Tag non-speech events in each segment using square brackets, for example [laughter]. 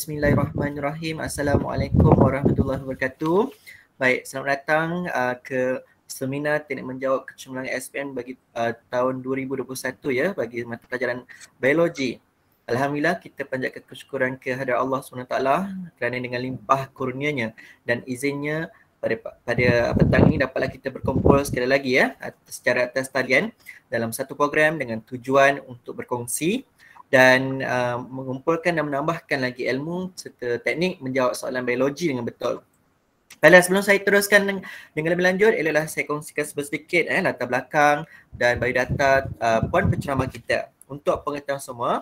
Bismillahirrahmanirrahim. Assalamualaikum warahmatullahi wabarakatuh. Baik, selamat datang uh, ke seminar teknik menjawab kecemerlangan SPM bagi uh, tahun 2021 ya bagi mata pelajaran biologi. Alhamdulillah kita panjatkan kesyukuran kehadirat Allah SWT kerana dengan limpah kurnianya dan izinnya pada pada petang ini dapatlah kita berkumpul sekali lagi ya secara atas talian dalam satu program dengan tujuan untuk berkongsi dan uh, mengumpulkan dan menambahkan lagi ilmu serta teknik menjawab soalan biologi dengan betul. Baiklah sebelum saya teruskan dengan lebih lanjut, ialah saya kongsikan sedikit eh, latar belakang dan bagi data uh, puan penceramah kita. Untuk pengetahuan semua,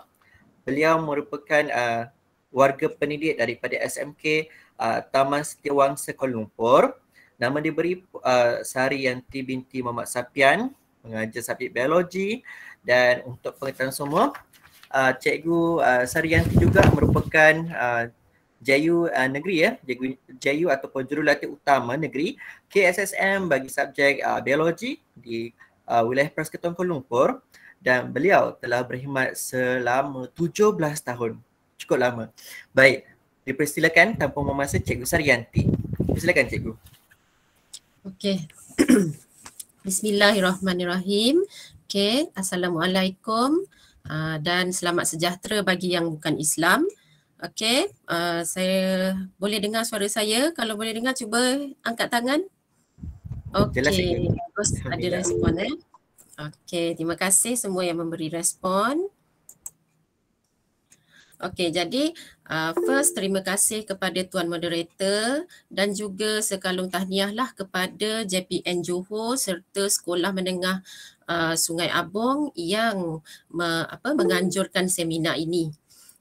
beliau merupakan uh, warga pendidik daripada SMK uh, Taman Setiawangsa Kuala Lumpur. Nama diberi uh, Sari Yanti binti Muhammad Sapian, mengajar subjek biologi dan untuk pengetahuan semua, uh, Cikgu uh, ah, Sarianti juga merupakan uh, JAYU uh, negeri ya, JAYU, JAYU ataupun jurulatih utama negeri KSSM bagi subjek uh, biologi di uh, wilayah Persekutuan Kuala Lumpur dan beliau telah berkhidmat selama 17 tahun. Cukup lama. Baik, dipersilakan tanpa memasa Cikgu Sarianti. Silakan Cikgu. Okey. [clears throat] Bismillahirrahmanirrahim. Okey, assalamualaikum uh, dan selamat sejahtera bagi yang bukan Islam. Okey, uh, saya boleh dengar suara saya. Kalau boleh dengar cuba angkat tangan. Okey, lah, terus ada respon eh. Okey, terima kasih semua yang memberi respon. Okey, jadi uh, first terima kasih kepada Tuan Moderator dan juga sekalung tahniahlah kepada JPN Johor serta Sekolah Menengah uh, Sungai Abong yang me, apa menganjurkan seminar ini.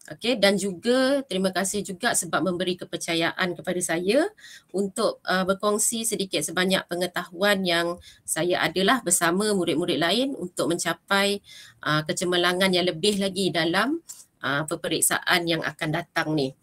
Okey dan juga terima kasih juga sebab memberi kepercayaan kepada saya untuk uh, berkongsi sedikit sebanyak pengetahuan yang saya adalah bersama murid-murid lain untuk mencapai uh, kecemerlangan yang lebih lagi dalam uh, peperiksaan yang akan datang ni.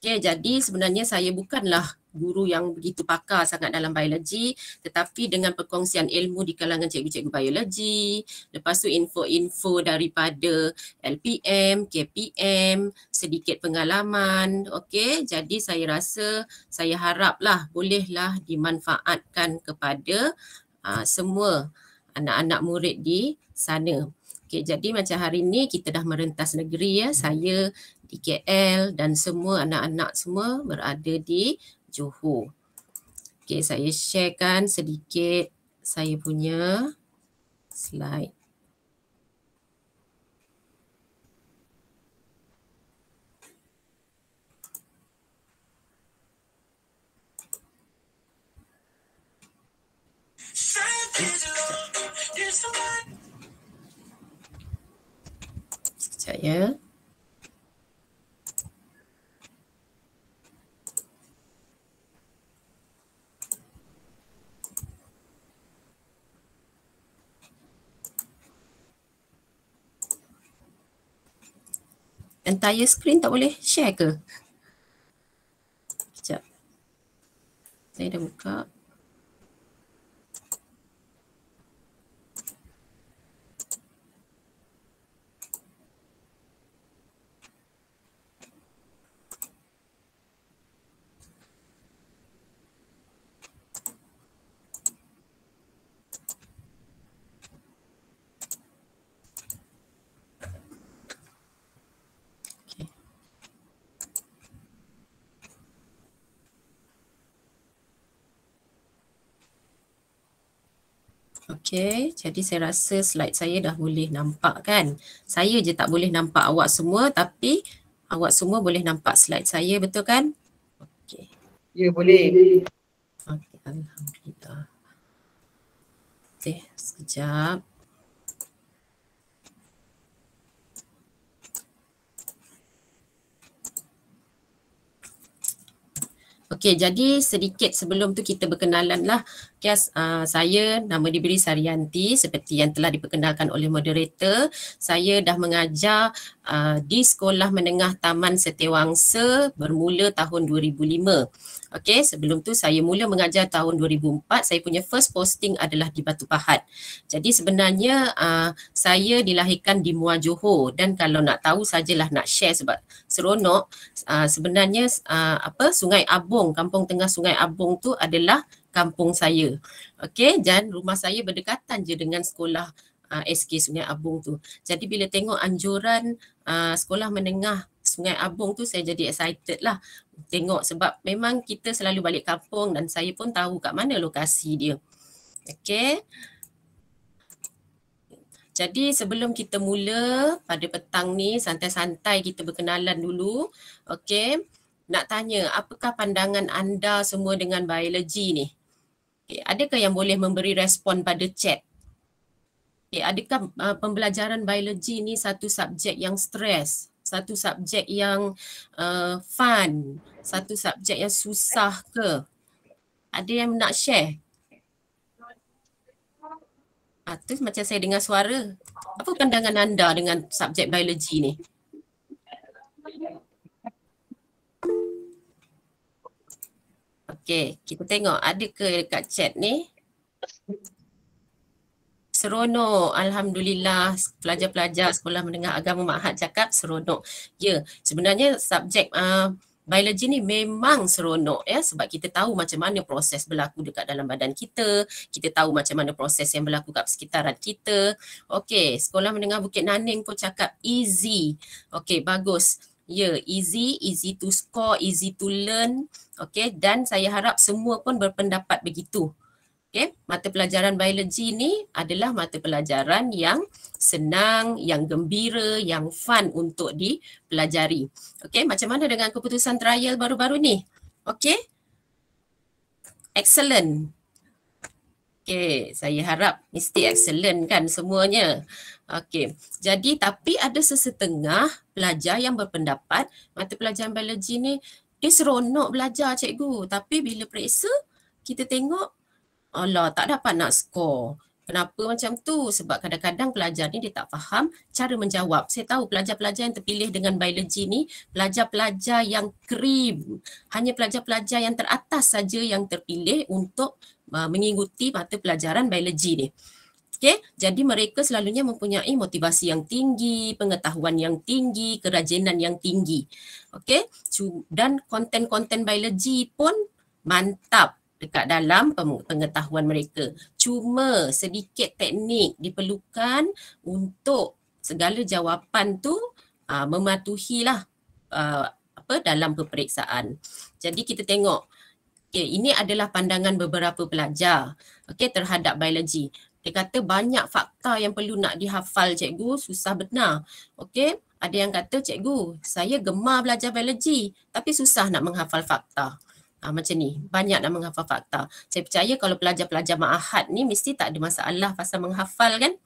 Okay, jadi sebenarnya saya bukanlah guru yang begitu pakar sangat dalam biologi tetapi dengan perkongsian ilmu di kalangan cikgu-cikgu biologi lepas tu info-info daripada LPM, KPM, sedikit pengalaman okey jadi saya rasa saya haraplah bolehlah dimanfaatkan kepada uh, semua anak-anak murid di sana. Okey jadi macam hari ni kita dah merentas negeri ya saya di KL dan semua anak-anak semua berada di Johor. Okey, saya sharekan sedikit saya punya slide. Sekejap ya. entire screen tak boleh share ke? Sekejap. Saya dah buka. Okay, jadi saya rasa slide saya dah boleh nampak kan. Saya je tak boleh nampak awak semua tapi awak semua boleh nampak slide saya betul kan? Okay. Ya boleh. Okay, Alhamdulillah. Okay, sekejap. Okey, jadi sedikit sebelum tu kita berkenalan lah podcast uh, saya nama diberi Sarianti seperti yang telah diperkenalkan oleh moderator saya dah mengajar uh, di sekolah menengah Taman Setiawangsa bermula tahun 2005 okey sebelum tu saya mula mengajar tahun 2004 saya punya first posting adalah di Batu Pahat jadi sebenarnya uh, saya dilahirkan di Muar Johor dan kalau nak tahu sajalah nak share sebab seronok uh, sebenarnya uh, apa Sungai Abong, kampung tengah Sungai Abong tu adalah kampung saya. Okey, dan rumah saya berdekatan je dengan sekolah uh, SK Sungai Abung tu. Jadi bila tengok anjuran uh, sekolah menengah Sungai Abung tu saya jadi excited lah tengok sebab memang kita selalu balik kampung dan saya pun tahu kat mana lokasi dia. Okey. Jadi sebelum kita mula pada petang ni santai-santai kita berkenalan dulu. Okey. Nak tanya apakah pandangan anda semua dengan biologi ni? Okay, adakah yang boleh memberi respon pada chat? Okay, adakah uh, pembelajaran biologi ni satu subjek yang stres, satu subjek yang uh, fun, satu subjek yang susah ke? Ada yang nak share? Ah, tu macam saya dengar suara. Apa pandangan anda dengan subjek biologi ni? Okay, kita tengok ada ke dekat chat ni. Seronok. Alhamdulillah pelajar-pelajar sekolah menengah agama Mahat cakap seronok. Ya, yeah, sebenarnya subjek uh, biologi ni memang seronok ya sebab kita tahu macam mana proses berlaku dekat dalam badan kita, kita tahu macam mana proses yang berlaku kat sekitaran kita. Okey, sekolah menengah Bukit Naning pun cakap easy. Okey, bagus. Ya, yeah, easy, easy to score, easy to learn. Okay, dan saya harap semua pun berpendapat begitu. Okay, mata pelajaran biologi ni adalah mata pelajaran yang senang, yang gembira, yang fun untuk dipelajari. Okay, macam mana dengan keputusan trial baru-baru ni? Okay, excellent. Okay, saya harap mesti excellent kan semuanya. Okey. Jadi tapi ada sesetengah pelajar yang berpendapat mata pelajaran biologi ni dia seronok belajar cikgu tapi bila periksa kita tengok Allah tak dapat nak skor. Kenapa macam tu? Sebab kadang-kadang pelajar ni dia tak faham cara menjawab. Saya tahu pelajar-pelajar yang terpilih dengan biologi ni, pelajar-pelajar yang krim. Hanya pelajar-pelajar yang teratas saja yang terpilih untuk uh, mengikuti mata pelajaran biologi ni. Okay, jadi mereka selalunya mempunyai motivasi yang tinggi, pengetahuan yang tinggi, kerajinan yang tinggi. Okay, dan konten-konten biologi pun mantap dekat dalam pengetahuan mereka. Cuma sedikit teknik diperlukan untuk segala jawapan tu uh, lah uh, apa dalam peperiksaan. Jadi kita tengok Okay, ini adalah pandangan beberapa pelajar okay, terhadap biologi. Dia kata banyak fakta yang perlu nak dihafal cikgu, susah benar. Okey, ada yang kata cikgu, saya gemar belajar biologi tapi susah nak menghafal fakta. Ha, macam ni, banyak nak menghafal fakta. Saya percaya kalau pelajar-pelajar ma'ahad ni mesti tak ada masalah pasal menghafal kan.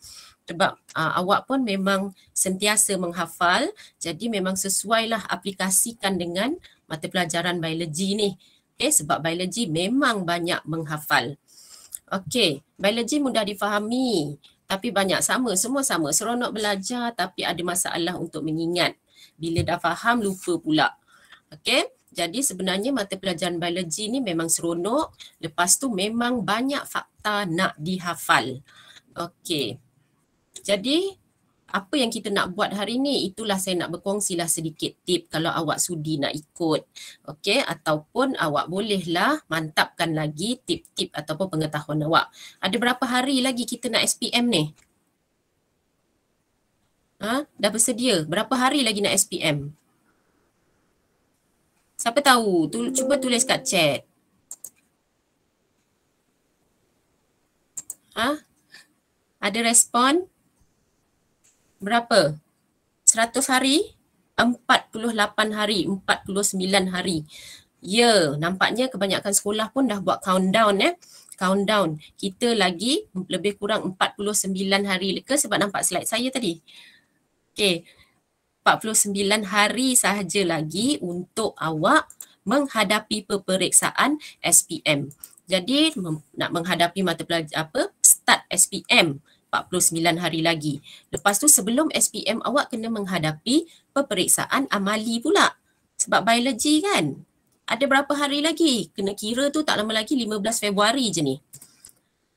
Sebab aa, awak pun memang sentiasa menghafal, jadi memang sesuailah aplikasikan dengan mata pelajaran biologi ni. Okay, sebab biologi memang banyak menghafal. Okey, biologi mudah difahami tapi banyak sama, semua sama. Seronok belajar tapi ada masalah untuk mengingat. Bila dah faham, lupa pula. Okey, jadi sebenarnya mata pelajaran biologi ni memang seronok. Lepas tu memang banyak fakta nak dihafal. Okey, jadi apa yang kita nak buat hari ni itulah saya nak berkongsilah sedikit tip kalau awak sudi nak ikut okey ataupun awak bolehlah mantapkan lagi tip-tip ataupun pengetahuan awak ada berapa hari lagi kita nak SPM ni ha dah bersedia berapa hari lagi nak SPM siapa tahu tu cuba tulis kat chat ha ada respon berapa? 100 hari? 48 hari, 49 hari. Ya, yeah, nampaknya kebanyakan sekolah pun dah buat countdown eh. Countdown. Kita lagi lebih kurang 49 hari ke sebab nampak slide saya tadi. Okay, 49 hari sahaja lagi untuk awak menghadapi peperiksaan SPM. Jadi nak menghadapi mata pelajaran apa? Start SPM. 49 hari lagi. Lepas tu sebelum SPM awak kena menghadapi peperiksaan amali pula. Sebab biologi kan ada berapa hari lagi? Kena kira tu tak lama lagi 15 Februari je ni.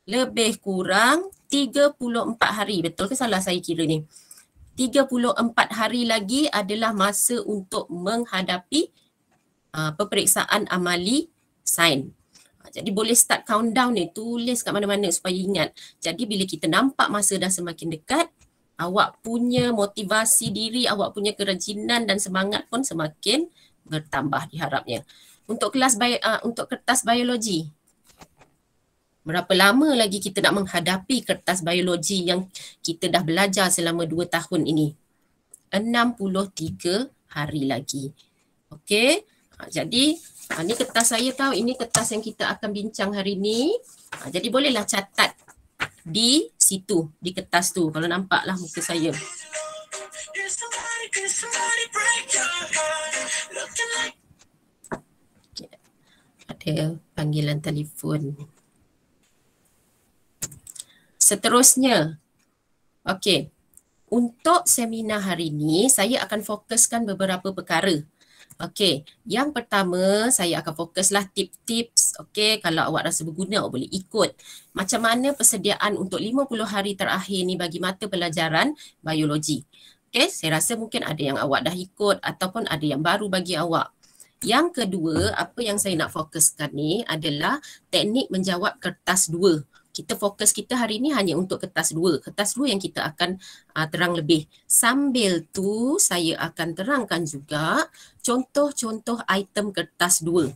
Lebih kurang 34 hari. Betul ke salah saya kira ni? 34 hari lagi adalah masa untuk menghadapi uh, peperiksaan amali sains jadi boleh start countdown ni tulis kat mana-mana supaya ingat jadi bila kita nampak masa dah semakin dekat awak punya motivasi diri awak punya kerajinan dan semangat pun semakin bertambah diharapnya untuk kelas bio, uh, untuk kertas biologi berapa lama lagi kita nak menghadapi kertas biologi yang kita dah belajar selama dua tahun ini 63 hari lagi okey ha, jadi Ha, ni kertas saya tahu. Ini kertas yang kita akan bincang hari ni. Ha, jadi bolehlah catat di situ, di kertas tu. Kalau nampaklah muka saya. Ada panggilan telefon. Seterusnya. Okey. Untuk seminar hari ini, saya akan fokuskan beberapa perkara. Okey, yang pertama saya akan fokuslah tips-tips. Okey, kalau awak rasa berguna awak boleh ikut. Macam mana persediaan untuk 50 hari terakhir ni bagi mata pelajaran biologi. Okey, saya rasa mungkin ada yang awak dah ikut ataupun ada yang baru bagi awak. Yang kedua, apa yang saya nak fokuskan ni adalah teknik menjawab kertas dua kita fokus kita hari ini hanya untuk kertas dua. Kertas dua yang kita akan uh, terang lebih. Sambil tu saya akan terangkan juga contoh-contoh item kertas dua.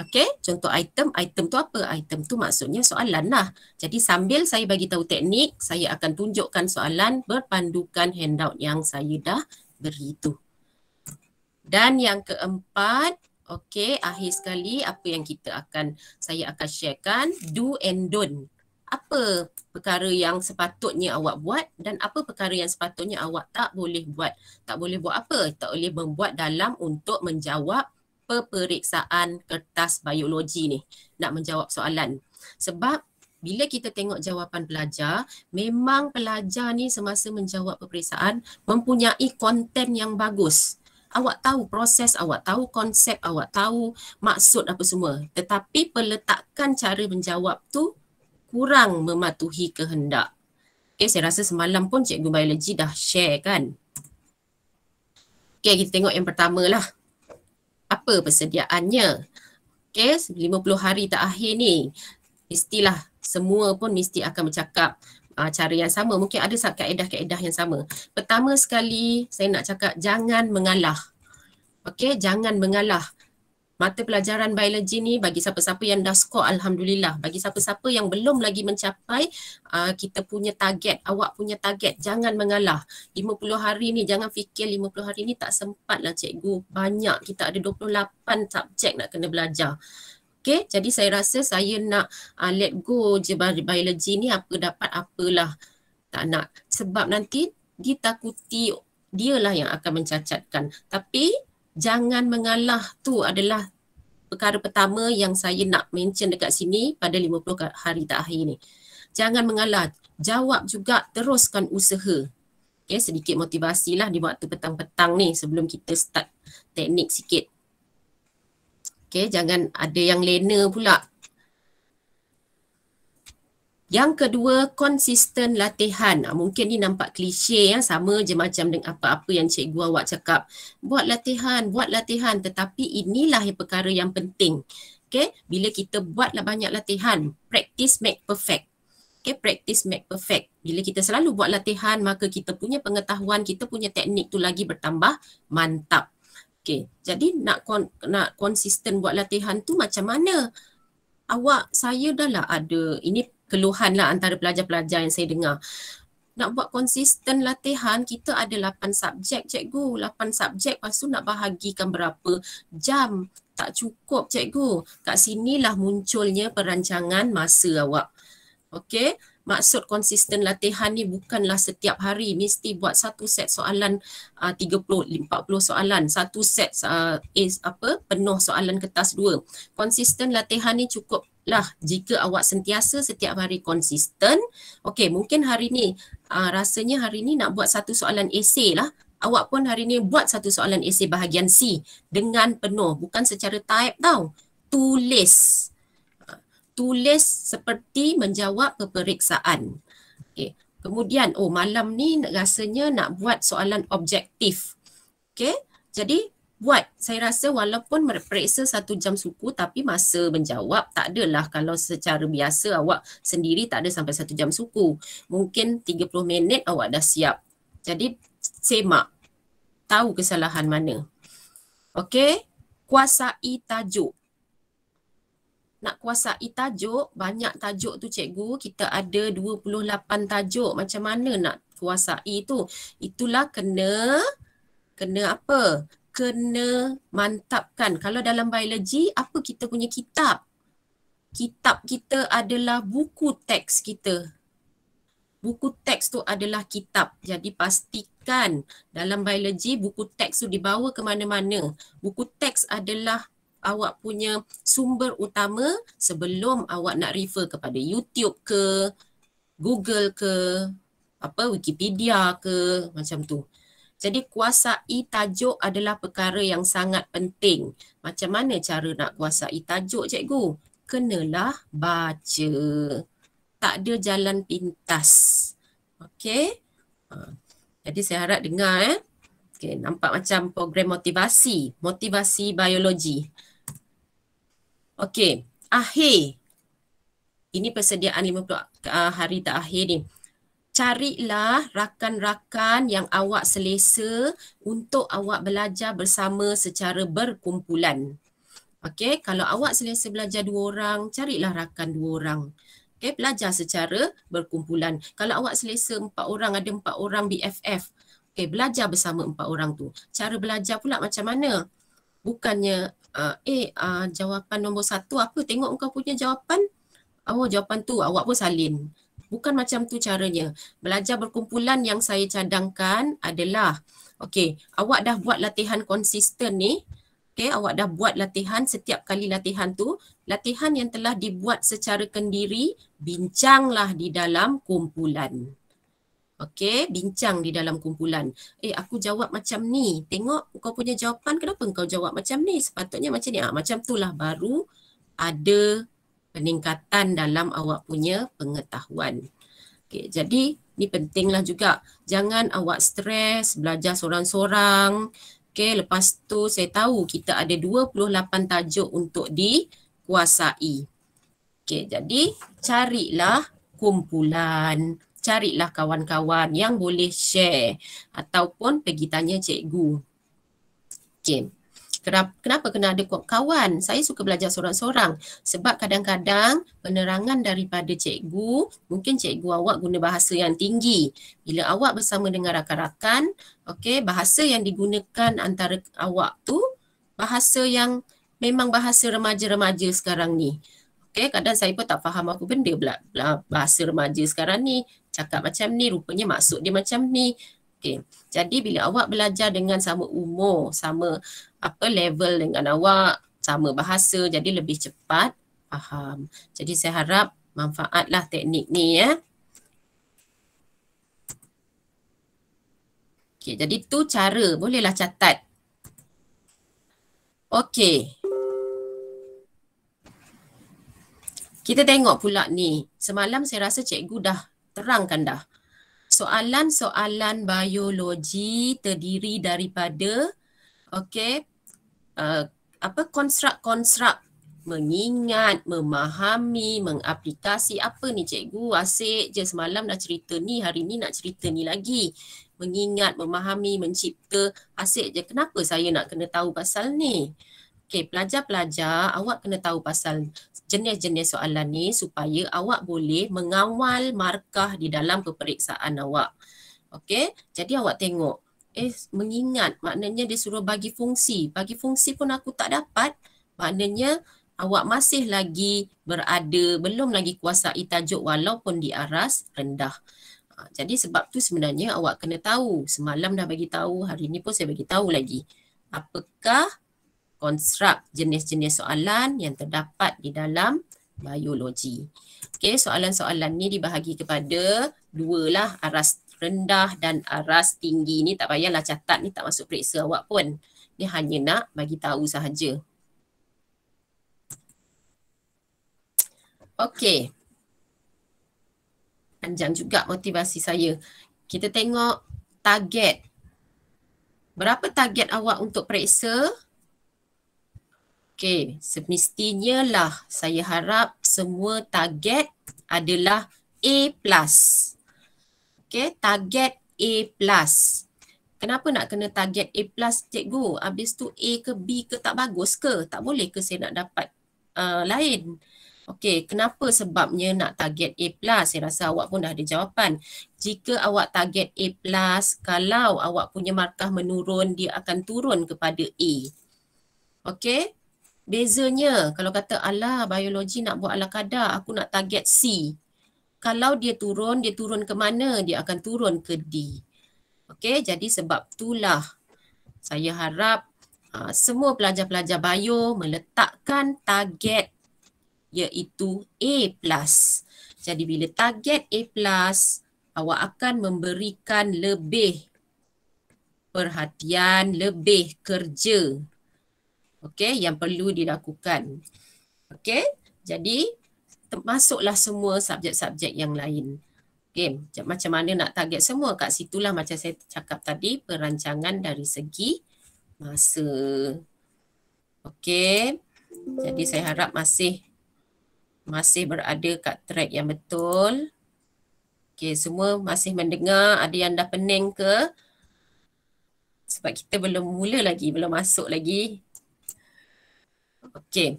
Okey, contoh item, item tu apa? Item tu maksudnya soalan lah. Jadi sambil saya bagi tahu teknik, saya akan tunjukkan soalan berpandukan handout yang saya dah beri tu. Dan yang keempat, okey, akhir sekali apa yang kita akan saya akan sharekan, do and don't apa perkara yang sepatutnya awak buat dan apa perkara yang sepatutnya awak tak boleh buat. Tak boleh buat apa? Tak boleh membuat dalam untuk menjawab peperiksaan kertas biologi ni. Nak menjawab soalan. Sebab bila kita tengok jawapan pelajar, memang pelajar ni semasa menjawab peperiksaan mempunyai konten yang bagus. Awak tahu proses, awak tahu konsep, awak tahu maksud apa semua. Tetapi peletakkan cara menjawab tu kurang mematuhi kehendak. Okay, saya rasa semalam pun cikgu biologi dah share kan. Okay, kita tengok yang pertama lah. Apa persediaannya? Okay, 50 hari tak akhir ni, mestilah semua pun mesti akan bercakap uh, cara yang sama. Mungkin ada kaedah-kaedah yang sama. Pertama sekali, saya nak cakap jangan mengalah. Okay, jangan mengalah mata pelajaran biologi ni bagi siapa-siapa yang dah skor alhamdulillah bagi siapa-siapa yang belum lagi mencapai uh, kita punya target awak punya target jangan mengalah 50 hari ni jangan fikir 50 hari ni tak sempat lah cikgu banyak kita ada 28 subjek nak kena belajar Okay, jadi saya rasa saya nak uh, let go je biologi ni apa dapat apalah tak nak sebab nanti ditakuti lah yang akan mencacatkan tapi jangan mengalah tu adalah perkara pertama yang saya nak mention dekat sini pada 50 hari terakhir ni. Jangan mengalah, jawab juga teruskan usaha. Okay, sedikit motivasi lah di waktu petang-petang ni sebelum kita start teknik sikit. Okay, jangan ada yang lena pula yang kedua, konsisten latihan. Ah, mungkin ni nampak klise ya, sama je macam dengan apa-apa yang cikgu awak cakap. Buat latihan, buat latihan tetapi inilah yang perkara yang penting. Okay, bila kita buatlah banyak latihan, practice make perfect. Okay, practice make perfect. Bila kita selalu buat latihan, maka kita punya pengetahuan, kita punya teknik tu lagi bertambah mantap. Okay, jadi nak kon- nak konsisten buat latihan tu macam mana? Awak, saya dah lah ada, ini keluhan lah antara pelajar-pelajar yang saya dengar. Nak buat konsisten latihan, kita ada 8 subjek cikgu. 8 subjek lepas tu nak bahagikan berapa jam. Tak cukup cikgu. Kat sinilah munculnya perancangan masa awak. Okey? Maksud konsisten latihan ni bukanlah setiap hari mesti buat satu set soalan uh, 30 40 soalan, satu set uh, is apa penuh soalan kertas dua. Konsisten latihan ni cukup lah jika awak sentiasa setiap hari konsisten. Okey, mungkin hari ni uh, rasanya hari ni nak buat satu soalan esay lah. Awak pun hari ni buat satu soalan esay bahagian C dengan penuh, bukan secara type tau. Tulis. Ah, tulis seperti menjawab peperiksaan. Okey. Kemudian, oh malam ni rasanya nak buat soalan objektif. Okey. Jadi buat. Saya rasa walaupun periksa satu jam suku tapi masa menjawab tak adalah kalau secara biasa awak sendiri tak ada sampai satu jam suku. Mungkin 30 minit awak dah siap. Jadi semak. Tahu kesalahan mana. Okey. Kuasai tajuk. Nak kuasai tajuk, banyak tajuk tu cikgu. Kita ada 28 tajuk. Macam mana nak kuasai tu? Itulah kena kena apa? kena mantapkan kalau dalam biologi apa kita punya kitab kitab kita adalah buku teks kita buku teks tu adalah kitab jadi pastikan dalam biologi buku teks tu dibawa ke mana-mana buku teks adalah awak punya sumber utama sebelum awak nak refer kepada YouTube ke Google ke apa Wikipedia ke macam tu jadi kuasai tajuk adalah perkara yang sangat penting. Macam mana cara nak kuasai tajuk cikgu? Kenalah baca. Tak ada jalan pintas. Okey. Ha. Jadi saya harap dengar eh. Okey, nampak macam program motivasi, motivasi biologi. Okey, akhir. Ini persediaan 50 ah, hari terakhir ni carilah rakan-rakan yang awak selesa untuk awak belajar bersama secara berkumpulan. Okey, kalau awak selesa belajar dua orang, carilah rakan dua orang. Okey, belajar secara berkumpulan. Kalau awak selesa empat orang, ada empat orang BFF. Okey, belajar bersama empat orang tu. Cara belajar pula macam mana? Bukannya, uh, eh, uh, jawapan nombor satu apa? Tengok kau punya jawapan. Oh, jawapan tu awak pun salin. Bukan macam tu caranya. Belajar berkumpulan yang saya cadangkan adalah okey, awak dah buat latihan konsisten ni, okey, awak dah buat latihan setiap kali latihan tu, latihan yang telah dibuat secara kendiri, bincanglah di dalam kumpulan. Okey, bincang di dalam kumpulan. Eh, aku jawab macam ni. Tengok kau punya jawapan, kenapa kau jawab macam ni? Sepatutnya macam ni. Ha, macam itulah baru ada peningkatan dalam awak punya pengetahuan. Okay, jadi ni pentinglah juga. Jangan awak stres belajar sorang-sorang. Okay, lepas tu saya tahu kita ada 28 tajuk untuk dikuasai. Okay, jadi carilah kumpulan. Carilah kawan-kawan yang boleh share. Ataupun pergi tanya cikgu. Okay kenapa kena ada kawan saya suka belajar seorang-seorang sebab kadang-kadang penerangan daripada cikgu mungkin cikgu awak guna bahasa yang tinggi bila awak bersama dengan rakan-rakan okey bahasa yang digunakan antara awak tu bahasa yang memang bahasa remaja-remaja sekarang ni okay kadang saya pun tak faham apa benda pula bahasa remaja sekarang ni cakap macam ni rupanya maksud dia macam ni Okay. Jadi bila awak belajar dengan sama umur, sama apa level dengan awak, sama bahasa, jadi lebih cepat faham. Jadi saya harap manfaatlah teknik ni ya. Okay, jadi tu cara. Bolehlah catat. Okay. Kita tengok pula ni. Semalam saya rasa cikgu dah terangkan dah soalan-soalan biologi terdiri daripada okey uh, apa konstruk-konstruk mengingat, memahami, mengaplikasi apa ni cikgu asyik je semalam dah cerita ni hari ni nak cerita ni lagi mengingat, memahami, mencipta asyik je kenapa saya nak kena tahu pasal ni Okey, pelajar-pelajar awak kena tahu pasal jenis-jenis soalan ni supaya awak boleh mengawal markah di dalam peperiksaan awak. Okey, jadi awak tengok. Eh, mengingat maknanya dia suruh bagi fungsi. Bagi fungsi pun aku tak dapat. Maknanya awak masih lagi berada, belum lagi kuasai tajuk walaupun di aras rendah. Ha, jadi sebab tu sebenarnya awak kena tahu. Semalam dah bagi tahu, hari ni pun saya bagi tahu lagi. Apakah konstrup jenis-jenis soalan yang terdapat di dalam biologi. Okey, soalan-soalan ni dibahagi kepada dua lah aras rendah dan aras tinggi ni tak payahlah catat ni tak masuk periksa awak pun. Dia hanya nak bagi tahu sahaja. Okey. Panjang juga motivasi saya. Kita tengok target. Berapa target awak untuk periksa? Okey, semestinya lah saya harap semua target adalah A+. Okey, target A+. Kenapa nak kena target A+, cikgu? Habis tu A ke B ke tak bagus ke? Tak boleh ke saya nak dapat uh, lain? Okey, kenapa sebabnya nak target A+, saya rasa awak pun dah ada jawapan. Jika awak target A+, kalau awak punya markah menurun, dia akan turun kepada A. Okey? Bezanya kalau kata ala biologi nak buat ala kadar, aku nak target C. Kalau dia turun, dia turun ke mana? Dia akan turun ke D. Okey, jadi sebab itulah saya harap uh, semua pelajar-pelajar bio meletakkan target iaitu A+. Jadi bila target A+, awak akan memberikan lebih perhatian, lebih kerja okey yang perlu dilakukan okey jadi termasuklah semua subjek-subjek yang lain okey macam, mana nak target semua kat situlah macam saya cakap tadi perancangan dari segi masa okey jadi saya harap masih masih berada kat track yang betul Okey, semua masih mendengar. Ada yang dah pening ke? Sebab kita belum mula lagi, belum masuk lagi. Okey.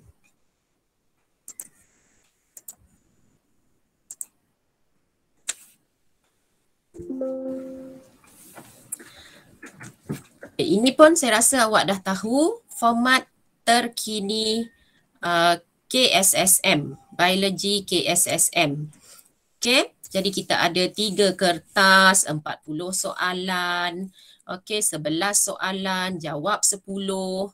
Eh, ini pun saya rasa awak dah tahu format terkini uh, KSSM, Biology KSSM. Okey, jadi kita ada tiga kertas, empat puluh soalan. Okey, sebelas soalan, jawab sepuluh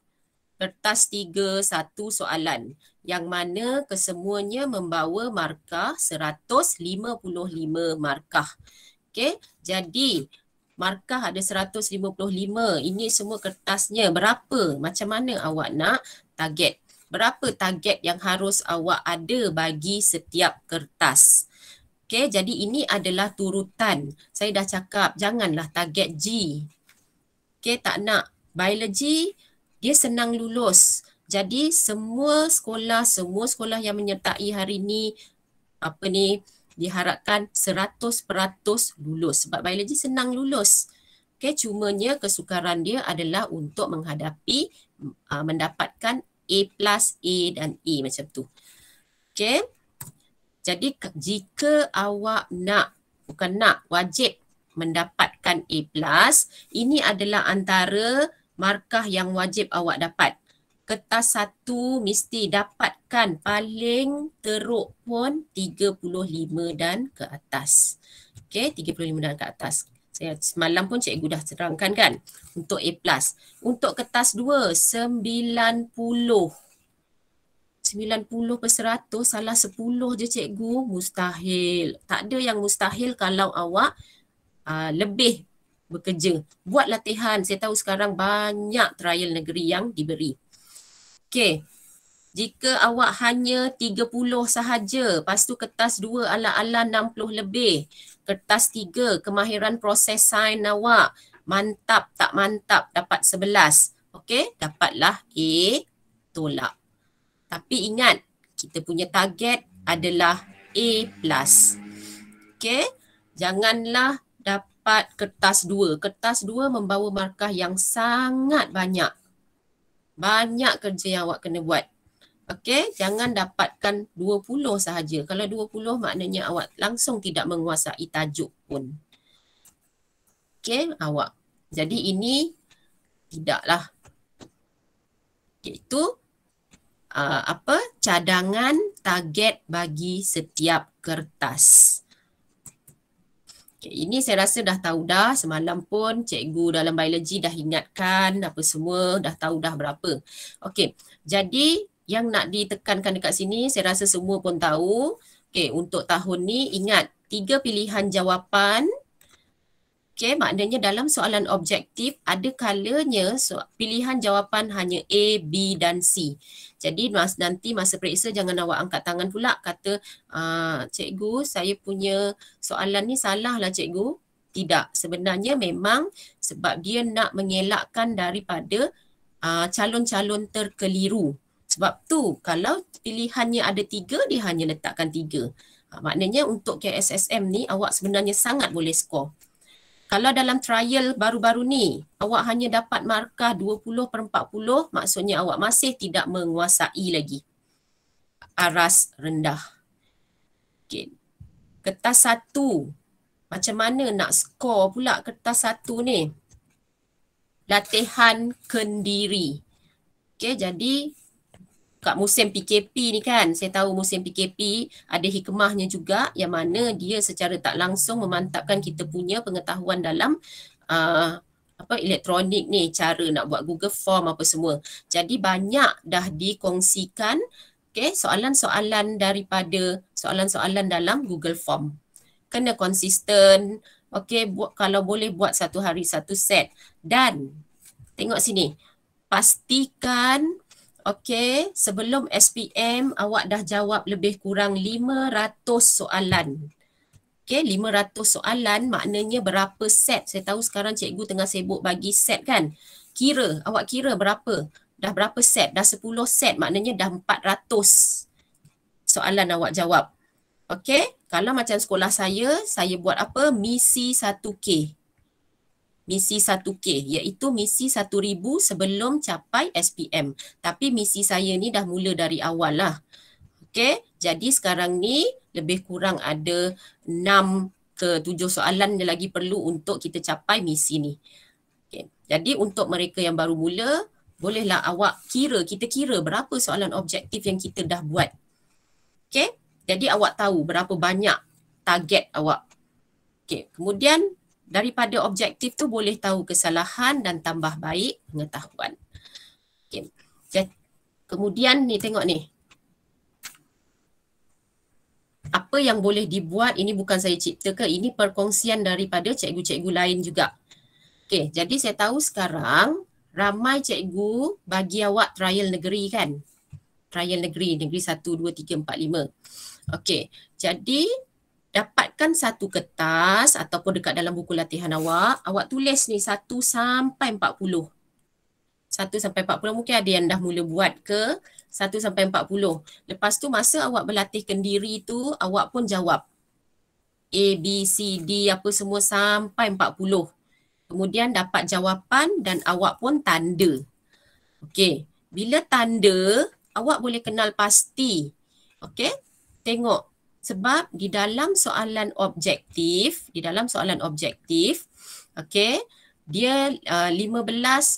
kertas 3 satu soalan yang mana kesemuanya membawa markah 155 markah. Okey, jadi markah ada 155. Ini semua kertasnya berapa? Macam mana awak nak target? Berapa target yang harus awak ada bagi setiap kertas? Okey, jadi ini adalah turutan. Saya dah cakap janganlah target G. Okey, tak nak biology, dia senang lulus. Jadi semua sekolah, semua sekolah yang menyertai hari ini apa ni diharapkan 100% lulus sebab biologi senang lulus. Okey, cumanya kesukaran dia adalah untuk menghadapi uh, mendapatkan A+, A dan E macam tu. Okey. Jadi jika awak nak bukan nak wajib mendapatkan A+, ini adalah antara markah yang wajib awak dapat. Kertas satu mesti dapatkan paling teruk pun 35 dan ke atas. Okey, 35 dan ke atas. Saya semalam pun cikgu dah terangkan kan untuk A+. Untuk kertas dua, 90. 90 per 100 salah 10 je cikgu mustahil. Tak ada yang mustahil kalau awak uh, lebih bekerja. Buat latihan. Saya tahu sekarang banyak trial negeri yang diberi. Okay. Jika awak hanya 30 sahaja, lepas tu kertas 2 ala-ala 60 lebih. Kertas 3, kemahiran proses sign awak. Mantap, tak mantap, dapat 11. Okay, dapatlah A, tolak. Tapi ingat, kita punya target adalah A+. Okay, janganlah dapat kertas dua. Kertas dua membawa markah yang sangat banyak. Banyak kerja yang awak kena buat. Okey, jangan dapatkan dua puluh sahaja. Kalau dua puluh maknanya awak langsung tidak menguasai tajuk pun. Okey, awak. Jadi ini tidaklah. Iaitu uh, apa cadangan target bagi setiap kertas. Okey, ini saya rasa dah tahu dah semalam pun cikgu dalam biologi dah ingatkan apa semua dah tahu dah berapa. Okay, Jadi yang nak ditekankan dekat sini saya rasa semua pun tahu. Okay, untuk tahun ni ingat tiga pilihan jawapan Okay, maknanya dalam soalan objektif ada kalanya so, pilihan jawapan hanya A, B dan C. Jadi mas, nanti masa periksa jangan awak angkat tangan pula kata ah, cikgu saya punya soalan ni salah lah cikgu. Tidak, sebenarnya memang sebab dia nak mengelakkan daripada ah, calon-calon terkeliru. Sebab tu kalau pilihannya ada tiga, dia hanya letakkan tiga. Ah, maknanya untuk KSSM ni awak sebenarnya sangat boleh skor kalau dalam trial baru-baru ni awak hanya dapat markah 20 per 40 maksudnya awak masih tidak menguasai lagi aras rendah. Okay. Kertas satu macam mana nak skor pula kertas satu ni? Latihan kendiri. Okay, jadi kat musim PKP ni kan saya tahu musim PKP ada hikmahnya juga yang mana dia secara tak langsung memantapkan kita punya pengetahuan dalam uh, apa elektronik ni cara nak buat Google Form apa semua. Jadi banyak dah dikongsikan okey soalan-soalan daripada soalan-soalan dalam Google Form. Kena konsisten. Okey buat kalau boleh buat satu hari satu set dan tengok sini pastikan Okey, sebelum SPM awak dah jawab lebih kurang 500 soalan. Okay, 500 soalan maknanya berapa set? Saya tahu sekarang cikgu tengah sibuk bagi set kan? Kira, awak kira berapa? Dah berapa set? Dah 10 set maknanya dah 400 soalan awak jawab. Okey? kalau macam sekolah saya, saya buat apa? Misi 1K misi 1K iaitu misi 1000 sebelum capai SPM. Tapi misi saya ni dah mula dari awal lah. Okey, jadi sekarang ni lebih kurang ada 6 ke 7 soalan yang lagi perlu untuk kita capai misi ni. Okey. Jadi untuk mereka yang baru mula, bolehlah awak kira, kita kira berapa soalan objektif yang kita dah buat. Okey. Jadi awak tahu berapa banyak target awak. Okey. Kemudian Daripada objektif tu boleh tahu kesalahan dan tambah baik pengetahuan. Okay. Kemudian ni tengok ni. Apa yang boleh dibuat, ini bukan saya cipta ke, ini perkongsian daripada cikgu-cikgu lain juga. Okey, jadi saya tahu sekarang ramai cikgu bagi awak trial negeri kan? Trial negeri, negeri 1, 2, 3, 4, 5. Okey, jadi dapatkan satu kertas ataupun dekat dalam buku latihan awak, awak tulis ni 1 sampai 40. 1 sampai 40 mungkin ada yang dah mula buat ke 1 sampai 40. Lepas tu masa awak berlatih kendiri tu, awak pun jawab A, B, C, D apa semua sampai 40. Kemudian dapat jawapan dan awak pun tanda. Okey, bila tanda, awak boleh kenal pasti. Okey, tengok sebab di dalam soalan objektif, di dalam soalan objektif, okay, dia uh, 15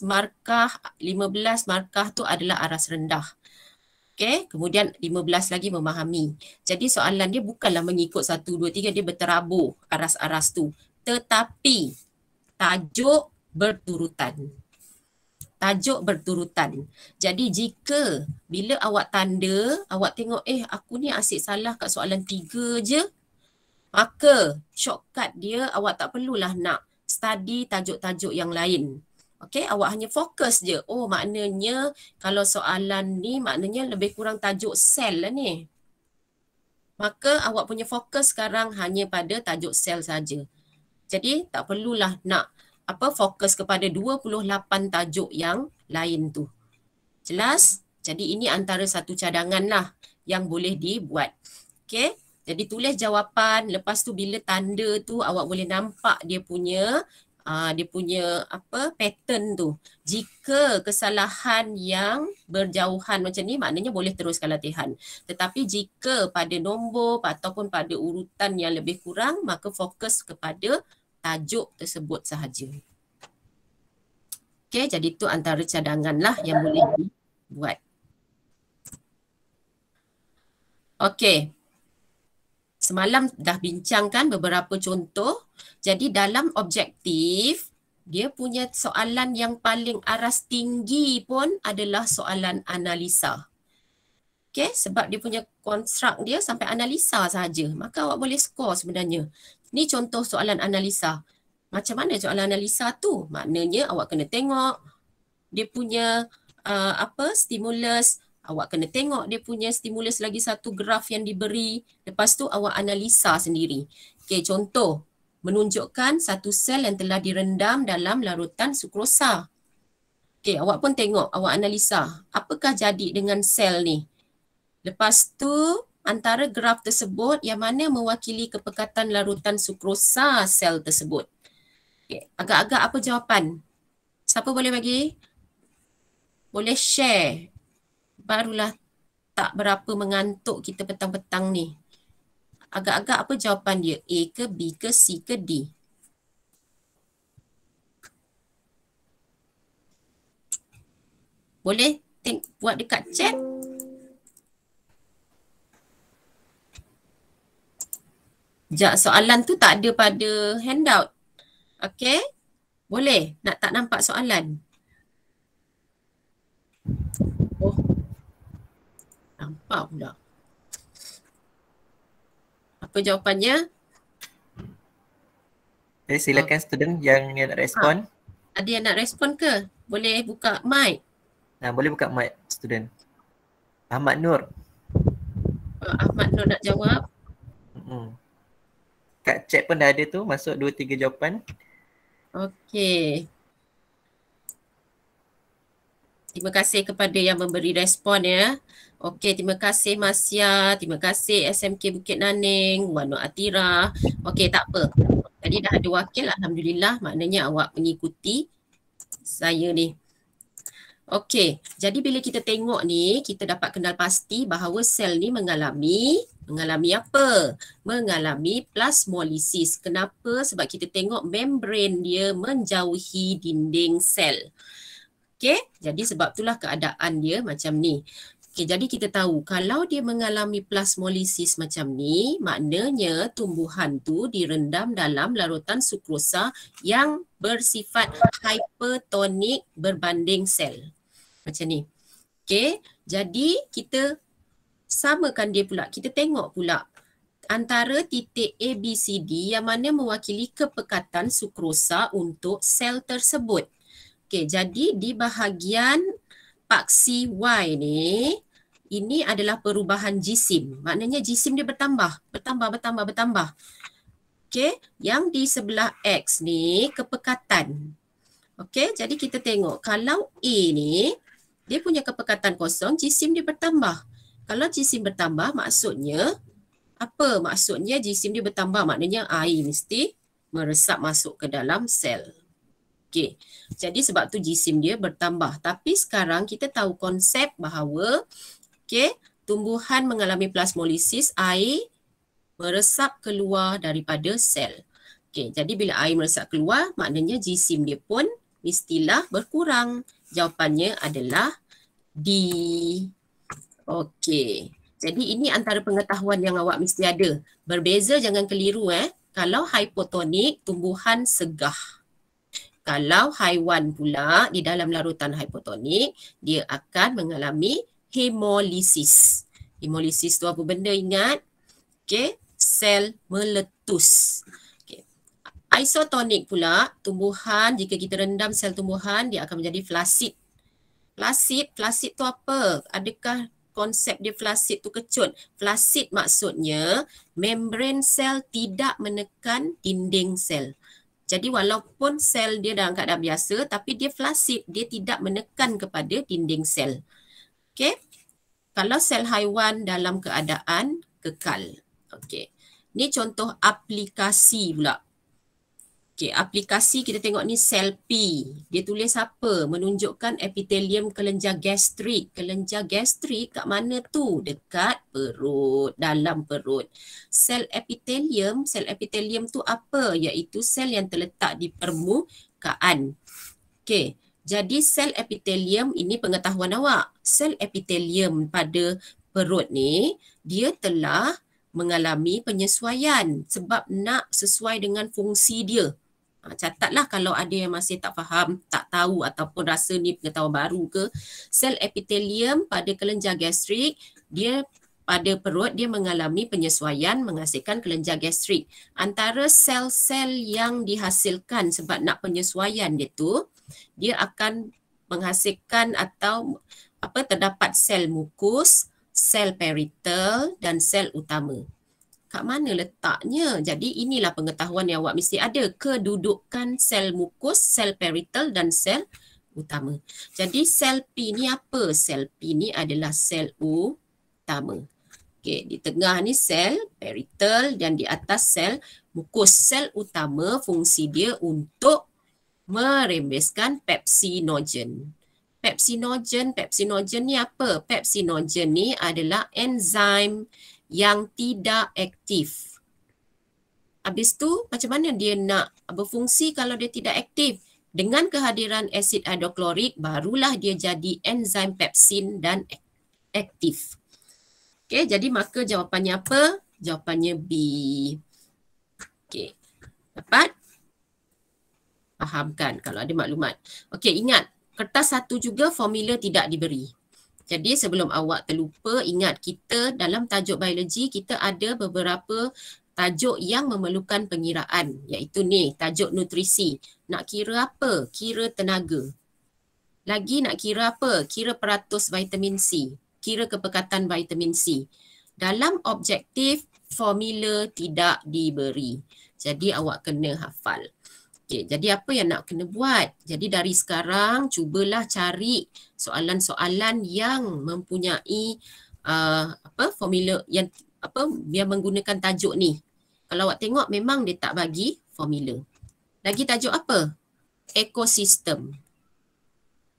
markah, 15 markah tu adalah aras rendah. Okay, kemudian 15 lagi memahami. Jadi soalan dia bukanlah mengikut 1, 2, 3, dia berterabur aras-aras tu. Tetapi tajuk berturutan tajuk berturutan. Jadi jika bila awak tanda, awak tengok eh aku ni asyik salah kat soalan tiga je, maka shortcut dia awak tak perlulah nak study tajuk-tajuk yang lain. Okay, awak hanya fokus je. Oh maknanya kalau soalan ni maknanya lebih kurang tajuk sel lah ni. Maka awak punya fokus sekarang hanya pada tajuk sel saja. Jadi tak perlulah nak apa fokus kepada 28 tajuk yang lain tu. Jelas? Jadi ini antara satu cadangan lah yang boleh dibuat. Okay? Jadi tulis jawapan, lepas tu bila tanda tu awak boleh nampak dia punya uh, dia punya apa pattern tu. Jika kesalahan yang berjauhan macam ni maknanya boleh teruskan latihan. Tetapi jika pada nombor ataupun pada urutan yang lebih kurang maka fokus kepada tajuk tersebut sahaja. Okey, jadi itu antara cadangan lah yang boleh buat. Okey. Semalam dah bincangkan beberapa contoh. Jadi dalam objektif, dia punya soalan yang paling aras tinggi pun adalah soalan analisa. Okey, sebab dia punya konstruk dia sampai analisa saja. Maka awak boleh skor sebenarnya. Ni contoh soalan analisa. Macam mana soalan analisa tu? Maknanya awak kena tengok dia punya uh, apa stimulus. Awak kena tengok dia punya stimulus lagi satu graf yang diberi. Lepas tu awak analisa sendiri. Okay, contoh menunjukkan satu sel yang telah direndam dalam larutan sukrosa. Okay, awak pun tengok, awak analisa. Apakah jadi dengan sel ni? Lepas tu antara graf tersebut yang mana mewakili kepekatan larutan sukrosa sel tersebut. Okay. Agak-agak apa jawapan? Siapa boleh bagi? Boleh share. Barulah tak berapa mengantuk kita petang-petang ni. Agak-agak apa jawapan dia? A ke B ke C ke D? Boleh think, buat dekat chat. Sekejap, soalan tu tak ada pada handout. Okay? Boleh? Nak tak nampak soalan? Oh. Nampak pula. Apa jawapannya? Eh, silakan oh. student yang, yang nak respon. Ha. Ada yang nak respon ke? Boleh buka mic? Nah, boleh buka mic student. Ahmad Nur. Ah, Ahmad Nur nak jawab. Hmm kat chat pun dah ada tu masuk dua tiga jawapan. Okey. Terima kasih kepada yang memberi respon ya. Okey, terima kasih Masya, terima kasih SMK Bukit Naning, Wanu Atira. Okey, tak apa. Tadi dah ada wakil alhamdulillah, maknanya awak mengikuti saya ni. Okey, jadi bila kita tengok ni, kita dapat kenal pasti bahawa sel ni mengalami mengalami apa? Mengalami plasmolisis. Kenapa? Sebab kita tengok membran dia menjauhi dinding sel. Okey, jadi sebab itulah keadaan dia macam ni. Okey, jadi kita tahu kalau dia mengalami plasmolisis macam ni, maknanya tumbuhan tu direndam dalam larutan sukrosa yang bersifat hipertonik berbanding sel. Macam ni. Okey, jadi kita samakan dia pula. Kita tengok pula antara titik A, B, C, D yang mana mewakili kepekatan sukrosa untuk sel tersebut. Okey, jadi di bahagian paksi Y ni, ini adalah perubahan jisim. Maknanya jisim dia bertambah, bertambah, bertambah, bertambah. Okey, yang di sebelah X ni kepekatan. Okey, jadi kita tengok kalau A ni dia punya kepekatan kosong, jisim dia bertambah kalau jisim bertambah maksudnya apa maksudnya jisim dia bertambah maknanya air mesti meresap masuk ke dalam sel. Okey. Jadi sebab tu jisim dia bertambah. Tapi sekarang kita tahu konsep bahawa okey, tumbuhan mengalami plasmolisis, air meresap keluar daripada sel. Okey, jadi bila air meresap keluar, maknanya jisim dia pun mestilah berkurang. Jawapannya adalah D. Okey. Jadi ini antara pengetahuan yang awak mesti ada. Berbeza jangan keliru eh. Kalau hipotonik tumbuhan segah. Kalau haiwan pula di dalam larutan hipotonik dia akan mengalami hemolisis. Hemolisis tu apa benda ingat? Okey, sel meletus. Okey. Isotonik pula tumbuhan jika kita rendam sel tumbuhan dia akan menjadi flasid. Flasid, flasid tu apa? Adakah konsep dia flasid tu kecut. Flasid maksudnya membran sel tidak menekan dinding sel. Jadi walaupun sel dia dalam keadaan biasa tapi dia flasid, dia tidak menekan kepada dinding sel. Okey. Kalau sel haiwan dalam keadaan kekal. Okey. Ni contoh aplikasi pula. Okay, aplikasi kita tengok ni selfie. Dia tulis apa? Menunjukkan epithelium kelenjar gastrik. Kelenjar gastrik kat mana tu? Dekat perut, dalam perut. Sel epithelium, sel epithelium tu apa? Iaitu sel yang terletak di permukaan. Okay, Jadi sel epithelium ini pengetahuan awak. Sel epithelium pada perut ni dia telah mengalami penyesuaian sebab nak sesuai dengan fungsi dia. Ah, catatlah kalau ada yang masih tak faham, tak tahu ataupun rasa ni pengetahuan baru ke. Sel epitelium pada kelenjar gastrik, dia pada perut dia mengalami penyesuaian menghasilkan kelenjar gastrik. Antara sel-sel yang dihasilkan sebab nak penyesuaian dia tu, dia akan menghasilkan atau apa terdapat sel mukus, sel peritel dan sel utama kat mana letaknya. Jadi inilah pengetahuan yang awak mesti ada. Kedudukan sel mukus, sel parietal dan sel utama. Jadi sel P ni apa? Sel P ni adalah sel utama. Okey, di tengah ni sel parietal dan di atas sel mukus. Sel utama fungsi dia untuk merembeskan pepsinogen. Pepsinogen, pepsinogen ni apa? Pepsinogen ni adalah enzim yang tidak aktif. Habis tu macam mana dia nak berfungsi kalau dia tidak aktif? Dengan kehadiran asid hidroklorik barulah dia jadi enzim pepsin dan aktif. Okey, jadi maka jawapannya apa? Jawapannya B. Okey. Dapat? Fahamkan kalau ada maklumat. Okey, ingat kertas satu juga formula tidak diberi. Jadi sebelum awak terlupa, ingat kita dalam tajuk biologi kita ada beberapa tajuk yang memerlukan pengiraan iaitu ni tajuk nutrisi. Nak kira apa? Kira tenaga. Lagi nak kira apa? Kira peratus vitamin C. Kira kepekatan vitamin C. Dalam objektif formula tidak diberi. Jadi awak kena hafal. Okey, jadi apa yang nak kena buat? Jadi dari sekarang cubalah cari soalan-soalan yang mempunyai uh, apa formula yang apa dia menggunakan tajuk ni. Kalau awak tengok memang dia tak bagi formula. Lagi tajuk apa? Ekosistem.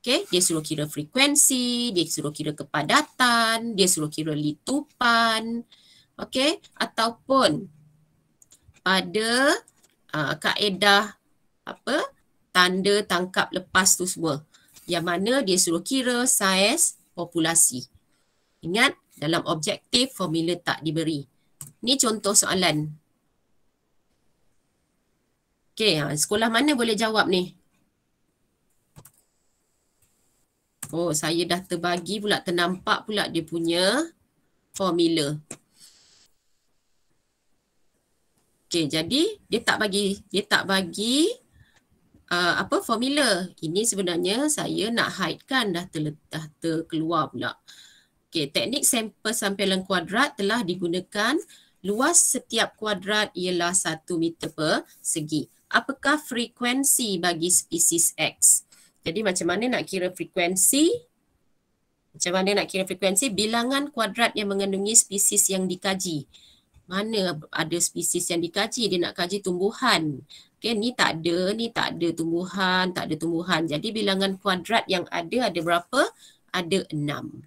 Okey, dia suruh kira frekuensi, dia suruh kira kepadatan, dia suruh kira litupan. Okey, ataupun pada uh, kaedah apa tanda tangkap lepas tu semua. Yang mana dia suruh kira saiz populasi. Ingat dalam objektif formula tak diberi. Ni contoh soalan. Okey, ha, sekolah mana boleh jawab ni? Oh, saya dah terbagi pula, ternampak pula dia punya formula. Okey, jadi dia tak bagi, dia tak bagi Ah, apa formula. Ini sebenarnya saya nak hide kan dah terletak terkeluar pula. Okey, teknik sampel sampelan kuadrat telah digunakan. Luas setiap kuadrat ialah 1 meter per segi. Apakah frekuensi bagi spesies X? Jadi macam mana nak kira frekuensi? Macam mana nak kira frekuensi? Bilangan kuadrat yang mengandungi spesies yang dikaji. Mana ada spesies yang dikaji? Dia nak kaji tumbuhan. Okay, ni tak ada, ni tak ada tumbuhan, tak ada tumbuhan. Jadi bilangan kuadrat yang ada, ada berapa? Ada enam.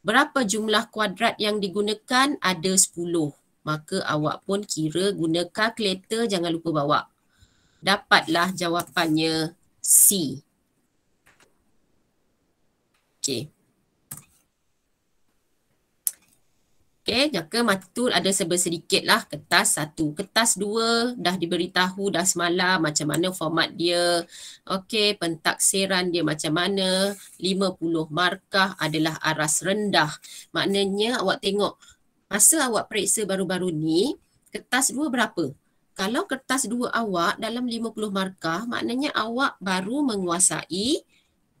Berapa jumlah kuadrat yang digunakan? Ada sepuluh. Maka awak pun kira guna kalkulator, jangan lupa bawa. Dapatlah jawapannya C. Okay. Okay, jaga tu ada sedikit lah kertas satu. Kertas dua dah diberitahu dah semalam macam mana format dia. okey pentaksiran dia macam mana. 50 markah adalah aras rendah. Maknanya awak tengok masa awak periksa baru-baru ni, kertas dua berapa? Kalau kertas dua awak dalam 50 markah, maknanya awak baru menguasai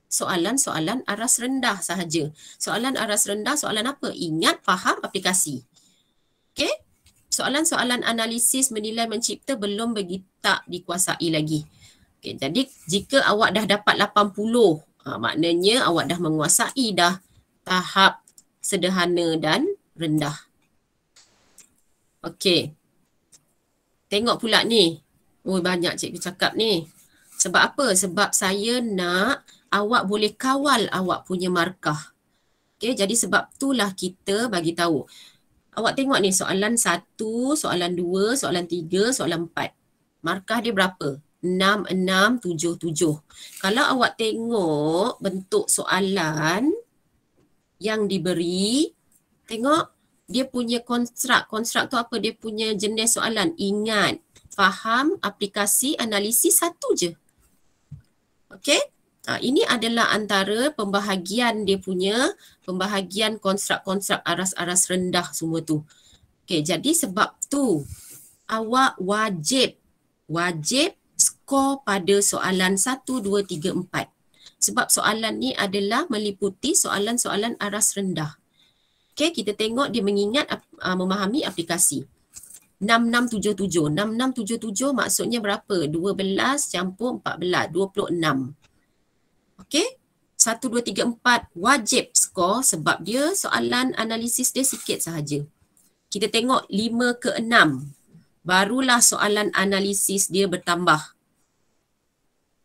soalan-soalan aras rendah sahaja. Soalan aras rendah, soalan apa? Ingat, faham, aplikasi. Okay? Soalan-soalan analisis, menilai, mencipta belum begitu tak dikuasai lagi. Okay, jadi jika awak dah dapat 80, ha, maknanya awak dah menguasai dah tahap sederhana dan rendah. Okay. Tengok pula ni. Oh banyak cikgu cakap ni. Sebab apa? Sebab saya nak awak boleh kawal awak punya markah. Okey, jadi sebab itulah kita bagi tahu. Awak tengok ni soalan satu, soalan dua, soalan tiga, soalan empat. Markah dia berapa? Enam, enam, tujuh, tujuh. Kalau awak tengok bentuk soalan yang diberi, tengok dia punya konstrak. Konstrak tu apa? Dia punya jenis soalan. Ingat, faham, aplikasi, analisis satu je. Okay? Uh, ini adalah antara pembahagian dia punya pembahagian konstruk-konstruk aras-aras rendah semua tu. Okay, jadi sebab tu awak wajib wajib skor pada soalan 1, 2, 3, 4. Sebab soalan ni adalah meliputi soalan-soalan aras rendah. Okay, kita tengok dia mengingat uh, memahami aplikasi. 6677. 6677 maksudnya berapa? 12 campur 14. 26. Okey. Satu, dua, tiga, empat wajib skor sebab dia soalan analisis dia sikit sahaja. Kita tengok lima ke enam. Barulah soalan analisis dia bertambah.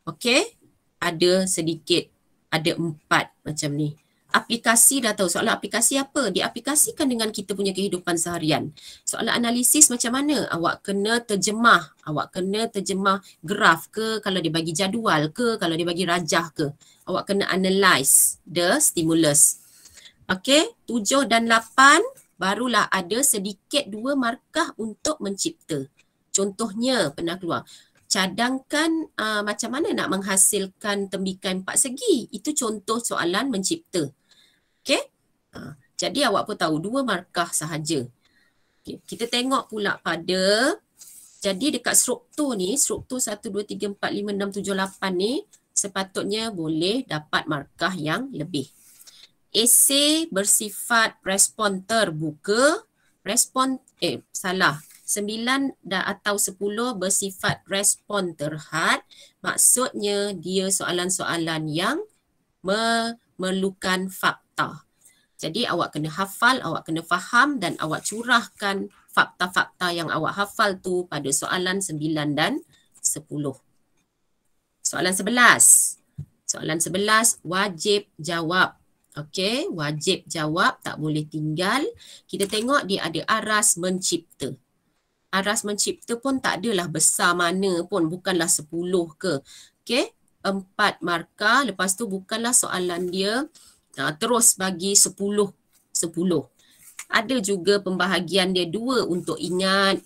Okey. Ada sedikit. Ada empat macam ni aplikasi dah tahu soalan aplikasi apa diaplikasikan dengan kita punya kehidupan seharian soalan analisis macam mana awak kena terjemah awak kena terjemah graf ke kalau dia bagi jadual ke kalau dia bagi rajah ke awak kena analyze the stimulus okey tujuh dan lapan barulah ada sedikit dua markah untuk mencipta contohnya pernah keluar cadangkan uh, macam mana nak menghasilkan tembikai empat segi itu contoh soalan mencipta Okay? Ha. Jadi awak pun tahu dua markah sahaja. Okay. Kita tengok pula pada jadi dekat struktur ni, struktur 1, 2, 3, 4, 5, 6, 7, 8 ni sepatutnya boleh dapat markah yang lebih. Esay bersifat respon terbuka, respon, eh salah, 9 dan atau 10 bersifat respon terhad, maksudnya dia soalan-soalan yang mengatakan memerlukan fakta. Jadi awak kena hafal, awak kena faham dan awak curahkan fakta-fakta yang awak hafal tu pada soalan 9 dan 10. Soalan 11. Soalan 11 wajib jawab. Okey, wajib jawab tak boleh tinggal. Kita tengok dia ada aras mencipta. Aras mencipta pun tak adalah besar mana pun, bukanlah 10 ke. Okey, empat markah lepas tu bukanlah soalan dia uh, terus bagi sepuluh sepuluh ada juga pembahagian dia dua untuk ingat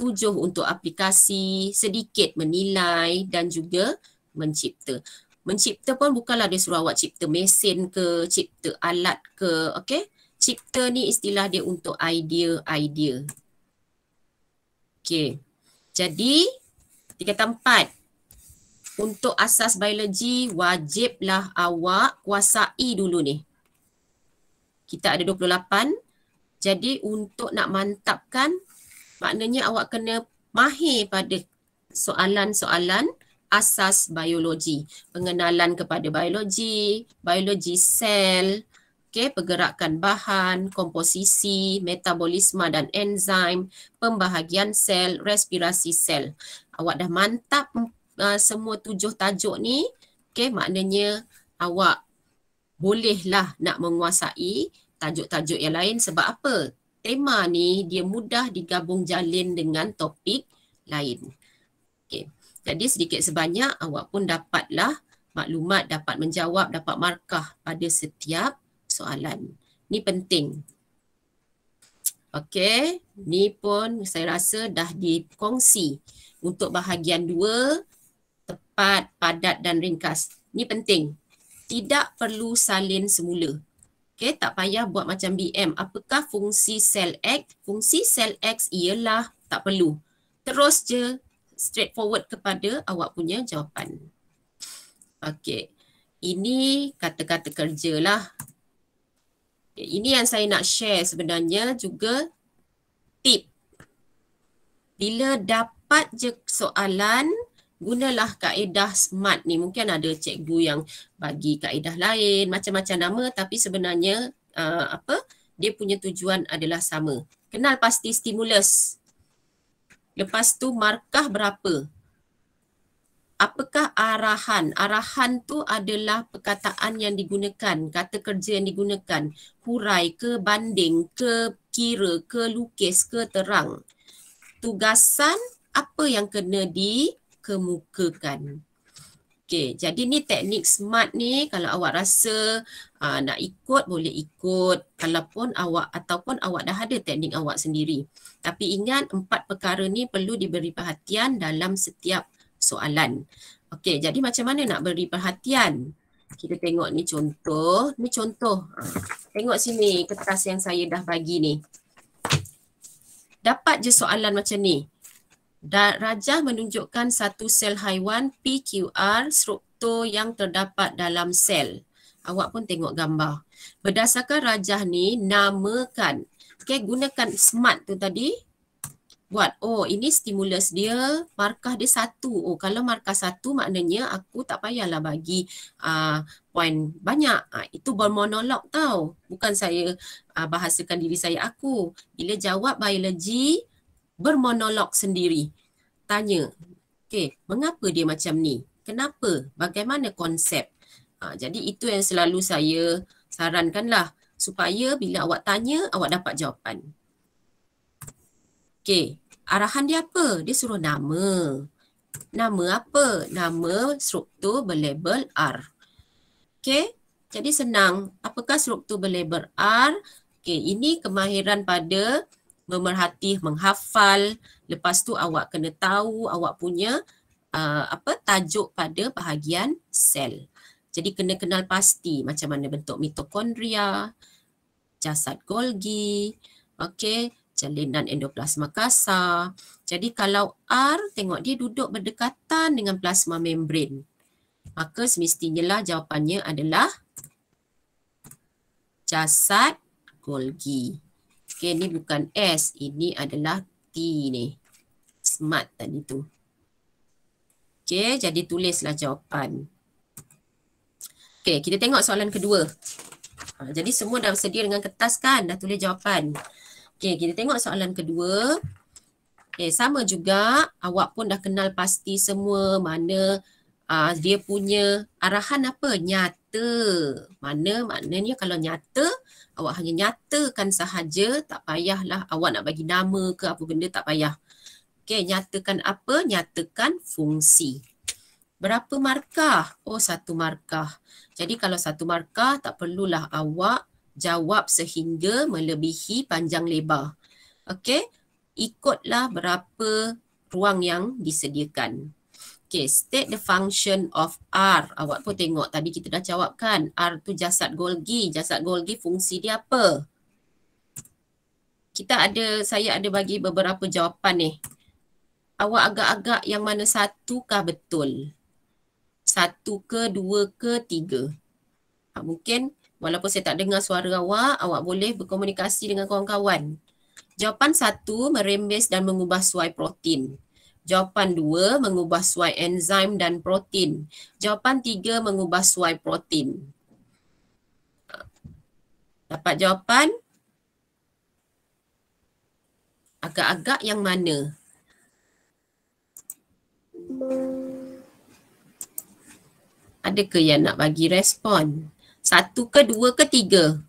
tujuh untuk aplikasi sedikit menilai dan juga mencipta mencipta pun bukanlah dia suruh awak cipta mesin ke cipta alat ke okay cipta ni istilah dia untuk idea idea okay jadi tiga tempat untuk asas biologi wajiblah awak kuasai dulu ni. Kita ada 28. Jadi untuk nak mantapkan maknanya awak kena mahir pada soalan-soalan asas biologi. Pengenalan kepada biologi, biologi sel, okay, pergerakan bahan, komposisi, metabolisme dan enzim, pembahagian sel, respirasi sel. Awak dah mantap uh, semua tujuh tajuk ni okay maknanya awak bolehlah nak menguasai tajuk-tajuk yang lain sebab apa tema ni dia mudah digabung jalin dengan topik lain Okay, jadi sedikit sebanyak awak pun dapatlah maklumat dapat menjawab dapat markah pada setiap soalan ni penting Okey, ni pun saya rasa dah dikongsi untuk bahagian dua cepat, padat dan ringkas. Ini penting. Tidak perlu salin semula. Okay, tak payah buat macam BM. Apakah fungsi sel X? Fungsi sel X ialah tak perlu. Terus je straightforward kepada awak punya jawapan. Okey. Ini kata-kata kerja lah. Okay, ini yang saya nak share sebenarnya juga tip. Bila dapat je soalan, gunalah kaedah SMART ni. Mungkin ada cikgu yang bagi kaedah lain, macam-macam nama tapi sebenarnya uh, apa dia punya tujuan adalah sama. Kenal pasti stimulus. Lepas tu markah berapa? Apakah arahan? Arahan tu adalah perkataan yang digunakan, kata kerja yang digunakan. Hurai ke banding ke kira ke lukis ke terang. Tugasan apa yang kena di kemukakan. Okey, jadi ni teknik smart ni kalau awak rasa aa, ah, nak ikut boleh ikut kalaupun awak ataupun awak dah ada teknik awak sendiri. Tapi ingat empat perkara ni perlu diberi perhatian dalam setiap soalan. Okey, jadi macam mana nak beri perhatian? Kita tengok ni contoh, ni contoh. Ah, tengok sini kertas yang saya dah bagi ni. Dapat je soalan macam ni. Rajah menunjukkan satu sel haiwan PQR struktur yang terdapat dalam sel. Awak pun tengok gambar. Berdasarkan rajah ni, namakan. Okay, gunakan smart tu tadi. Buat, oh ini stimulus dia, markah dia satu. Oh kalau markah satu maknanya aku tak payahlah bagi uh, ah, poin banyak. Uh, itu bermonolog tau. Bukan saya uh, bahasakan diri saya aku. Bila jawab biologi, bermonolog sendiri. Tanya, okay, mengapa dia macam ni? Kenapa? Bagaimana konsep? Ha, jadi itu yang selalu saya sarankanlah supaya bila awak tanya, awak dapat jawapan. Okay, arahan dia apa? Dia suruh nama. Nama apa? Nama struktur berlabel R. Okay, jadi senang. Apakah struktur berlabel R? Okay, ini kemahiran pada memerhati, menghafal. Lepas tu awak kena tahu awak punya uh, apa tajuk pada bahagian sel. Jadi kena kenal pasti macam mana bentuk mitokondria, jasad Golgi, okey, jalinan endoplasma kasa. Jadi kalau R tengok dia duduk berdekatan dengan plasma membran. Maka semestinya lah jawapannya adalah jasad Golgi. Okay, ni bukan S. Ini adalah T ni. Smart tadi tu. Okay, jadi tulislah jawapan. Okay, kita tengok soalan kedua. Ha, jadi semua dah sedia dengan kertas kan? Dah tulis jawapan. Okay, kita tengok soalan kedua. Okay, eh, sama juga awak pun dah kenal pasti semua mana uh, dia punya arahan apa? Nyata nyata. Mana maknanya kalau nyata, awak hanya nyatakan sahaja, tak payahlah awak nak bagi nama ke apa benda, tak payah. Okey, nyatakan apa? Nyatakan fungsi. Berapa markah? Oh, satu markah. Jadi kalau satu markah, tak perlulah awak jawab sehingga melebihi panjang lebar. Okey, ikutlah berapa ruang yang disediakan. Okay, state the function of R. Awak pun tengok tadi kita dah jawabkan. R tu jasad Golgi. Jasad Golgi fungsi dia apa? Kita ada, saya ada bagi beberapa jawapan ni. Awak agak-agak yang mana satukah betul? Satu ke, dua ke, tiga? Ha, mungkin walaupun saya tak dengar suara awak, awak boleh berkomunikasi dengan kawan-kawan. Jawapan satu, merembes dan mengubah suai protein. Jawapan dua, mengubah suai enzim dan protein. Jawapan tiga, mengubah suai protein. Dapat jawapan? Agak-agak yang mana? Adakah yang nak bagi respon? Satu ke dua ke tiga?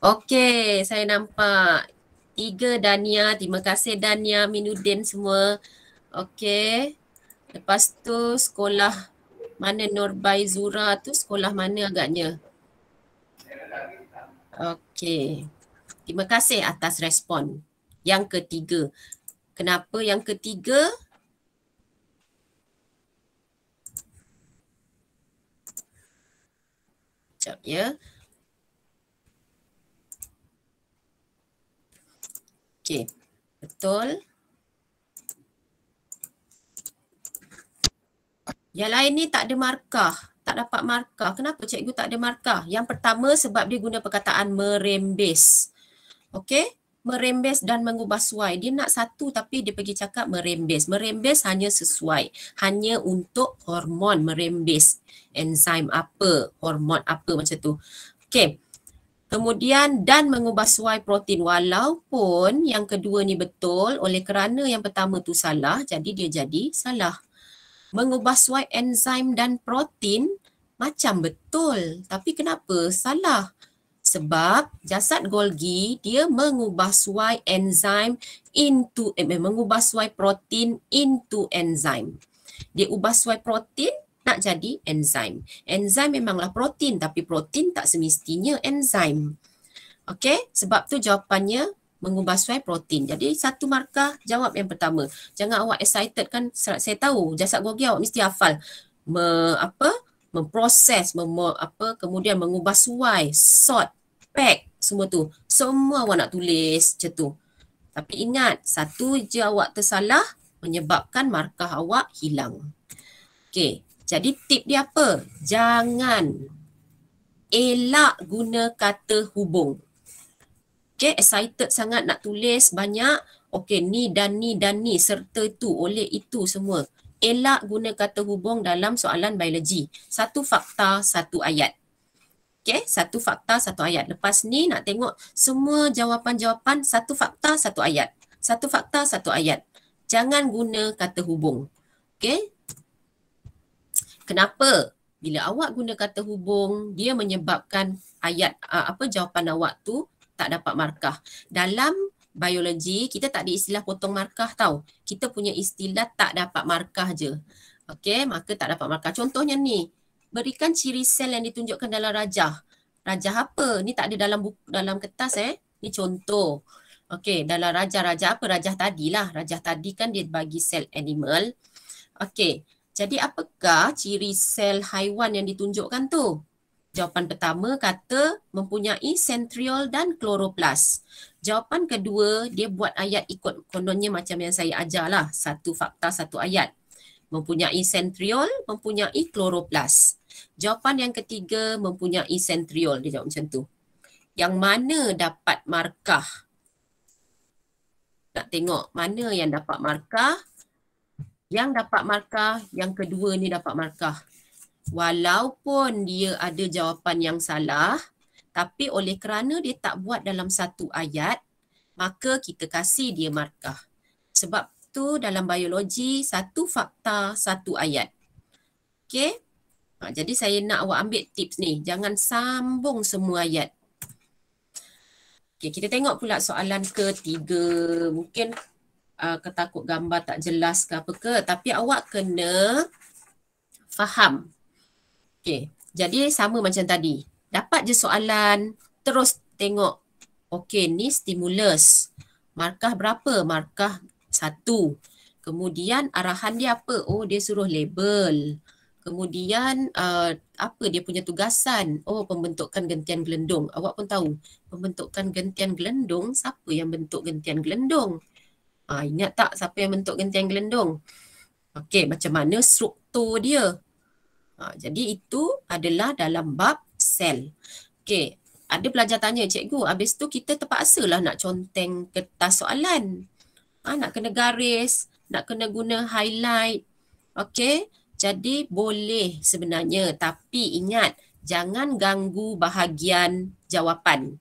Okey, saya nampak tiga Dania. Terima kasih Dania, Minudin semua. Okey. Lepas tu sekolah mana Norbai Zura tu sekolah mana agaknya? Okey. Terima kasih atas respon. Yang ketiga. Kenapa yang ketiga? Sekejap ya. Yeah. Okey. Betul. Yang lain ni tak ada markah. Tak dapat markah. Kenapa cikgu tak ada markah? Yang pertama sebab dia guna perkataan merembes. Okey. Merembes dan mengubah suai. Dia nak satu tapi dia pergi cakap merembes. Merembes hanya sesuai. Hanya untuk hormon merembes. Enzim apa, hormon apa macam tu. Okey. Kemudian dan mengubah suai protein walaupun yang kedua ni betul oleh kerana yang pertama tu salah jadi dia jadi salah. Mengubah suai enzim dan protein macam betul tapi kenapa salah? Sebab jasad Golgi dia mengubah suai enzim into eh, mengubah suai protein into enzim. Dia ubah suai protein nak jadi enzim. Enzim memanglah protein tapi protein tak semestinya enzim. Okey, sebab tu jawapannya mengubah suai protein. Jadi satu markah jawab yang pertama. Jangan awak excited kan saya tahu jasad gogi awak mesti hafal. Me, apa? Memproses, mem, apa? kemudian mengubah suai, sort, pack, semua tu. Semua awak nak tulis macam tu. Tapi ingat, satu je awak tersalah menyebabkan markah awak hilang. Okey, jadi tip dia apa? Jangan elak guna kata hubung. Okay, excited sangat nak tulis banyak. Okay, ni dan ni dan ni serta tu oleh itu semua. Elak guna kata hubung dalam soalan biologi. Satu fakta, satu ayat. Okay, satu fakta, satu ayat. Lepas ni nak tengok semua jawapan-jawapan satu fakta, satu ayat. Satu fakta, satu ayat. Jangan guna kata hubung. Okay, kenapa bila awak guna kata hubung dia menyebabkan ayat uh, apa jawapan awak tu tak dapat markah dalam biologi kita tak ada istilah potong markah tau kita punya istilah tak dapat markah je okey maka tak dapat markah contohnya ni berikan ciri sel yang ditunjukkan dalam rajah rajah apa ni tak ada dalam buku, dalam kertas eh ni contoh okey dalam rajah rajah apa rajah tadilah rajah tadi kan dia bagi sel animal okey jadi apakah ciri sel haiwan yang ditunjukkan tu? Jawapan pertama kata mempunyai sentriol dan kloroplas. Jawapan kedua dia buat ayat ikut kononnya macam yang saya ajar lah. Satu fakta satu ayat. Mempunyai sentriol, mempunyai kloroplas. Jawapan yang ketiga mempunyai sentriol. Dia jawab macam tu. Yang mana dapat markah? Nak tengok mana yang dapat markah yang dapat markah, yang kedua ni dapat markah. Walaupun dia ada jawapan yang salah, tapi oleh kerana dia tak buat dalam satu ayat, maka kita kasih dia markah. Sebab tu dalam biologi, satu fakta, satu ayat. Okay? Ha, jadi saya nak awak ambil tips ni. Jangan sambung semua ayat. Okay, kita tengok pula soalan ketiga. Mungkin uh, ketakut gambar tak jelas ke apa ke tapi awak kena faham. Okey, jadi sama macam tadi. Dapat je soalan, terus tengok. Okey, ni stimulus. Markah berapa? Markah satu. Kemudian arahan dia apa? Oh, dia suruh label. Kemudian uh, apa dia punya tugasan? Oh, pembentukan gentian gelendung. Awak pun tahu, pembentukan gentian gelendung, siapa yang bentuk gentian gelendung? Ha, ingat tak siapa yang bentuk genting gelendung? Okey, macam mana struktur dia? Ha, jadi itu adalah dalam bab sel. Okey, ada pelajar tanya, cikgu, habis tu kita lah nak conteng kertas soalan. Ha, nak kena garis, nak kena guna highlight. Okey, jadi boleh sebenarnya. Tapi ingat, jangan ganggu bahagian jawapan.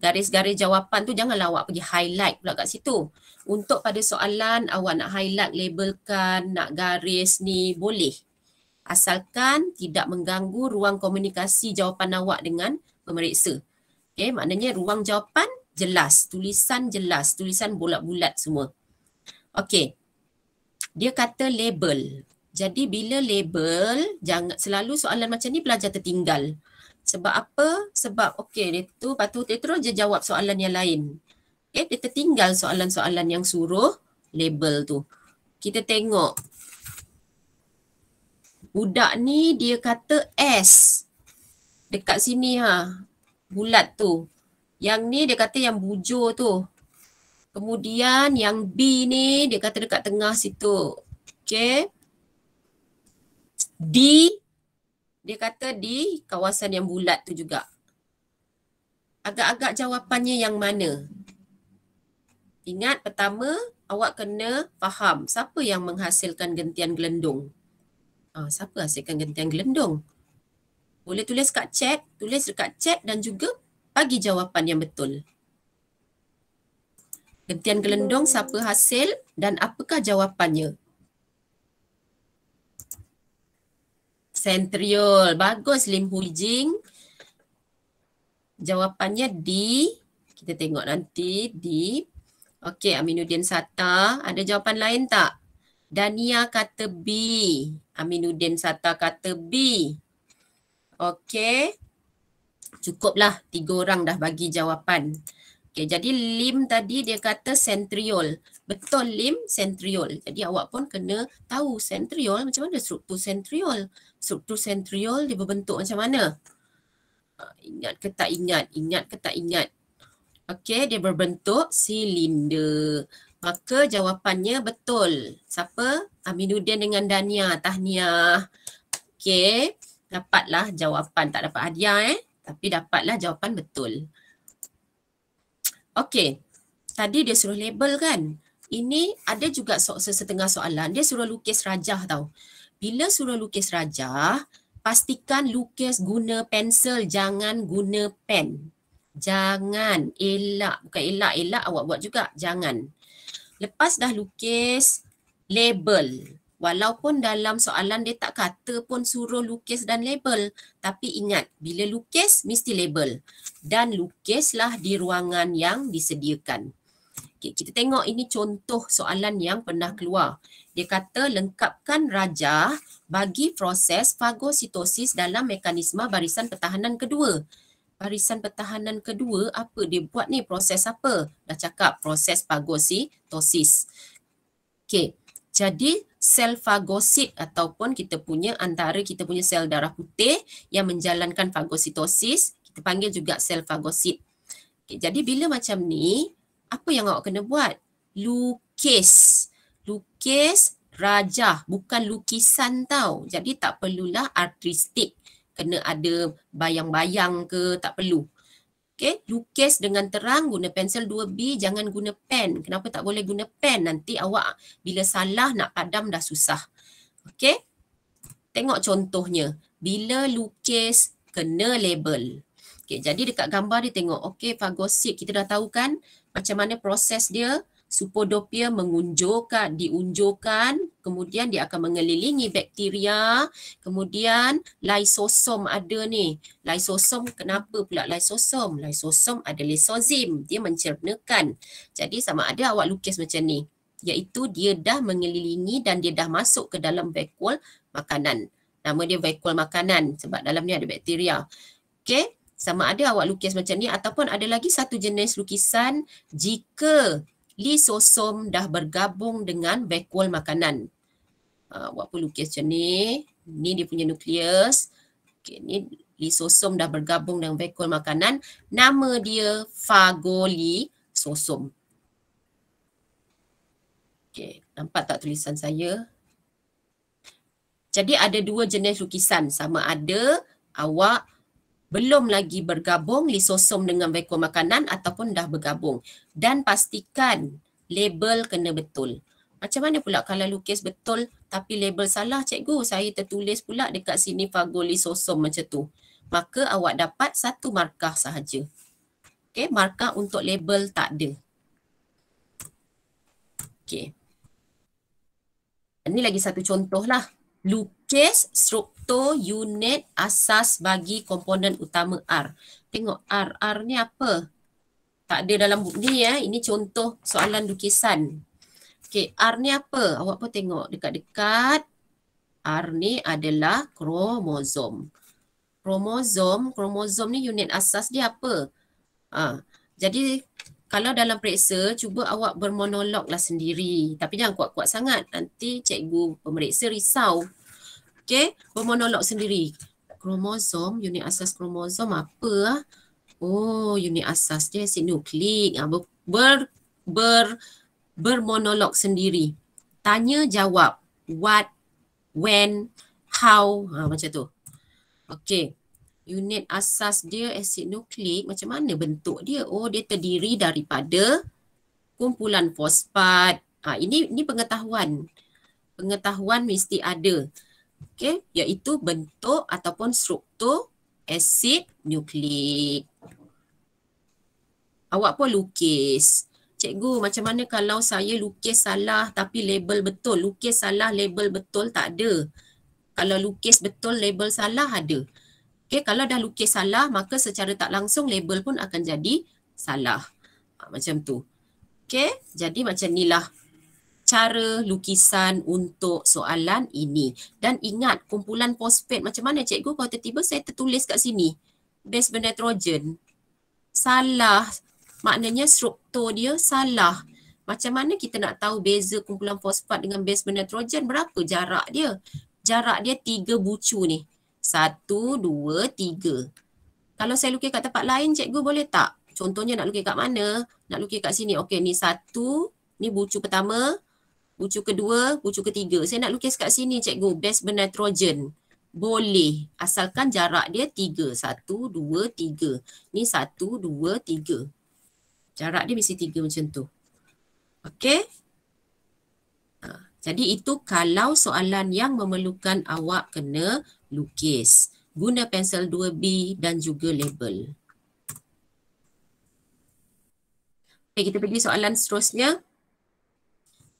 Garis-garis jawapan tu janganlah awak pergi highlight pula kat situ untuk pada soalan awak nak highlight, labelkan, nak garis ni boleh. Asalkan tidak mengganggu ruang komunikasi jawapan awak dengan pemeriksa. Okay, maknanya ruang jawapan jelas, tulisan jelas, tulisan bulat-bulat semua. Okay, dia kata label. Jadi bila label, jangan selalu soalan macam ni pelajar tertinggal. Sebab apa? Sebab okay, dia tu, lepas dia terus je jawab soalan yang lain. Eh, dia tertinggal soalan-soalan yang suruh label tu. Kita tengok. Budak ni dia kata S. Dekat sini ha. Bulat tu. Yang ni dia kata yang bujur tu. Kemudian yang B ni dia kata dekat tengah situ. Okay. D. Dia kata di kawasan yang bulat tu juga. Agak-agak jawapannya yang mana? Ingat pertama awak kena faham siapa yang menghasilkan gentian gelendung. Ah, siapa hasilkan gentian gelendung? Boleh tulis kat chat, tulis dekat chat dan juga bagi jawapan yang betul. Gentian gelendung siapa hasil dan apakah jawapannya? Sentriol. Bagus Lim Hui Jawapannya D. Kita tengok nanti di Okey, Aminuddin Sata. Ada jawapan lain tak? Dania kata B. Aminuddin Sata kata B. Okey. Cukuplah tiga orang dah bagi jawapan. Okey, jadi Lim tadi dia kata sentriol. Betul Lim, sentriol. Jadi awak pun kena tahu sentriol macam mana struktur sentriol. Struktur sentriol dia berbentuk macam mana? Ah, ingat ke tak ingat? Ingat ke tak ingat? Okey, dia berbentuk silinder. Maka jawapannya betul. Siapa? Aminuddin dengan Dania. Tahniah. Okey, dapatlah jawapan. Tak dapat hadiah eh. Tapi dapatlah jawapan betul. Okey, tadi dia suruh label kan? Ini ada juga so setengah soalan. Dia suruh lukis rajah tau. Bila suruh lukis rajah, pastikan lukis guna pensel, jangan guna pen. Jangan elak, bukan elak, elak awak buat juga. Jangan. Lepas dah lukis, label. Walaupun dalam soalan dia tak kata pun suruh lukis dan label. Tapi ingat, bila lukis, mesti label. Dan lukislah di ruangan yang disediakan. Okay, kita tengok ini contoh soalan yang pernah keluar. Dia kata lengkapkan raja bagi proses fagositosis dalam mekanisme barisan pertahanan kedua barisan pertahanan kedua apa dia buat ni proses apa dah cakap proses fagositosis okey jadi sel fagosit ataupun kita punya antara kita punya sel darah putih yang menjalankan fagositosis kita panggil juga sel fagosit okey jadi bila macam ni apa yang awak kena buat lukis lukis rajah bukan lukisan tau jadi tak perlulah artistik kena ada bayang-bayang ke tak perlu. Okay, lukis dengan terang guna pensel 2B jangan guna pen. Kenapa tak boleh guna pen? Nanti awak bila salah nak padam dah susah. Okay, tengok contohnya. Bila lukis kena label. Okay, jadi dekat gambar dia tengok. Okay, fagosit kita dah tahu kan macam mana proses dia. Supodopia mengunjukkan, diunjukkan, kemudian dia akan mengelilingi bakteria, kemudian lysosom ada ni. Lysosom kenapa pula lysosom? Lysosom ada lysozim, dia mencernakan. Jadi sama ada awak lukis macam ni, iaitu dia dah mengelilingi dan dia dah masuk ke dalam vakuol makanan. Nama dia vakuol makanan sebab dalam ni ada bakteria. Okay, sama ada awak lukis macam ni ataupun ada lagi satu jenis lukisan jika lisosom dah bergabung dengan vakuol makanan. Ha, buat apa lukis macam ni. Ni dia punya nukleus. Okay, ni lisosom dah bergabung dengan vakuol makanan. Nama dia fagolisosom. Okay, nampak tak tulisan saya? Jadi ada dua jenis lukisan. Sama ada awak belum lagi bergabung lisosom dengan vakum makanan ataupun dah bergabung dan pastikan label kena betul. Macam mana pula kalau lukis betul tapi label salah cikgu saya tertulis pula dekat sini fagol macam tu. Maka awak dapat satu markah sahaja. Okay, markah untuk label tak ada. Okay. Ini lagi satu contoh lah. Lukis struktur Contoh unit asas bagi komponen utama R. Tengok R. R ni apa? Tak ada dalam buku ni ya. Ini contoh soalan lukisan. Okey, R ni apa? Awak pun tengok dekat-dekat. R ni adalah kromosom. Kromosom, kromosom ni unit asas dia apa? Ha. Jadi kalau dalam periksa, cuba awak bermonologlah sendiri. Tapi jangan kuat-kuat sangat. Nanti cikgu pemeriksa risau. Okey, bermonolog sendiri. Kromosom, unit asas kromosom apa? Ah? Oh, unit asas dia asid nukleik. Ah, ber, ber, ber, bermonolog sendiri. Tanya jawab. What, when, how. Ha, macam tu. Okey. Unit asas dia asid nukleik. Macam mana bentuk dia? Oh, dia terdiri daripada kumpulan fosfat. Ha, ini, ini pengetahuan. Pengetahuan mesti ada okey iaitu bentuk ataupun struktur asid nukleik awak pun lukis cikgu macam mana kalau saya lukis salah tapi label betul lukis salah label betul tak ada kalau lukis betul label salah ada okey kalau dah lukis salah maka secara tak langsung label pun akan jadi salah ha, macam tu okey jadi macam ni lah cara lukisan untuk soalan ini. Dan ingat kumpulan fosfat macam mana cikgu kalau tiba-tiba saya tertulis kat sini. Base bernitrogen. Salah. Maknanya struktur dia salah. Macam mana kita nak tahu beza kumpulan fosfat dengan base bernitrogen? Berapa jarak dia? Jarak dia tiga bucu ni. Satu, dua, tiga. Kalau saya lukis kat tempat lain cikgu boleh tak? Contohnya nak lukis kat mana? Nak lukis kat sini. Okey ni satu, ni bucu pertama pucu kedua, pucu ketiga. Saya nak lukis kat sini cikgu, base bernitrogen. Boleh. Asalkan jarak dia tiga. Satu, dua, tiga. Ni satu, dua, tiga. Jarak dia mesti tiga macam tu. Okey? Ha. Jadi itu kalau soalan yang memerlukan awak kena lukis. Guna pensel 2B dan juga label. Okey, kita pergi soalan seterusnya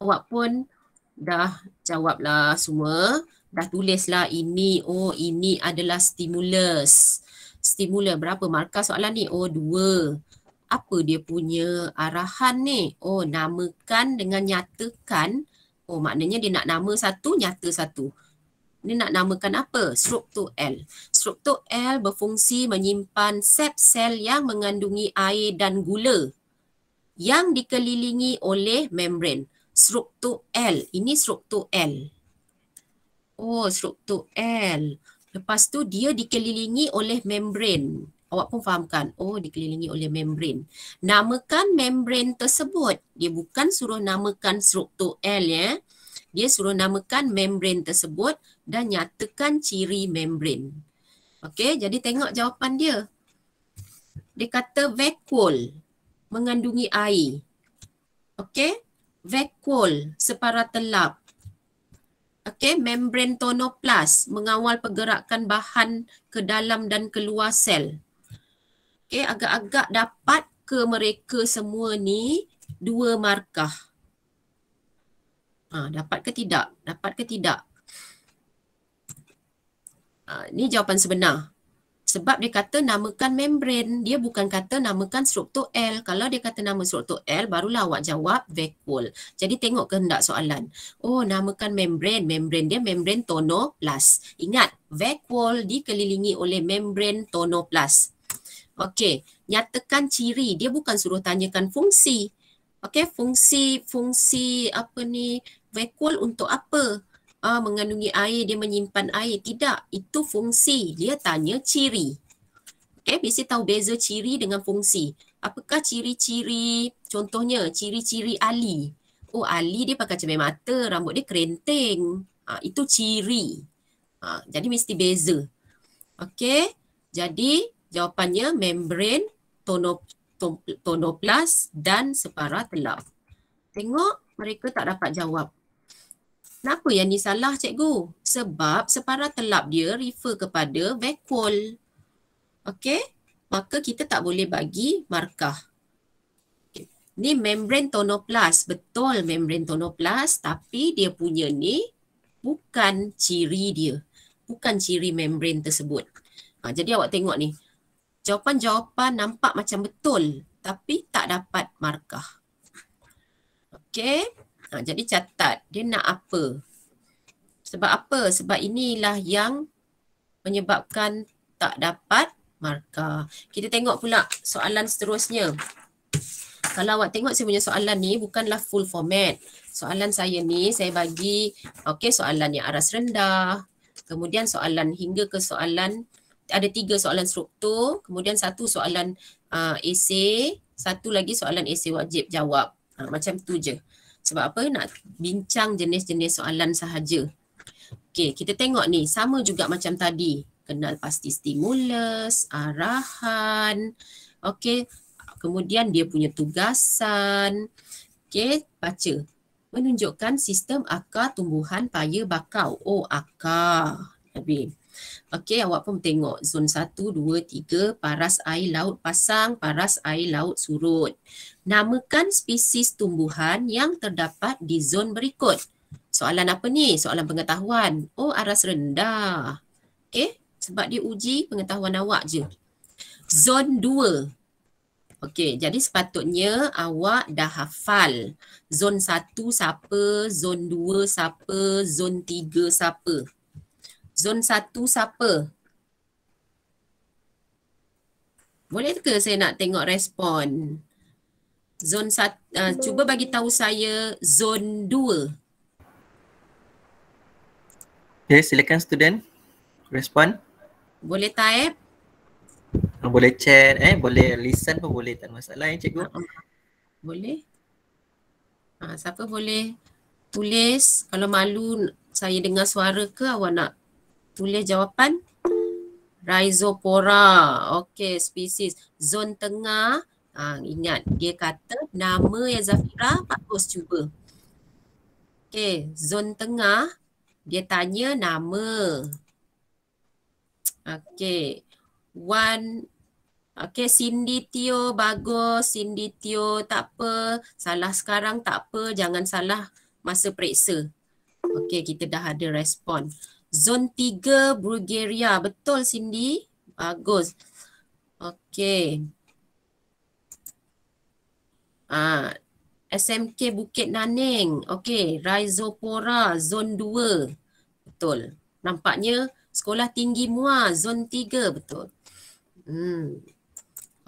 jawab pun dah jawablah semua dah tulislah ini oh ini adalah stimulus stimulus berapa markah soalan ni oh dua apa dia punya arahan ni oh namakan dengan nyatakan oh maknanya dia nak nama satu nyata satu dia nak namakan apa struktur L struktur L berfungsi menyimpan sep sel yang mengandungi air dan gula yang dikelilingi oleh membran struktur L. Ini struktur L. Oh, struktur L. Lepas tu dia dikelilingi oleh membran. Awak pun fahamkan. Oh, dikelilingi oleh membran. Namakan membran tersebut. Dia bukan suruh namakan struktur L ya. Dia suruh namakan membran tersebut dan nyatakan ciri membran. Okey, jadi tengok jawapan dia. Dia kata vacuole mengandungi air. Okey? vacuole separa telap. Okey, membran tonoplas mengawal pergerakan bahan ke dalam dan keluar sel. Okey, agak-agak dapat ke mereka semua ni dua markah. Ha, dapat ke tidak? Dapat ke tidak? Ha, ni jawapan sebenar. Sebab dia kata namakan membran, dia bukan kata namakan struktur L. Kalau dia kata nama struktur L, barulah awak jawab vacuole. Jadi tengok kehendak soalan. Oh, namakan membran. Membran dia membran tonoplas. Ingat, vacuole dikelilingi oleh membran tonoplas. Okey, nyatakan ciri. Dia bukan suruh tanyakan fungsi. Okey, fungsi, fungsi apa ni, vacuole untuk apa? uh, mengandungi air, dia menyimpan air. Tidak, itu fungsi. Dia tanya ciri. Okay, mesti tahu beza ciri dengan fungsi. Apakah ciri-ciri, contohnya ciri-ciri Ali. Oh Ali dia pakai cermin mata, rambut dia kerenting. Uh, ah, itu ciri. Uh, jadi mesti beza. Okay, jadi jawapannya membran, tonoplas dan separa telap. Tengok mereka tak dapat jawab. Kenapa yang ni salah cikgu? Sebab separa telap dia refer kepada vacuole. Okey? Maka kita tak boleh bagi markah. Okay. Ni membran tonoplas. Betul membrane tonoplas tapi dia punya ni bukan ciri dia. Bukan ciri membrane tersebut. Ha, jadi awak tengok ni. Jawapan-jawapan nampak macam betul tapi tak dapat markah. Okey? Ha, jadi catat dia nak apa. Sebab apa? Sebab inilah yang menyebabkan tak dapat markah. Kita tengok pula soalan seterusnya. Kalau awak tengok saya punya soalan ni bukanlah full format. Soalan saya ni saya bagi okay, soalan yang aras rendah. Kemudian soalan hingga ke soalan ada tiga soalan struktur. Kemudian satu soalan uh, esay. Satu lagi soalan esay wajib jawab. Ha, macam tu je. Sebab apa? Nak bincang jenis-jenis soalan sahaja. Okey, kita tengok ni. Sama juga macam tadi. Kenal pasti stimulus, arahan. Okey, kemudian dia punya tugasan. Okey, baca. Menunjukkan sistem akar tumbuhan paya bakau. Oh, akar. Habis. Okey, awak pun tengok zon 1, 2, 3, paras air laut pasang, paras air laut surut. Namakan spesies tumbuhan yang terdapat di zon berikut. Soalan apa ni? Soalan pengetahuan. Oh, aras rendah. Okey, eh, sebab dia uji pengetahuan awak je. Zon 2. Okey, jadi sepatutnya awak dah hafal zon 1 siapa, zon 2 siapa, zon 3 siapa. Zon satu siapa? Boleh ke saya nak tengok respon? Zon satu, uh, ah, cuba bagi tahu saya zon dua. Okay, silakan student respon. Boleh tak ah, Boleh chat eh, boleh listen pun boleh tak masalah eh cikgu. Ah, boleh. Ha, siapa boleh tulis kalau malu saya dengar suara ke awak nak Tulis jawapan. Rhizopora. Okey, spesies. Zon tengah. Ha, ingat, dia kata nama yang Zafira bagus cuba. Okey, zon tengah. Dia tanya nama. Okey. One. Okey, Cindy Tio bagus. Cindy Tio tak apa. Salah sekarang tak apa. Jangan salah masa periksa. Okey, kita dah ada respon. Zon 3 Bulgaria. Betul Cindy? Bagus. Okey. Ah SMK Bukit Naneng. Okey, Rhizopora Zon 2. Betul. Nampaknya Sekolah Tinggi Mua Zon 3 betul. Hmm.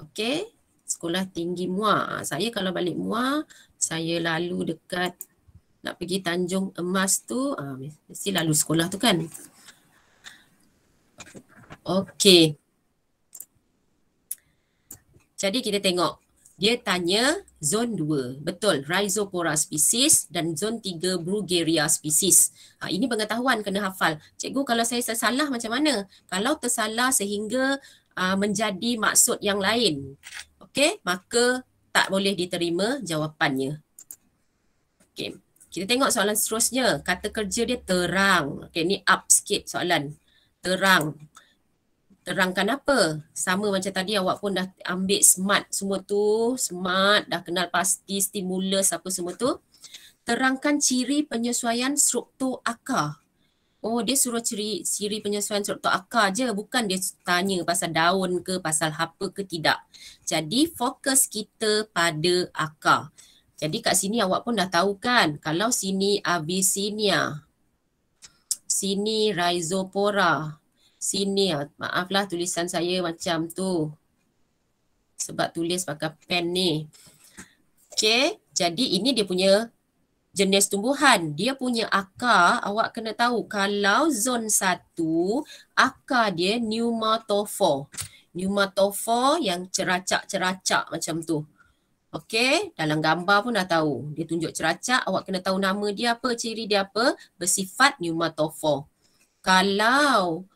Okey, Sekolah Tinggi Mua. Ah, saya kalau balik Mua, saya lalu dekat nak pergi Tanjung Emas tu uh, mesti lalu sekolah tu kan. Okey. Jadi kita tengok dia tanya zon 2. Betul, rhizopora species dan zon 3 brugeria species. Ha, ini pengetahuan kena hafal. Cikgu kalau saya tersalah macam mana? Kalau tersalah sehingga uh, menjadi maksud yang lain. Okey, maka tak boleh diterima jawapannya. Okey. Kita tengok soalan seterusnya. Kata kerja dia terang. Okay, ni up sikit soalan. Terang. Terangkan apa? Sama macam tadi awak pun dah ambil smart semua tu. Smart, dah kenal pasti, stimulus apa semua tu. Terangkan ciri penyesuaian struktur akar. Oh, dia suruh ciri, ciri penyesuaian struktur akar je. Bukan dia tanya pasal daun ke, pasal apa ke, tidak. Jadi, fokus kita pada akar. Jadi kat sini awak pun dah tahu kan kalau sini Abyssinia, sini Rhizopora, sini ah, maaflah tulisan saya macam tu. Sebab tulis pakai pen ni. Okay, jadi ini dia punya jenis tumbuhan. Dia punya akar, awak kena tahu kalau zon satu, akar dia pneumatophore. Pneumatophore yang ceracak-ceracak macam tu. Okey, dalam gambar pun dah tahu. Dia tunjuk ceracak, awak kena tahu nama dia apa, ciri dia apa, bersifat pneumatophore. Kalau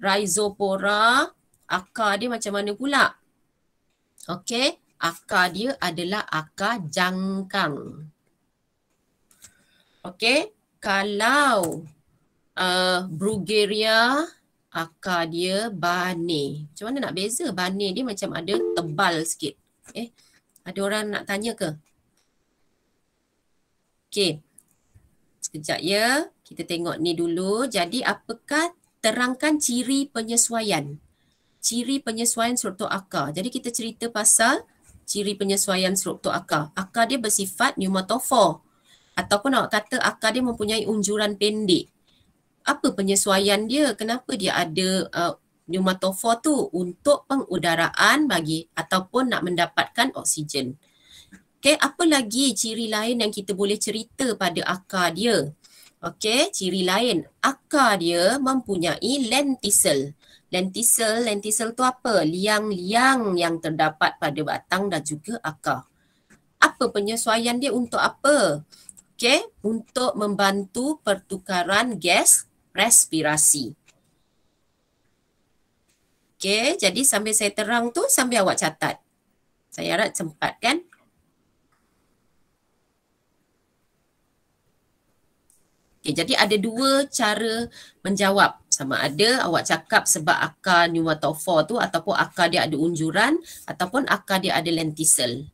rhizopora, akar dia macam mana pula? Okey, akar dia adalah akar jangkang. Okey, kalau uh, eh, brugeria, akar dia bane. Macam mana nak beza? Bane dia macam ada tebal sikit. Okay. Eh, ada orang nak tanya ke? Okey. Sekejap ya. Kita tengok ni dulu. Jadi apakah terangkan ciri penyesuaian? Ciri penyesuaian struktur akar. Jadi kita cerita pasal ciri penyesuaian struktur akar. Akar dia bersifat pneumatophore. Ataupun awak kata akar dia mempunyai unjuran pendek. Apa penyesuaian dia? Kenapa dia ada uh, pneumatophore tu untuk pengudaraan bagi ataupun nak mendapatkan oksigen. Okey, apa lagi ciri lain yang kita boleh cerita pada akar dia? Okey, ciri lain. Akar dia mempunyai lenticel. Lenticel, lenticel tu apa? Liang-liang yang terdapat pada batang dan juga akar. Apa penyesuaian dia untuk apa? Okey, untuk membantu pertukaran gas respirasi. Okay, jadi sambil saya terang tu sambil awak catat. Saya harap sempat kan? Okay, jadi ada dua cara menjawab. Sama ada awak cakap sebab akar pneumatophore tu ataupun akar dia ada unjuran ataupun akar dia ada lenticel.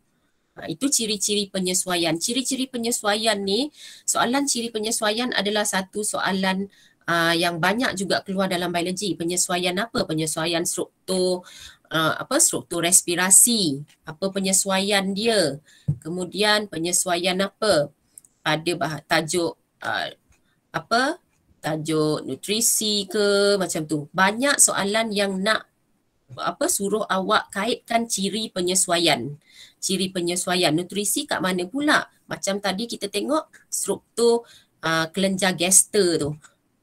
Ha, itu ciri-ciri penyesuaian. Ciri-ciri penyesuaian ni, soalan ciri penyesuaian adalah satu soalan uh, yang banyak juga keluar dalam biologi penyesuaian apa penyesuaian struktur uh, apa struktur respirasi apa penyesuaian dia kemudian penyesuaian apa pada bah- tajuk uh, apa tajuk nutrisi ke macam tu banyak soalan yang nak apa suruh awak kaitkan ciri penyesuaian ciri penyesuaian nutrisi kat mana pula macam tadi kita tengok struktur uh, kelenjar gester tu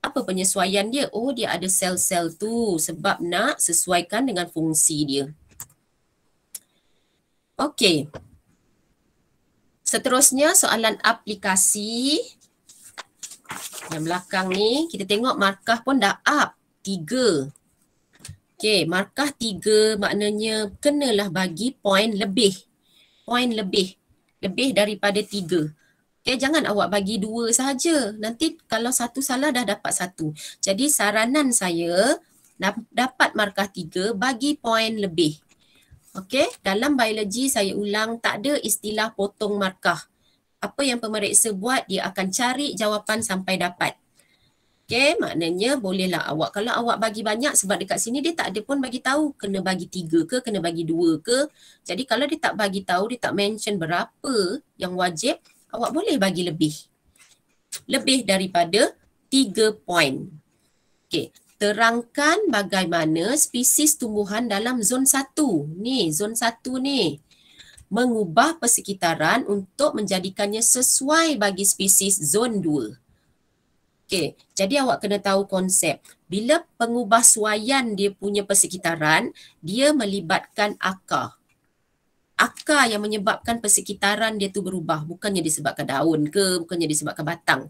apa penyesuaian dia? Oh, dia ada sel-sel tu sebab nak sesuaikan dengan fungsi dia. Okey. Seterusnya soalan aplikasi yang belakang ni kita tengok markah pun dah up tiga. Okey, markah tiga maknanya kenalah bagi poin lebih. Poin lebih. Lebih daripada tiga. Okay, eh, jangan awak bagi dua saja. Nanti kalau satu salah dah dapat satu. Jadi saranan saya dapat markah tiga bagi poin lebih. Okay, dalam biologi saya ulang tak ada istilah potong markah. Apa yang pemeriksa buat dia akan cari jawapan sampai dapat. Okay, maknanya bolehlah awak. Kalau awak bagi banyak sebab dekat sini dia tak ada pun bagi tahu kena bagi tiga ke, kena bagi dua ke. Jadi kalau dia tak bagi tahu, dia tak mention berapa yang wajib, awak boleh bagi lebih. Lebih daripada tiga poin. Okey, terangkan bagaimana spesies tumbuhan dalam zon satu. Ni, zon satu ni. Mengubah persekitaran untuk menjadikannya sesuai bagi spesies zon dua. Okey, jadi awak kena tahu konsep. Bila pengubahsuaian dia punya persekitaran, dia melibatkan akar akar yang menyebabkan persekitaran dia tu berubah bukannya disebabkan daun ke bukannya disebabkan batang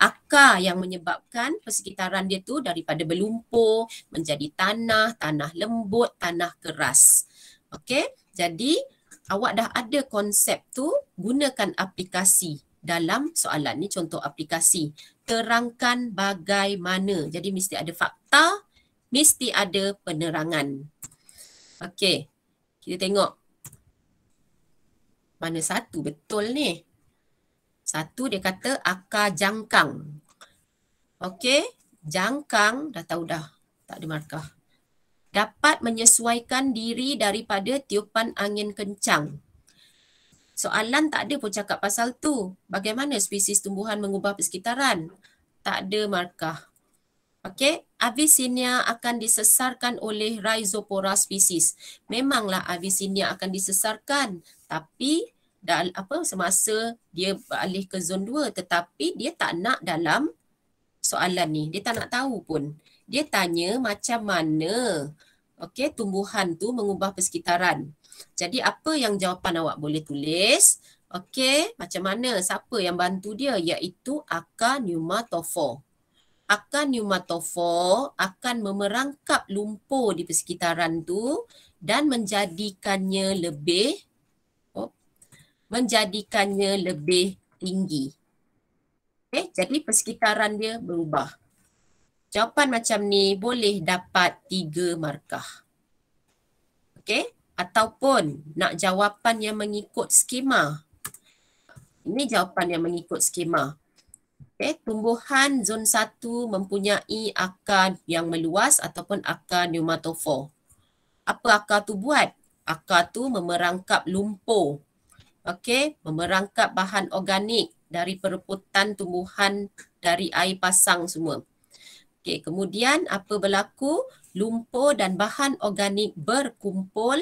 akar yang menyebabkan persekitaran dia tu daripada berlumpur menjadi tanah tanah lembut tanah keras okey jadi awak dah ada konsep tu gunakan aplikasi dalam soalan ni contoh aplikasi terangkan bagaimana jadi mesti ada fakta mesti ada penerangan okey kita tengok mana satu betul ni? Satu dia kata akar jangkang. Okey, jangkang dah tahu dah. Tak ada markah. Dapat menyesuaikan diri daripada tiupan angin kencang. Soalan tak ada pun cakap pasal tu. Bagaimana spesies tumbuhan mengubah persekitaran? Tak ada markah. Okey, Avicennia akan disesarkan oleh rhizopora species. Memanglah Avicennia akan disesarkan, tapi dal apa semasa dia beralih ke zon 2 tetapi dia tak nak dalam soalan ni. Dia tak nak tahu pun. Dia tanya macam mana okey tumbuhan tu mengubah persekitaran. Jadi apa yang jawapan awak boleh tulis? Okey, macam mana? Siapa yang bantu dia? Iaitu akar pneumatophore akan pneumatophore akan memerangkap lumpur di persekitaran tu dan menjadikannya lebih oh, menjadikannya lebih tinggi. Okay, eh, jadi persekitaran dia berubah. Jawapan macam ni boleh dapat tiga markah. Okay? Ataupun nak jawapan yang mengikut skema. Ini jawapan yang mengikut skema. Okay, tumbuhan zon 1 mempunyai akar yang meluas ataupun akar pneumatophore. Apa akar tu buat? Akar tu memerangkap lumpur. Okey, memerangkap bahan organik dari perebutan tumbuhan dari air pasang semua. Okey, kemudian apa berlaku? Lumpur dan bahan organik berkumpul.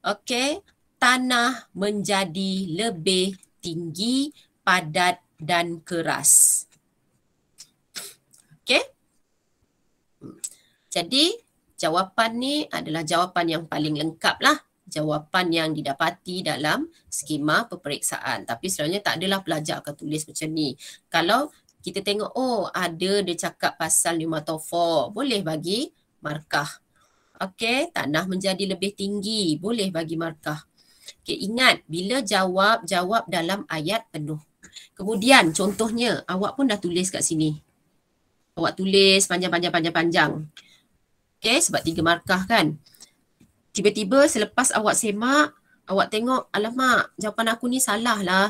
Okey, tanah menjadi lebih tinggi, padat dan keras. Okey. Jadi jawapan ni adalah jawapan yang paling lengkap lah. Jawapan yang didapati dalam skema peperiksaan. Tapi sebenarnya tak adalah pelajar akan tulis macam ni. Kalau kita tengok, oh ada dia cakap pasal pneumatofor. Boleh bagi markah. Okey, tanah menjadi lebih tinggi. Boleh bagi markah. Okey, ingat bila jawab, jawab dalam ayat penuh. Kemudian contohnya awak pun dah tulis kat sini. Awak tulis panjang-panjang-panjang-panjang. Okay sebab tiga markah kan. Tiba-tiba selepas awak semak, awak tengok alamak jawapan aku ni salah lah.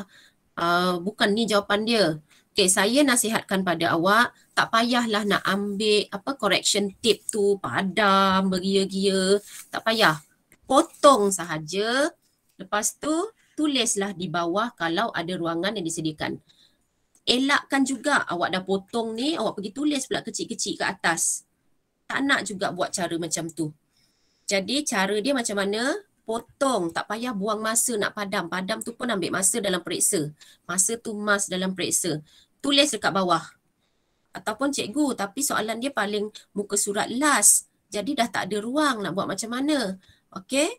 Uh, ah, bukan ni jawapan dia. Okay saya nasihatkan pada awak tak payahlah nak ambil apa correction tip tu padam, beria-gia. Tak payah. Potong sahaja. Lepas tu tulislah di bawah kalau ada ruangan yang disediakan. Elakkan juga awak dah potong ni, awak pergi tulis pula kecil-kecil ke atas. Tak nak juga buat cara macam tu. Jadi cara dia macam mana? Potong, tak payah buang masa nak padam. Padam tu pun ambil masa dalam periksa. Masa tu mas dalam periksa. Tulis dekat bawah. Ataupun cikgu, tapi soalan dia paling muka surat last. Jadi dah tak ada ruang nak buat macam mana. Okay?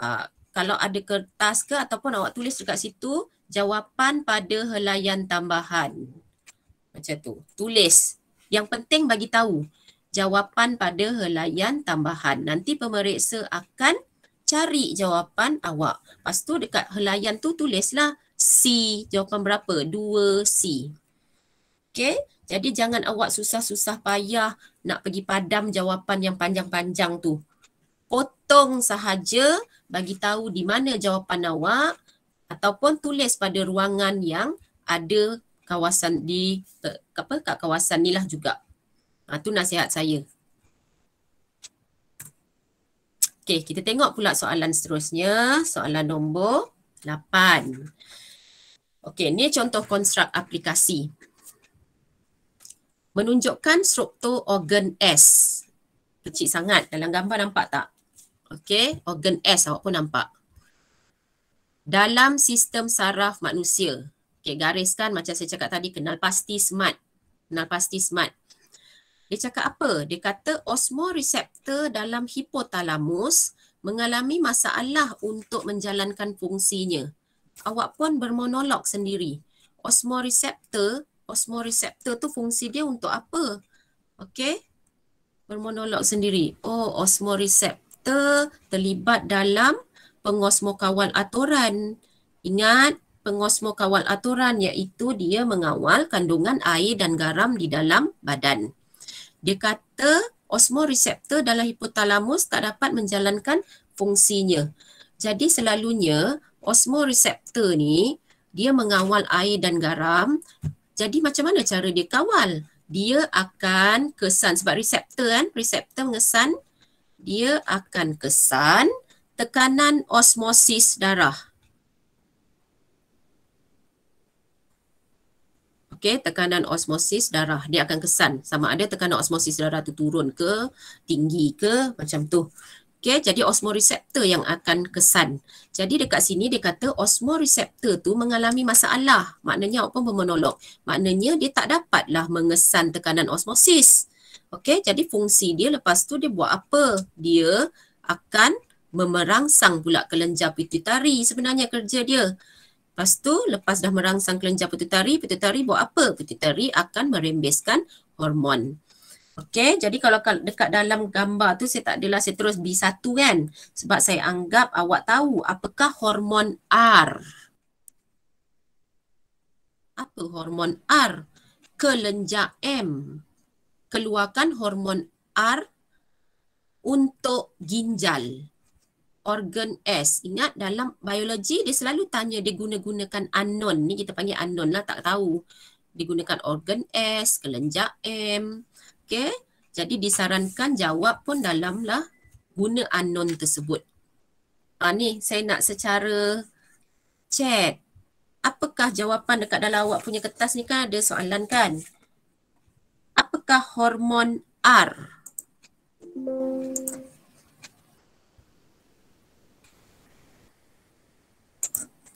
Uh, ah, kalau ada kertas ke ataupun awak tulis dekat situ jawapan pada helaian tambahan. Macam tu. Tulis. Yang penting bagi tahu jawapan pada helaian tambahan. Nanti pemeriksa akan cari jawapan awak. Lepas tu dekat helaian tu tulislah C. Jawapan berapa? 2C. Okay. Jadi jangan awak susah-susah payah nak pergi padam jawapan yang panjang-panjang tu potong sahaja bagi tahu di mana jawapan awak ataupun tulis pada ruangan yang ada kawasan di apa kat kawasan ni lah juga. Ha, tu nasihat saya. Okey, kita tengok pula soalan seterusnya. Soalan nombor 8. Okey, ni contoh konstruk aplikasi. Menunjukkan struktur organ S. Kecil sangat dalam gambar nampak tak? Okay, organ S awak pun nampak. Dalam sistem saraf manusia. Okay, gariskan macam saya cakap tadi, kenal pasti smart. Kenal pasti smart. Dia cakap apa? Dia kata osmoreceptor dalam hipotalamus mengalami masalah untuk menjalankan fungsinya. Awak pun bermonolog sendiri. Osmoreceptor, osmoreceptor tu fungsi dia untuk apa? Okay, Bermonolog sendiri. Oh, osmoreceptor kata terlibat dalam pengosmo kawal aturan. Ingat pengosmo kawal aturan iaitu dia mengawal kandungan air dan garam di dalam badan. Dia kata reseptor dalam hipotalamus tak dapat menjalankan fungsinya. Jadi selalunya osmo reseptor ni dia mengawal air dan garam. Jadi macam mana cara dia kawal? Dia akan kesan sebab reseptor kan, reseptor mengesan dia akan kesan tekanan osmosis darah. Okey, tekanan osmosis darah. Dia akan kesan sama ada tekanan osmosis darah tu turun ke, tinggi ke, macam tu. Okey, jadi osmoreseptor yang akan kesan. Jadi dekat sini dia kata osmoreseptor tu mengalami masalah. Maknanya apa pun menolak. Maknanya dia tak dapatlah mengesan tekanan osmosis. Okey, jadi fungsi dia lepas tu dia buat apa? Dia akan memerangsang pula kelenjar pituitari sebenarnya kerja dia. Lepas tu, lepas dah merangsang kelenjar pituitari, pituitari buat apa? Pituitari akan merembeskan hormon. Okey, jadi kalau dekat dalam gambar tu saya tak adalah saya terus B1 kan? Sebab saya anggap awak tahu apakah hormon R. Apa hormon R? Kelenjar M keluarkan hormon R untuk ginjal organ S. Ingat dalam biologi dia selalu tanya dia guna-gunakan unknown. Ni kita panggil anon lah tak tahu. Dia gunakan organ S, kelenjar M. Okay. Jadi disarankan jawab pun dalam lah guna anon tersebut. Ha, ni saya nak secara chat. Apakah jawapan dekat dalam awak punya kertas ni kan ada soalan kan? apakah hormon R?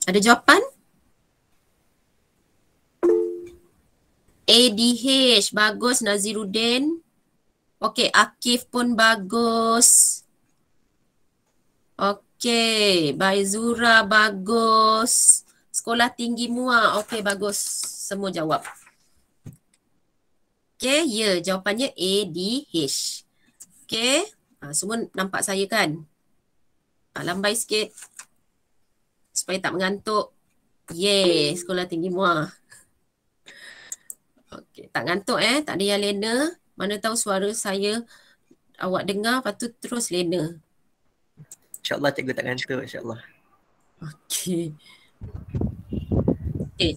Ada jawapan? ADH, bagus Nazirudin, Okey, Akif pun bagus. Okey, Baizura bagus. Sekolah tinggi mua. Okey, bagus. Semua jawab. Okay, ya. Yeah, jawapannya A, D, H. Okay. Ha, semua nampak saya kan? Ha, lambai sikit. Supaya tak mengantuk. Yeay, sekolah tinggi muah. Okay, tak ngantuk eh. Tak ada yang lena. Mana tahu suara saya awak dengar, lepas tu terus lena. InsyaAllah cikgu tak ngantuk, insyaAllah. Okay. Okay. Eh,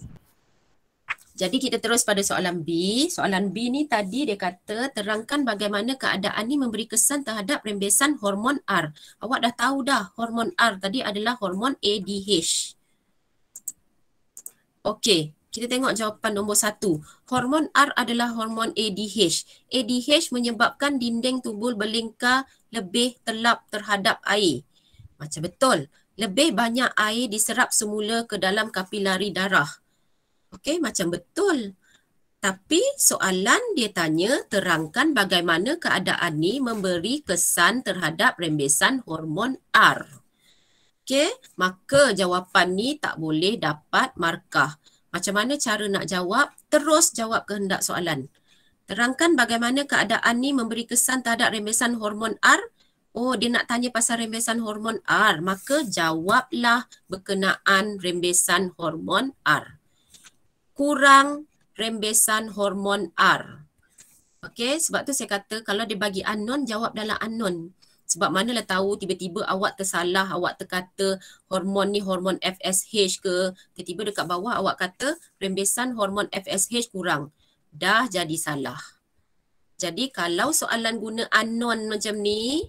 jadi kita terus pada soalan B. Soalan B ni tadi dia kata terangkan bagaimana keadaan ni memberi kesan terhadap rembesan hormon R. Awak dah tahu dah hormon R tadi adalah hormon ADH. Okey, kita tengok jawapan nombor satu. Hormon R adalah hormon ADH. ADH menyebabkan dinding tubuh berlingkar lebih telap terhadap air. Macam betul. Lebih banyak air diserap semula ke dalam kapilari darah. Okey, macam betul. Tapi soalan dia tanya terangkan bagaimana keadaan ni memberi kesan terhadap rembesan hormon R. Okey, maka jawapan ni tak boleh dapat markah. Macam mana cara nak jawab? Terus jawab kehendak soalan. Terangkan bagaimana keadaan ni memberi kesan terhadap rembesan hormon R. Oh, dia nak tanya pasal rembesan hormon R. Maka jawablah berkenaan rembesan hormon R kurang rembesan hormon R. Okey, sebab tu saya kata kalau dia bagi unknown, jawab dalam anon Sebab manalah tahu tiba-tiba awak tersalah, awak terkata hormon ni hormon FSH ke. Tiba-tiba dekat bawah awak kata rembesan hormon FSH kurang. Dah jadi salah. Jadi kalau soalan guna anon macam ni,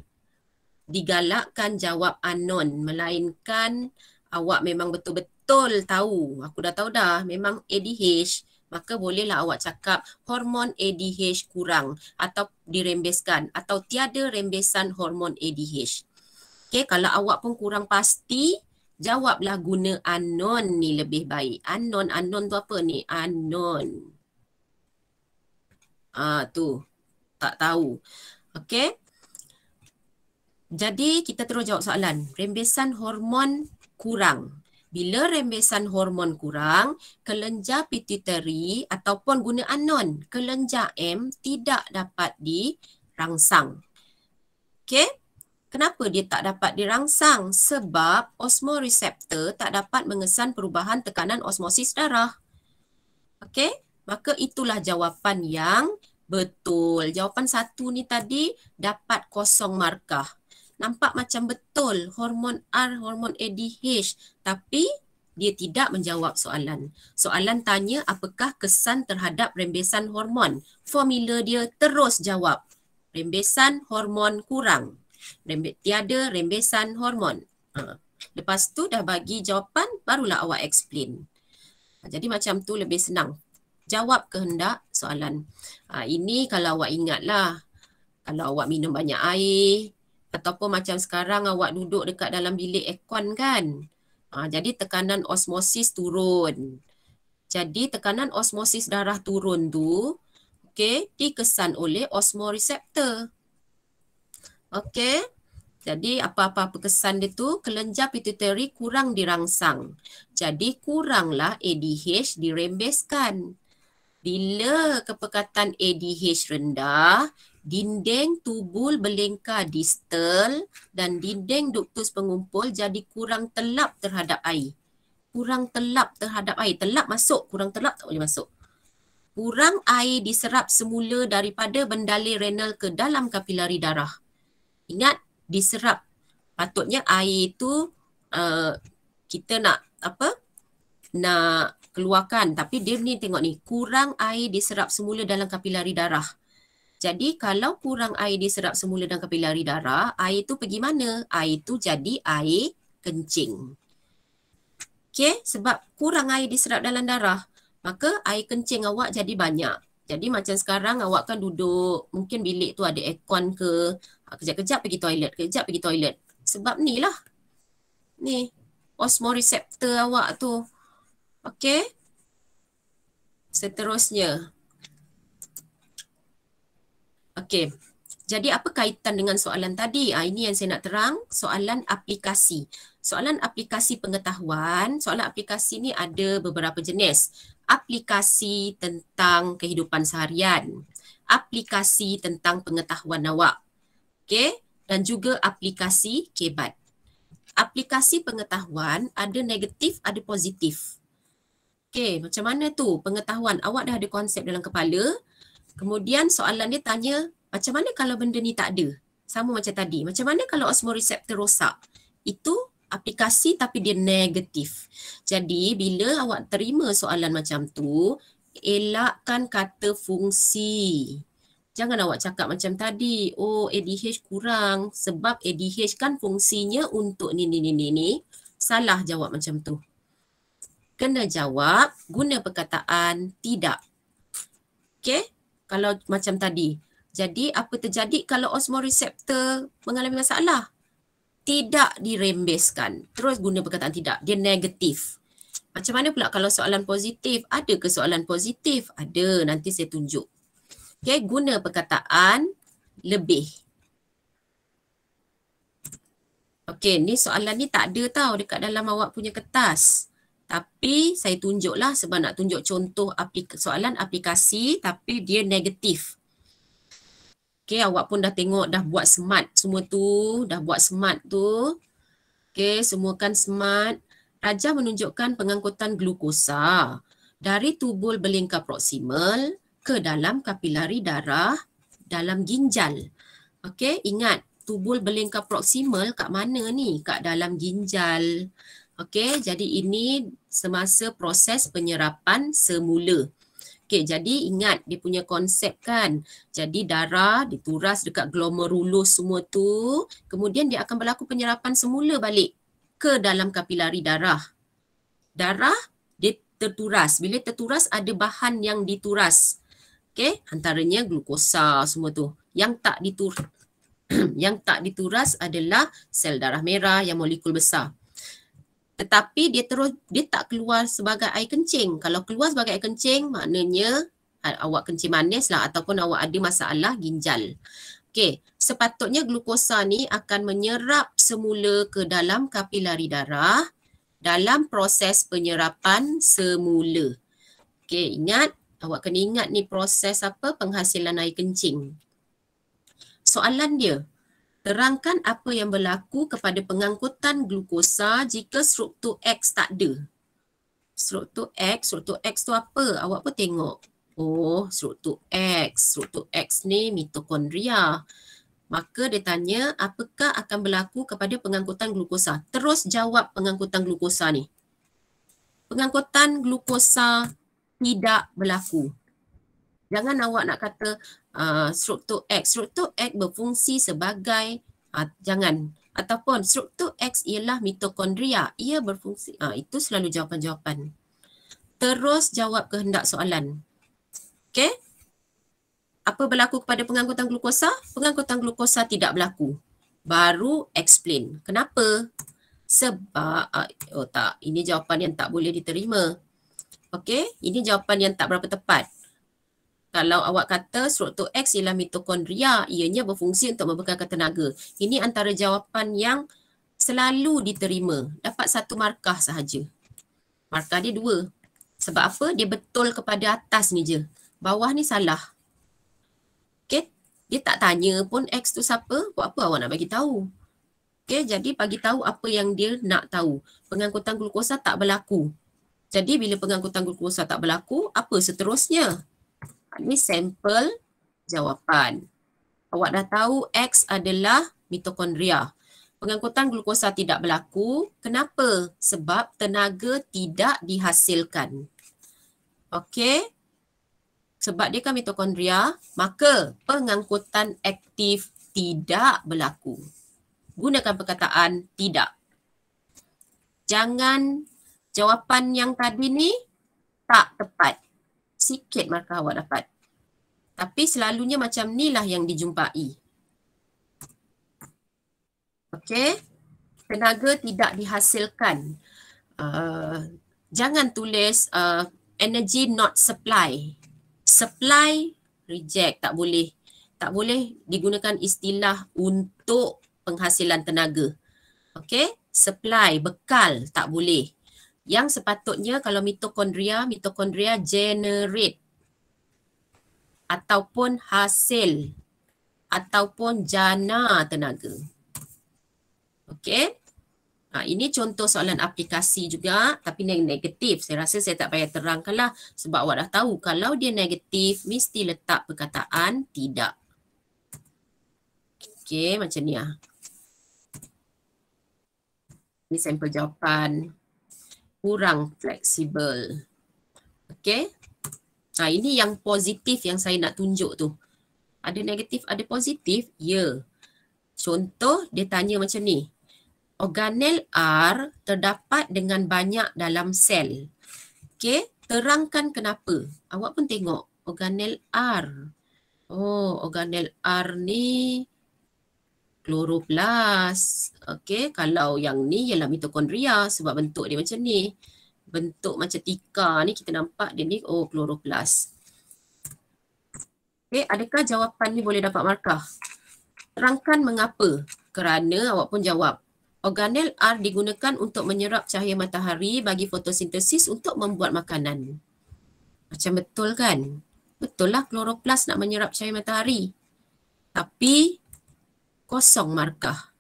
digalakkan jawab anon, Melainkan awak memang betul-betul betul tahu, aku dah tahu dah, memang ADH, maka bolehlah awak cakap hormon ADH kurang atau dirembeskan atau tiada rembesan hormon ADH. Okay, kalau awak pun kurang pasti, jawablah guna unknown ni lebih baik. Unknown, unknown tu apa ni? Unknown. Ah tu, tak tahu. Okay. Jadi kita terus jawab soalan. Rembesan hormon kurang. Bila rembesan hormon kurang, kelenjar pituitari ataupun guna anon, kelenjar M tidak dapat dirangsang. Okay? Kenapa dia tak dapat dirangsang? Sebab osmoreceptor tak dapat mengesan perubahan tekanan osmosis darah. Okay? Maka itulah jawapan yang betul. Jawapan satu ni tadi dapat kosong markah nampak macam betul hormon R, hormon ADH tapi dia tidak menjawab soalan. Soalan tanya apakah kesan terhadap rembesan hormon. Formula dia terus jawab. Rembesan hormon kurang. Rembe- tiada rembesan hormon. Ha. Lepas tu dah bagi jawapan, barulah awak explain. Ha. Jadi macam tu lebih senang. Jawab kehendak soalan. Ha. Ini kalau awak ingatlah. Kalau awak minum banyak air, ataupun macam sekarang awak duduk dekat dalam bilik aircon kan ha, jadi tekanan osmosis turun jadi tekanan osmosis darah turun tu okey dikesan oleh osmoreceptor okey jadi apa-apa kesan dia tu kelenjar pituitary kurang dirangsang jadi kuranglah ADH dirembeskan bila kepekatan ADH rendah dinding tubul belengkar distal dan dinding ductus pengumpul jadi kurang telap terhadap air. Kurang telap terhadap air. Telap masuk, kurang telap tak boleh masuk. Kurang air diserap semula daripada bendali renal ke dalam kapilari darah. Ingat, diserap. Patutnya air itu uh, kita nak apa? Nak keluarkan. Tapi dia ni tengok ni. Kurang air diserap semula dalam kapilari darah. Jadi kalau kurang air diserap semula dalam kapilari darah, air itu pergi mana? Air itu jadi air kencing. Okey, sebab kurang air diserap dalam darah, maka air kencing awak jadi banyak. Jadi macam sekarang awak kan duduk, mungkin bilik tu ada aircon ke, ha, kejap-kejap pergi toilet, kejap pergi toilet. Sebab ni lah. Ni, osmoreceptor awak tu. Okey. Seterusnya, Okey. Jadi apa kaitan dengan soalan tadi? Ha, ini yang saya nak terang, soalan aplikasi. Soalan aplikasi pengetahuan, soalan aplikasi ni ada beberapa jenis. Aplikasi tentang kehidupan seharian. Aplikasi tentang pengetahuan awak. Okey, dan juga aplikasi kebat. Aplikasi pengetahuan ada negatif, ada positif. Okey, macam mana tu pengetahuan? Awak dah ada konsep dalam kepala, Kemudian soalan dia tanya macam mana kalau benda ni tak ada? Sama macam tadi. Macam mana kalau osmoreceptor rosak? Itu aplikasi tapi dia negatif. Jadi bila awak terima soalan macam tu, elakkan kata fungsi. Jangan awak cakap macam tadi, oh ADH kurang sebab ADH kan fungsinya untuk ni ni ni ni ni. Salah jawab macam tu. Kena jawab guna perkataan tidak. Okay? kalau macam tadi. Jadi apa terjadi kalau osmoreseptor mengalami masalah? Tidak dirembeskan. Terus guna perkataan tidak. Dia negatif. Macam mana pula kalau soalan positif? Ada ke soalan positif? Ada. Nanti saya tunjuk. Okey, guna perkataan lebih. Okey, ni soalan ni tak ada tau dekat dalam awak punya kertas. Tapi saya tunjuklah sebab nak tunjuk contoh aplik soalan aplikasi tapi dia negatif. Okey, awak pun dah tengok dah buat smart semua tu, dah buat smart tu. Okey, semua kan smart. Raja menunjukkan pengangkutan glukosa dari tubul belingkar proximal ke dalam kapilari darah dalam ginjal. Okey, ingat tubul belingkar proximal kat mana ni? Kat dalam ginjal. Okey, jadi ini semasa proses penyerapan semula. Okey, jadi ingat dia punya konsep kan. Jadi darah dituras dekat glomerulus semua tu, kemudian dia akan berlaku penyerapan semula balik ke dalam kapilari darah. Darah dia terturas. Bila terturas ada bahan yang dituras. Okey, antaranya glukosa semua tu. Yang tak dituras [clears throat] yang tak dituras adalah sel darah merah yang molekul besar tetapi dia terus dia tak keluar sebagai air kencing. Kalau keluar sebagai air kencing maknanya awak kencing manis lah ataupun awak ada masalah ginjal. Okey, sepatutnya glukosa ni akan menyerap semula ke dalam kapilari darah dalam proses penyerapan semula. Okey, ingat awak kena ingat ni proses apa penghasilan air kencing. Soalan dia, Terangkan apa yang berlaku kepada pengangkutan glukosa jika struktur X tak ada. Struktur X, struktur X tu apa? Awak pun tengok. Oh, struktur X. Struktur X ni mitokondria. Maka dia tanya, apakah akan berlaku kepada pengangkutan glukosa? Terus jawab pengangkutan glukosa ni. Pengangkutan glukosa tidak berlaku. Jangan awak nak kata, uh, ah, struktur X. Struktur X berfungsi sebagai, uh, jangan, ataupun struktur X ialah mitokondria. Ia berfungsi, uh, itu selalu jawapan-jawapan. Terus jawab kehendak soalan. Okay. Apa berlaku kepada pengangkutan glukosa? Pengangkutan glukosa tidak berlaku. Baru explain. Kenapa? Sebab, uh, oh tak, ini jawapan yang tak boleh diterima. Okay, ini jawapan yang tak berapa tepat. Kalau awak kata struktur X ialah mitokondria, ianya berfungsi untuk membekalkan tenaga. Ini antara jawapan yang selalu diterima. Dapat satu markah sahaja. Markah dia dua. Sebab apa? Dia betul kepada atas ni je. Bawah ni salah. Okay? Dia tak tanya pun X tu siapa, buat apa awak nak bagi tahu? Okay, jadi bagi tahu apa yang dia nak tahu. Pengangkutan glukosa tak berlaku. Jadi bila pengangkutan glukosa tak berlaku, apa seterusnya? Ini sampel jawapan. Awak dah tahu X adalah mitokondria. Pengangkutan glukosa tidak berlaku. Kenapa? Sebab tenaga tidak dihasilkan. Okey. Sebab dia kan mitokondria, maka pengangkutan aktif tidak berlaku. Gunakan perkataan tidak. Jangan jawapan yang tadi ni tak tepat sikit markah awak dapat. Tapi selalunya macam ni lah yang dijumpai. Okey. Tenaga tidak dihasilkan. Uh, jangan tulis uh, energy not supply. Supply reject tak boleh. Tak boleh digunakan istilah untuk penghasilan tenaga. Okey. Supply, bekal tak boleh yang sepatutnya kalau mitokondria, mitokondria generate ataupun hasil ataupun jana tenaga. Okey. Ha, ini contoh soalan aplikasi juga tapi yang negatif. Saya rasa saya tak payah terangkanlah sebab awak dah tahu kalau dia negatif mesti letak perkataan tidak. Okey macam ni lah. Ini sampel jawapan kurang fleksibel. Okay. Ha, ah, ini yang positif yang saya nak tunjuk tu. Ada negatif, ada positif? Ya. Contoh dia tanya macam ni. Organel R terdapat dengan banyak dalam sel. Okay. Terangkan kenapa. Awak pun tengok. Organel R. Oh, organel R ni kloroplas. Okey, kalau yang ni ialah mitokondria sebab bentuk dia macam ni. Bentuk macam tika ni kita nampak dia ni oh kloroplas. Okey, adakah jawapan ni boleh dapat markah? Terangkan mengapa? Kerana awak pun jawab. Organel R digunakan untuk menyerap cahaya matahari bagi fotosintesis untuk membuat makanan. Macam betul kan? Betul lah kloroplas nak menyerap cahaya matahari. Tapi kosong markah.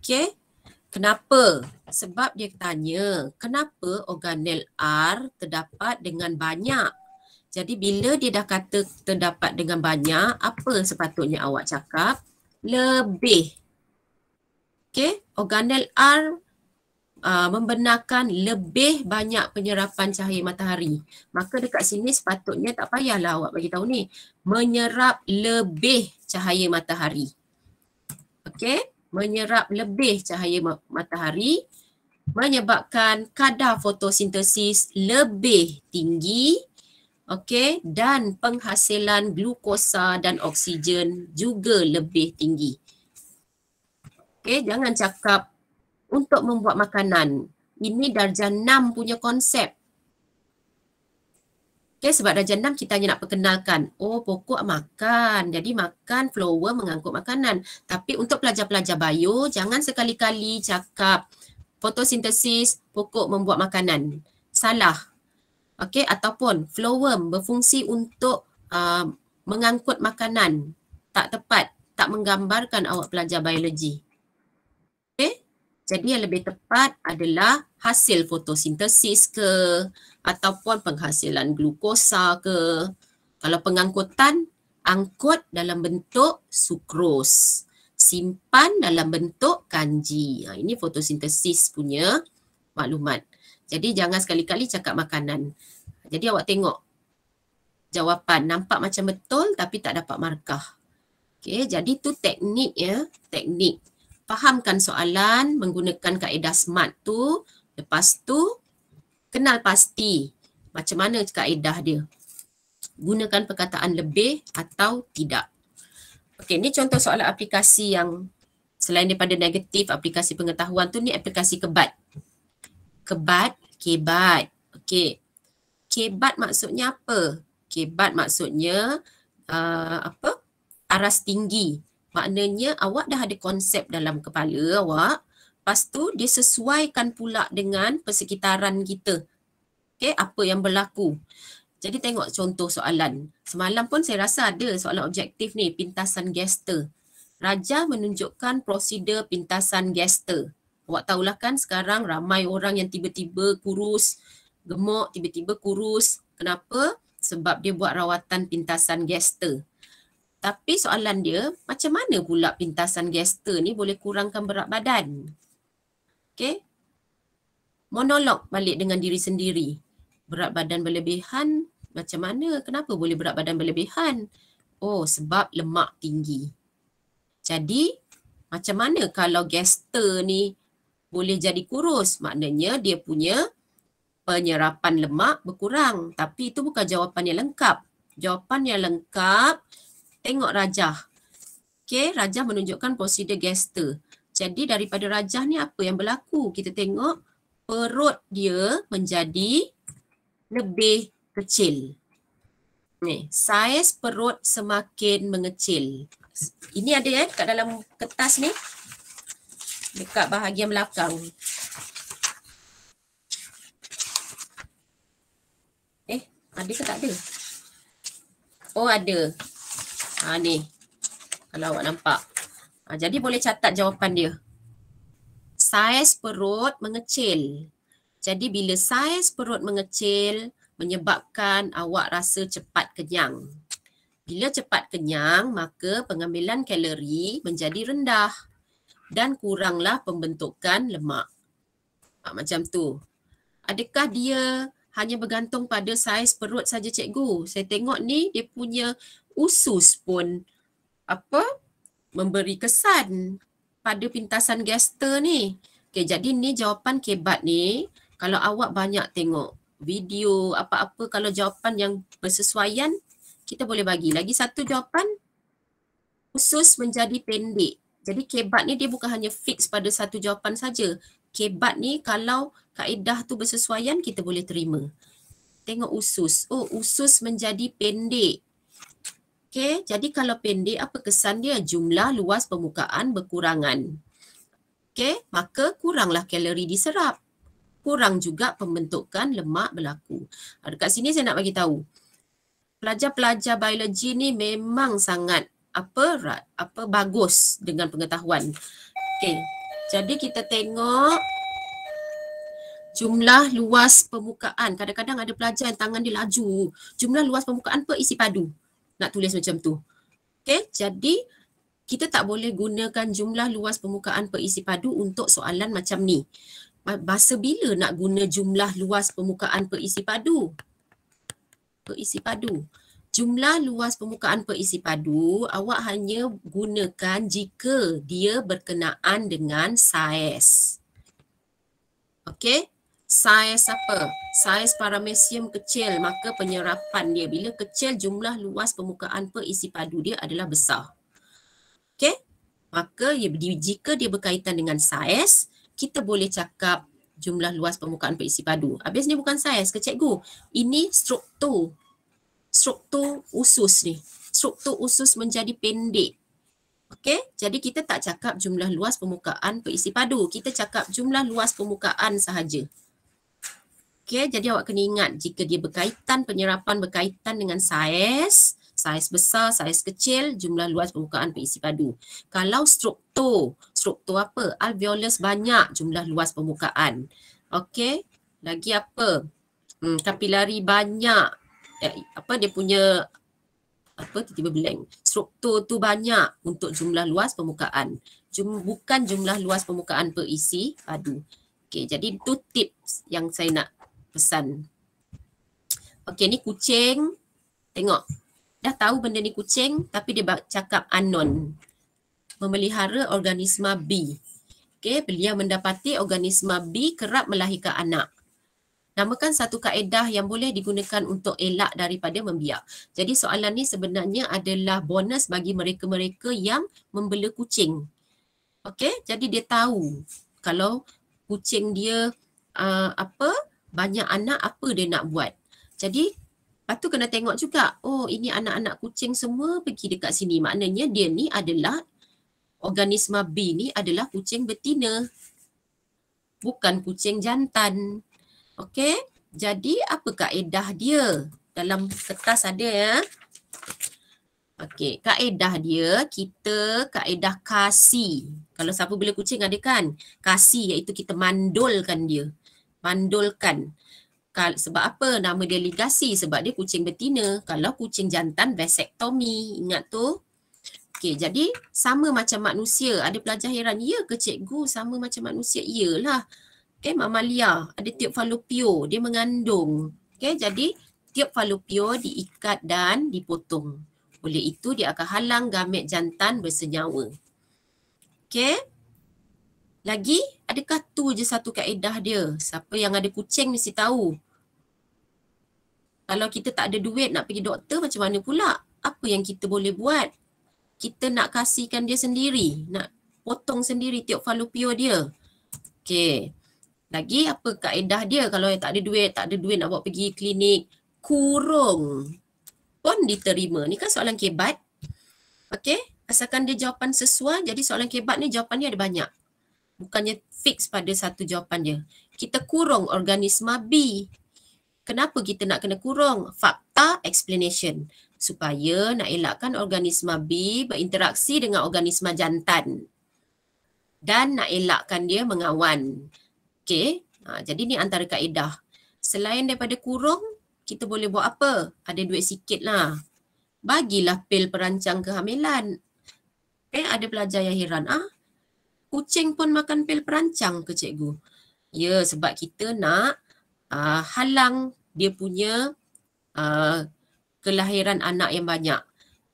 Okey. Kenapa? Sebab dia tanya, kenapa organel R terdapat dengan banyak? Jadi bila dia dah kata terdapat dengan banyak, apa sepatutnya awak cakap? Lebih. Okey, organel R Ah, membenarkan lebih banyak penyerapan cahaya matahari. Maka dekat sini sepatutnya tak payahlah awak bagi tahu ni. Menyerap lebih cahaya matahari. Okey, menyerap lebih cahaya matahari menyebabkan kadar fotosintesis lebih tinggi okey dan penghasilan glukosa dan oksigen juga lebih tinggi okey jangan cakap untuk membuat makanan. Ini darjah enam punya konsep. Okay, sebab darjah enam kita hanya nak perkenalkan. Oh, pokok makan. Jadi makan, flower mengangkut makanan. Tapi untuk pelajar-pelajar bio, jangan sekali-kali cakap fotosintesis, pokok membuat makanan. Salah. Okay, ataupun flower berfungsi untuk uh, mengangkut makanan. Tak tepat, tak menggambarkan awak pelajar biologi. Jadi yang lebih tepat adalah hasil fotosintesis ke ataupun penghasilan glukosa ke. Kalau pengangkutan, angkut dalam bentuk sukros. Simpan dalam bentuk kanji. Ha, ini fotosintesis punya maklumat. Jadi jangan sekali-kali cakap makanan. Jadi awak tengok jawapan. Nampak macam betul tapi tak dapat markah. Okay, jadi tu teknik ya. Teknik fahamkan soalan menggunakan kaedah SMART tu. Lepas tu, kenal pasti macam mana kaedah dia. Gunakan perkataan lebih atau tidak. Okey, ni contoh soalan aplikasi yang selain daripada negatif aplikasi pengetahuan tu ni aplikasi kebat. Kebat, kebat. Okey. Kebat maksudnya apa? Kebat maksudnya uh, apa? aras tinggi. Maknanya awak dah ada konsep dalam kepala awak. Lepas tu dia sesuaikan pula dengan persekitaran kita. Okay, apa yang berlaku. Jadi tengok contoh soalan. Semalam pun saya rasa ada soalan objektif ni, pintasan gester. Raja menunjukkan prosedur pintasan gester. Awak tahulah kan sekarang ramai orang yang tiba-tiba kurus, gemuk, tiba-tiba kurus. Kenapa? Sebab dia buat rawatan pintasan gester. Tapi soalan dia, macam mana pula pintasan gester ni boleh kurangkan berat badan? Okay. Monolog balik dengan diri sendiri. Berat badan berlebihan, macam mana? Kenapa boleh berat badan berlebihan? Oh, sebab lemak tinggi. Jadi, macam mana kalau gester ni boleh jadi kurus? Maknanya dia punya penyerapan lemak berkurang. Tapi itu bukan jawapan yang lengkap. Jawapan yang lengkap tengok rajah. Okey, rajah menunjukkan prosedur gester. Jadi daripada rajah ni apa yang berlaku? Kita tengok perut dia menjadi lebih kecil. Ni, saiz perut semakin mengecil. Ini ada eh kat dalam kertas ni. Dekat bahagian belakang. Eh, ada ke tak ada? Oh, ada. Ha ni. Kalau awak nampak. Ha, jadi boleh catat jawapan dia. Saiz perut mengecil. Jadi bila saiz perut mengecil menyebabkan awak rasa cepat kenyang. Bila cepat kenyang maka pengambilan kalori menjadi rendah dan kuranglah pembentukan lemak. Ha, macam tu. Adakah dia hanya bergantung pada saiz perut saja cikgu? Saya tengok ni dia punya usus pun apa memberi kesan pada pintasan gaster ni. Okey jadi ni jawapan kebat ni kalau awak banyak tengok video apa-apa kalau jawapan yang bersesuaian kita boleh bagi. Lagi satu jawapan usus menjadi pendek. Jadi kebat ni dia bukan hanya fix pada satu jawapan saja. Kebat ni kalau kaedah tu bersesuaian kita boleh terima. Tengok usus. Oh usus menjadi pendek. Okey, jadi kalau pendek apa kesan dia? Jumlah luas permukaan berkurangan. Okey, maka kuranglah kalori diserap. Kurang juga pembentukan lemak berlaku. Ha, dekat sini saya nak bagi tahu. Pelajar-pelajar biologi ni memang sangat apa apa bagus dengan pengetahuan. Okey. Jadi kita tengok jumlah luas permukaan. Kadang-kadang ada pelajar yang tangan dia laju. Jumlah luas permukaan per isi padu nak tulis macam tu. Okay, jadi kita tak boleh gunakan jumlah luas permukaan perisi padu untuk soalan macam ni. Masa bila nak guna jumlah luas permukaan perisi padu? Perisi padu. Jumlah luas permukaan perisi padu awak hanya gunakan jika dia berkenaan dengan saiz. Okay, Saiz apa? Saiz paramesium kecil maka penyerapan dia bila kecil jumlah luas permukaan per isi padu dia adalah besar. Okay? Maka jika dia berkaitan dengan saiz, kita boleh cakap jumlah luas permukaan per isi padu. Habis ni bukan saiz ke cikgu? Ini struktur. Struktur usus ni. Struktur usus menjadi pendek. Okay? Jadi kita tak cakap jumlah luas permukaan per padu. Kita cakap jumlah luas permukaan sahaja. Okay, jadi awak kena ingat jika dia berkaitan penyerapan berkaitan dengan saiz, saiz besar, saiz kecil, jumlah luas permukaan pengisi padu. Kalau struktur, struktur apa? Alveolus banyak jumlah luas permukaan. Okay, lagi apa? Hmm, kapilari banyak. Eh, apa dia punya apa tiba-tiba blank. Struktur tu banyak untuk jumlah luas permukaan. Jum, bukan jumlah luas permukaan perisi padu. Okay, jadi itu tips yang saya nak pesan. Okey ni kucing. Tengok. Dah tahu benda ni kucing tapi dia cakap anon. Memelihara organisma B. Okey, beliau mendapati organisma B kerap melahirkan anak. Namakan satu kaedah yang boleh digunakan untuk elak daripada membiak. Jadi soalan ni sebenarnya adalah bonus bagi mereka-mereka yang membela kucing. Okey, jadi dia tahu kalau kucing dia uh, apa banyak anak apa dia nak buat. Jadi lepas tu kena tengok juga oh ini anak-anak kucing semua pergi dekat sini. Maknanya dia ni adalah organisma B ni adalah kucing betina. Bukan kucing jantan. Okey. Jadi apa kaedah dia? Dalam kertas ada ya. Okey, kaedah dia kita kaedah kasih. Kalau siapa bila kucing ada kan? Kasih iaitu kita mandulkan dia mandulkan. Sebab apa? Nama dia ligasi. Sebab dia kucing betina. Kalau kucing jantan, vasectomy. Ingat tu? Okey, jadi sama macam manusia. Ada pelajar heran. Ya ke cikgu? Sama macam manusia? Iyalah. Okey, mamalia. Ada tiup falopio. Dia mengandung. Okey, jadi tiup falopio diikat dan dipotong. Oleh itu, dia akan halang gamet jantan bersenyawa. Okey. Lagi, adakah tu je satu kaedah dia? Siapa yang ada kucing mesti tahu. Kalau kita tak ada duit nak pergi doktor macam mana pula? Apa yang kita boleh buat? Kita nak kasihkan dia sendiri, nak potong sendiri tiup falopio dia. Okay. Lagi apa kaedah dia kalau yang tak ada duit, tak ada duit nak bawa pergi klinik, kurung pun diterima. Ni kan soalan kebat. Okay. Asalkan dia jawapan sesuai, jadi soalan kebat ni jawapan ni ada banyak bukannya fix pada satu jawapan dia. Kita kurung organisma B. Kenapa kita nak kena kurung? Fakta explanation. Supaya nak elakkan organisma B berinteraksi dengan organisma jantan. Dan nak elakkan dia mengawan. Okay. Ha, jadi ni antara kaedah. Selain daripada kurung, kita boleh buat apa? Ada duit sikit lah. Bagilah pil perancang kehamilan. Eh, ada pelajar yang heran. Ah, kucing pun makan pil perancang ke cikgu? Ya, sebab kita nak uh, halang dia punya uh, kelahiran anak yang banyak.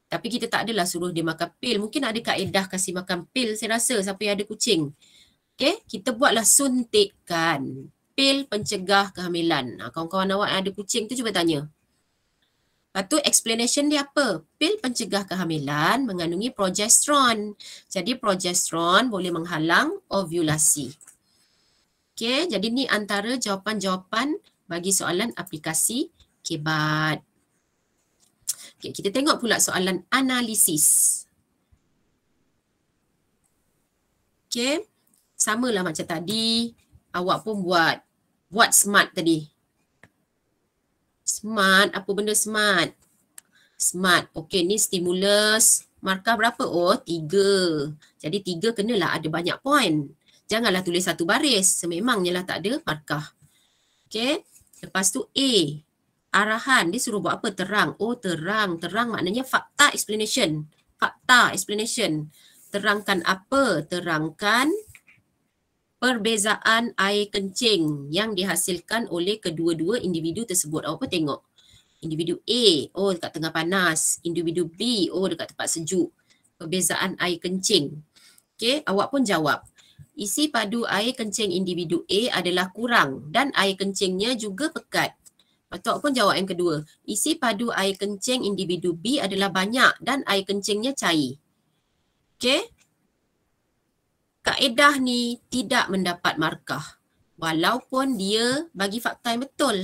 Tapi kita tak adalah suruh dia makan pil. Mungkin ada kaedah kasih makan pil saya rasa siapa yang ada kucing. Okay, kita buatlah suntikan pil pencegah kehamilan. Ah, kawan-kawan awak yang ada kucing tu cuba tanya. Lepas tu explanation dia apa? Pil pencegah kehamilan mengandungi progesteron, Jadi progesteron boleh menghalang ovulasi. Okey, jadi ni antara jawapan-jawapan bagi soalan aplikasi kebat. Okey, kita tengok pula soalan analisis. Okey, samalah macam tadi. Awak pun buat buat smart tadi smart apa benda smart smart okey ni stimulus markah berapa oh tiga jadi tiga kenalah ada banyak point janganlah tulis satu baris sememangnya lah tak ada markah okey lepas tu a arahan dia suruh buat apa terang oh terang terang maknanya fakta explanation fakta explanation terangkan apa terangkan perbezaan air kencing yang dihasilkan oleh kedua-dua individu tersebut. Apa tengok? Individu A, oh dekat tengah panas. Individu B, oh dekat tempat sejuk. Perbezaan air kencing. Okey, awak pun jawab. Isi padu air kencing individu A adalah kurang dan air kencingnya juga pekat. Patut pun jawab yang kedua. Isi padu air kencing individu B adalah banyak dan air kencingnya cair. Okey, kaedah ni tidak mendapat markah walaupun dia bagi fakta yang betul.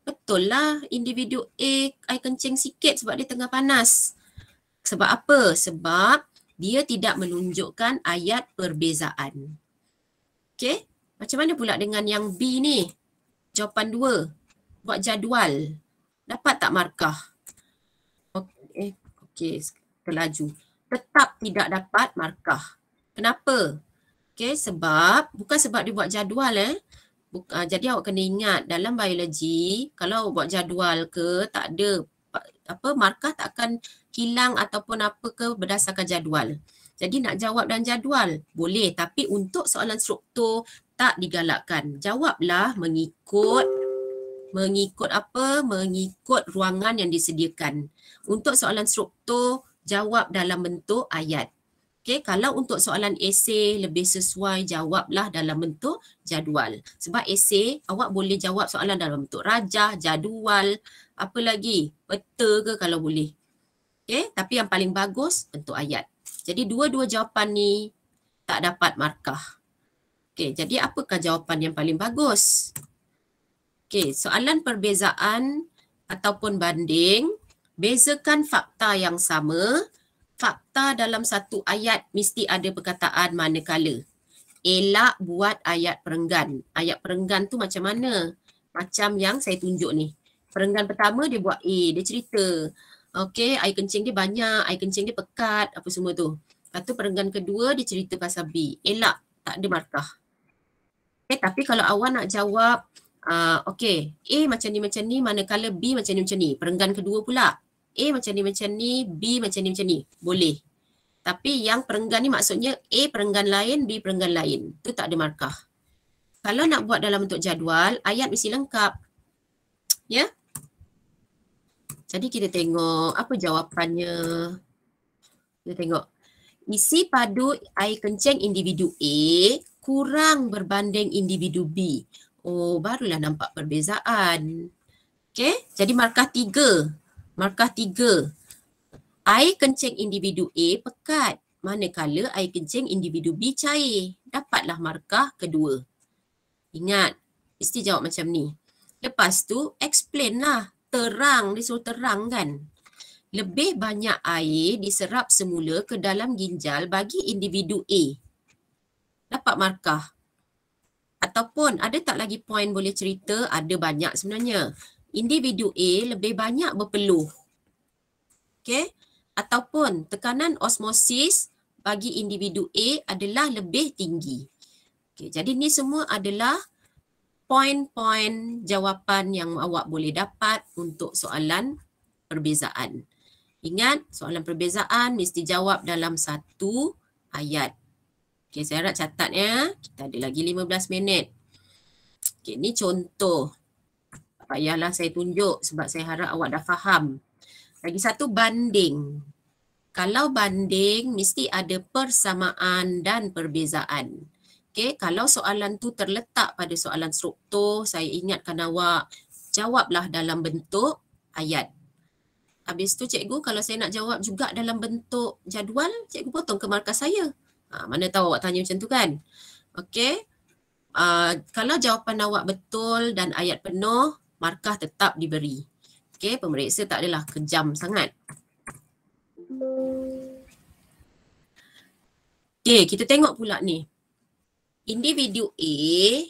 Betul lah individu A air kencing sikit sebab dia tengah panas. Sebab apa? Sebab dia tidak menunjukkan ayat perbezaan. Okay? Macam mana pula dengan yang B ni? Jawapan dua. Buat jadual. Dapat tak markah? Okay. Okay. Terlaju. Tetap tidak dapat markah. Kenapa? Okay, sebab, bukan sebab dia buat jadual eh. Buka, ah, jadi awak kena ingat dalam biologi, kalau buat jadual ke, tak ada apa markah tak akan hilang ataupun apa ke berdasarkan jadual. Jadi nak jawab dan jadual, boleh. Tapi untuk soalan struktur, tak digalakkan. Jawablah mengikut mengikut apa? Mengikut ruangan yang disediakan. Untuk soalan struktur, jawab dalam bentuk ayat. Okey, kalau untuk soalan esei lebih sesuai jawablah dalam bentuk jadual. Sebab esei awak boleh jawab soalan dalam bentuk rajah, jadual, apa lagi? Peta ke kalau boleh. Okey, tapi yang paling bagus bentuk ayat. Jadi dua-dua jawapan ni tak dapat markah. Okey, jadi apakah jawapan yang paling bagus? Okey, soalan perbezaan ataupun banding, bezakan fakta yang sama fakta dalam satu ayat mesti ada perkataan manakala. Elak buat ayat perenggan. Ayat perenggan tu macam mana? Macam yang saya tunjuk ni. Perenggan pertama dia buat A, dia cerita. Okay, air kencing dia banyak, air kencing dia pekat, apa semua tu. Lepas tu perenggan kedua dia cerita pasal B. Elak, tak ada markah. Okay, tapi kalau awak nak jawab, uh, ah, okay, A macam ni macam ni, manakala B macam ni macam ni. Perenggan kedua pula, A macam ni macam ni, B macam ni macam ni. Boleh. Tapi yang perenggan ni maksudnya A perenggan lain, B perenggan lain. Tu tak ada markah. Kalau nak buat dalam bentuk jadual, ayat mesti lengkap. Ya? Jadi kita tengok apa jawapannya. Kita tengok. Isi padu air kencing individu A kurang berbanding individu B. Oh, barulah nampak perbezaan. Okay, jadi markah tiga Markah tiga, air kencing individu A pekat. Manakala air kencing individu B cair. Dapatlah markah kedua. Ingat, mesti jawab macam ni. Lepas tu, explain lah. Terang, dia suruh terang kan. Lebih banyak air diserap semula ke dalam ginjal bagi individu A. Dapat markah. Ataupun ada tak lagi poin boleh cerita? Ada banyak sebenarnya individu A lebih banyak berpeluh. Okey? Ataupun tekanan osmosis bagi individu A adalah lebih tinggi. Okey, jadi ni semua adalah poin-poin jawapan yang awak boleh dapat untuk soalan perbezaan. Ingat, soalan perbezaan mesti jawab dalam satu ayat. Okey, saya harap catat ya. Kita ada lagi 15 minit. Okey, ni contoh tak payahlah saya tunjuk sebab saya harap awak dah faham. Lagi satu banding. Kalau banding mesti ada persamaan dan perbezaan. Okey, kalau soalan tu terletak pada soalan struktur, saya ingatkan awak jawablah dalam bentuk ayat. Habis tu cikgu kalau saya nak jawab juga dalam bentuk jadual, cikgu potong ke markah saya. Ha, mana tahu awak tanya macam tu kan? Okey. Uh, kalau jawapan awak betul dan ayat penuh, markah tetap diberi. Okey, pemeriksa tak adalah kejam sangat. Okey, kita tengok pula ni. Individu A,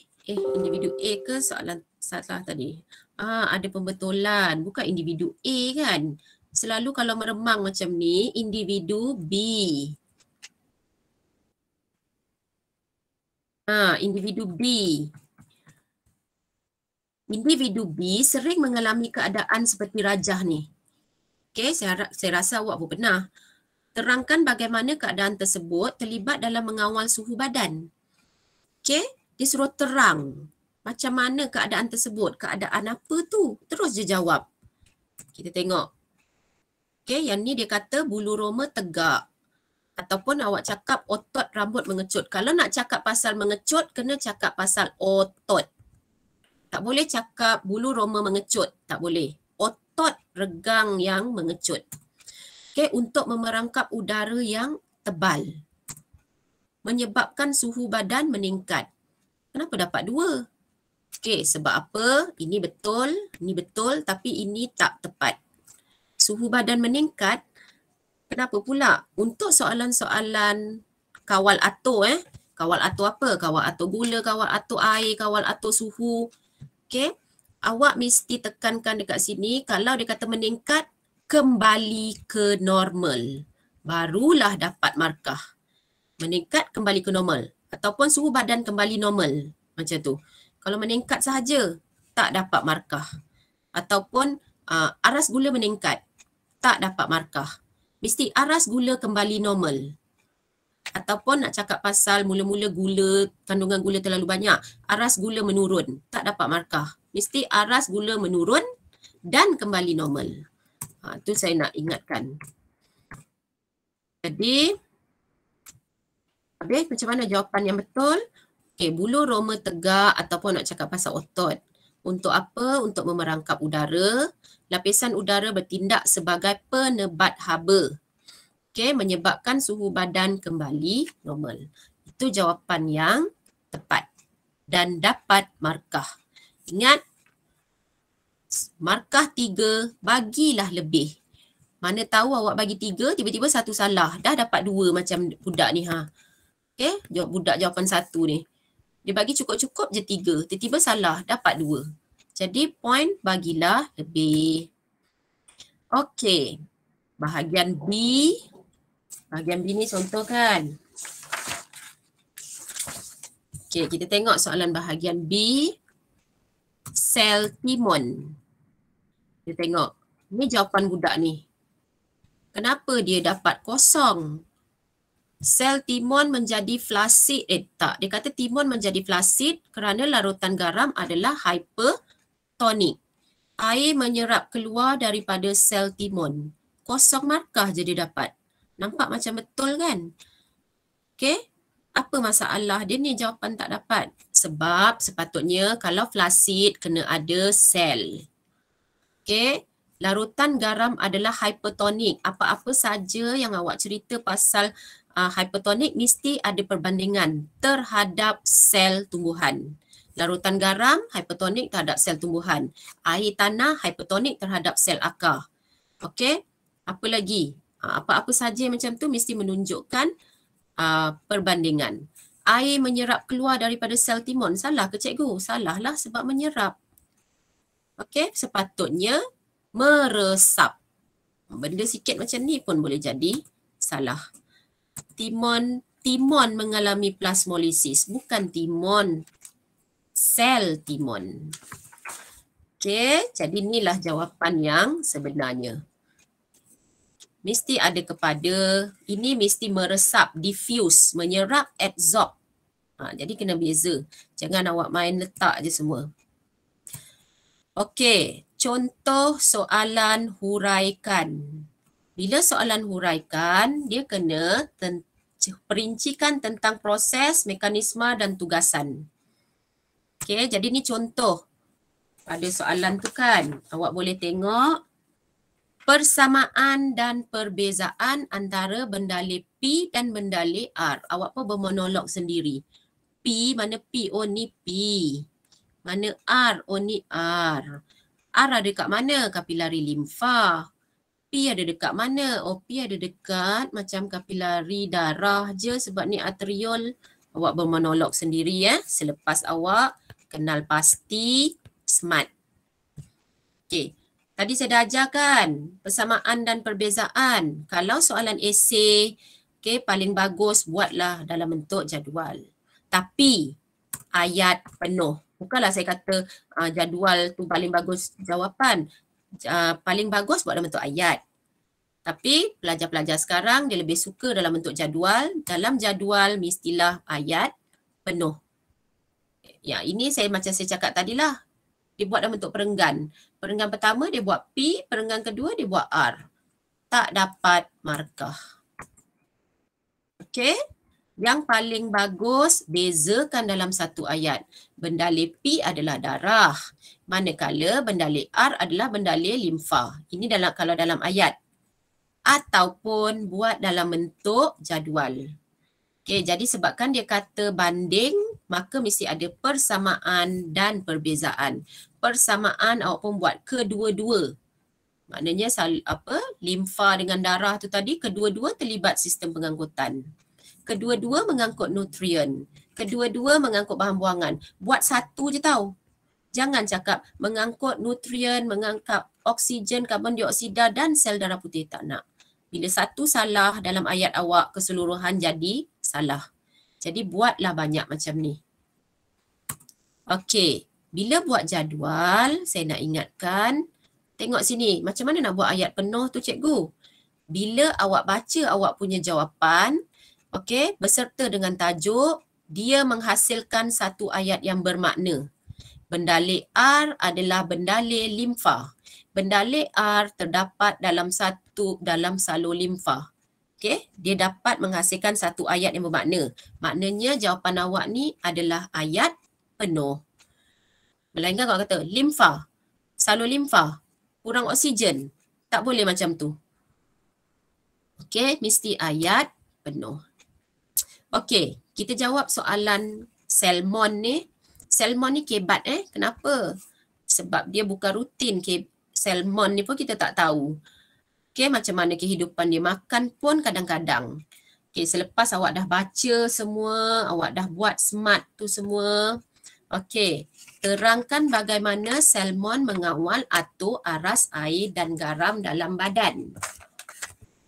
eh individu A ke soalan salah tadi? Ah, ada pembetulan. Bukan individu A kan? Selalu kalau meremang macam ni, individu B. Ah, individu B individu B sering mengalami keadaan seperti rajah ni. Okay, saya, saya rasa awak pun pernah. Terangkan bagaimana keadaan tersebut terlibat dalam mengawal suhu badan. Okay, dia suruh terang. Macam mana keadaan tersebut? Keadaan apa tu? Terus je jawab. Kita tengok. Okay, yang ni dia kata bulu roma tegak. Ataupun awak cakap otot rambut mengecut. Kalau nak cakap pasal mengecut, kena cakap pasal otot. Tak boleh cakap bulu roma mengecut. Tak boleh. Otot regang yang mengecut. Okay, untuk memerangkap udara yang tebal. Menyebabkan suhu badan meningkat. Kenapa dapat dua? Okay, sebab apa? Ini betul, ini betul tapi ini tak tepat. Suhu badan meningkat, kenapa pula? Untuk soalan-soalan kawal atur, eh? kawal atur apa? Kawal atur gula, kawal atur air, kawal atur suhu. Okay. Awak mesti tekankan dekat sini kalau dia kata meningkat, kembali ke normal. Barulah dapat markah. Meningkat, kembali ke normal. Ataupun suhu badan kembali normal. Macam tu. Kalau meningkat sahaja, tak dapat markah. Ataupun uh, aras gula meningkat, tak dapat markah. Mesti aras gula kembali normal ataupun nak cakap pasal mula-mula gula, kandungan gula terlalu banyak, aras gula menurun, tak dapat markah. Mesti aras gula menurun dan kembali normal. Ha, itu saya nak ingatkan. Jadi, habis macam mana jawapan yang betul? Okay, bulu roma tegak ataupun nak cakap pasal otot. Untuk apa? Untuk memerangkap udara. Lapisan udara bertindak sebagai penebat haba okay, menyebabkan suhu badan kembali normal. Itu jawapan yang tepat dan dapat markah. Ingat, markah tiga bagilah lebih. Mana tahu awak bagi tiga, tiba-tiba satu salah. Dah dapat dua macam budak ni ha. Okay, budak jawapan satu ni. Dia bagi cukup-cukup je tiga, tiba-tiba salah, dapat dua. Jadi point bagilah lebih. Okay, bahagian B Bahagian B ni contoh kan. Okey, kita tengok soalan bahagian B. Sel timun. Kita tengok. Ni jawapan budak ni. Kenapa dia dapat kosong? Sel timun menjadi flasid. Eh tak, dia kata timun menjadi flasid kerana larutan garam adalah hypertonic. Air menyerap keluar daripada sel timun. Kosong markah je dia dapat. Nampak macam betul kan? Okay. Apa masalah dia ni jawapan tak dapat? Sebab sepatutnya kalau flasid kena ada sel. Okay. Larutan garam adalah hypertonic. Apa-apa saja yang awak cerita pasal uh, ah, hypertonic mesti ada perbandingan terhadap sel tumbuhan. Larutan garam hypertonic terhadap sel tumbuhan. Air tanah hypertonic terhadap sel akar. Okay. Apa lagi? apa-apa ah, saja macam tu mesti menunjukkan uh, perbandingan. Air menyerap keluar daripada sel timun. Salah ke cikgu? Salahlah sebab menyerap. Okey, sepatutnya meresap. Benda sikit macam ni pun boleh jadi salah. Timun timun mengalami plasmolisis. Bukan timun. Sel timun. Okey, jadi inilah jawapan yang sebenarnya mesti ada kepada ini mesti meresap, diffuse, menyerap, absorb. Ha, jadi kena beza. Jangan awak main letak je semua. Okey, contoh soalan huraikan. Bila soalan huraikan, dia kena ten perincikan tentang proses, mekanisme dan tugasan. Okey, jadi ni contoh pada soalan tu kan. Awak boleh tengok persamaan dan perbezaan antara bendalir P dan bendalir R. Awak pun bermonolog sendiri. P mana P? O oh, ni P. Mana R? O oh, ni R. R ada dekat mana? Kapilari limfa. P ada dekat mana? Oh P ada dekat macam kapilari darah je sebab ni arteriol. Awak bermonolog sendiri ya. Selepas awak kenal pasti smart. Okay. Tadi saya dah ajar kan persamaan dan perbezaan. Kalau soalan esay, okay, paling bagus buatlah dalam bentuk jadual. Tapi ayat penuh. Bukanlah saya kata uh, jadual tu paling bagus jawapan. Uh, paling bagus buat dalam bentuk ayat. Tapi pelajar-pelajar sekarang dia lebih suka dalam bentuk jadual. Dalam jadual mestilah ayat penuh. Ya ini saya macam saya cakap tadilah dia buat dalam bentuk perenggan. Perenggan pertama dia buat P, perenggan kedua dia buat R. Tak dapat markah. Okey. Yang paling bagus bezakan dalam satu ayat. Bendali P adalah darah. Manakala bendali R adalah bendali limfa. Ini dalam kalau dalam ayat. Ataupun buat dalam bentuk jadual. Jadual. Okay, jadi sebabkan dia kata banding, maka mesti ada persamaan dan perbezaan. Persamaan awak pun buat kedua-dua. Maknanya apa? limfa dengan darah tu tadi, kedua-dua terlibat sistem pengangkutan. Kedua-dua mengangkut nutrien. Kedua-dua mengangkut bahan buangan. Buat satu je tau. Jangan cakap mengangkut nutrien, mengangkut oksigen, karbon dioksida dan sel darah putih. Tak nak. Bila satu salah dalam ayat awak keseluruhan jadi salah. Jadi buatlah banyak macam ni. Okey, bila buat jadual, saya nak ingatkan. Tengok sini, macam mana nak buat ayat penuh tu cikgu? Bila awak baca awak punya jawapan, okey, berserta dengan tajuk, dia menghasilkan satu ayat yang bermakna. Bendalik R adalah bendalik limfa. Bendalik R terdapat dalam satu dalam salur limfa. Okey, dia dapat menghasilkan satu ayat yang bermakna. Maknanya jawapan awak ni adalah ayat penuh. Melainkan kalau kata limfa, salur limfa, kurang oksigen. Tak boleh macam tu. Okey, mesti ayat penuh. Okey, kita jawab soalan salmon ni. Salmon ni kebat eh. Kenapa? Sebab dia bukan rutin ke salmon ni pun kita tak tahu. Okay, macam mana kehidupan dia makan pun kadang-kadang. Okay, selepas awak dah baca semua, awak dah buat smart tu semua. Okay, terangkan bagaimana salmon mengawal atau aras air dan garam dalam badan.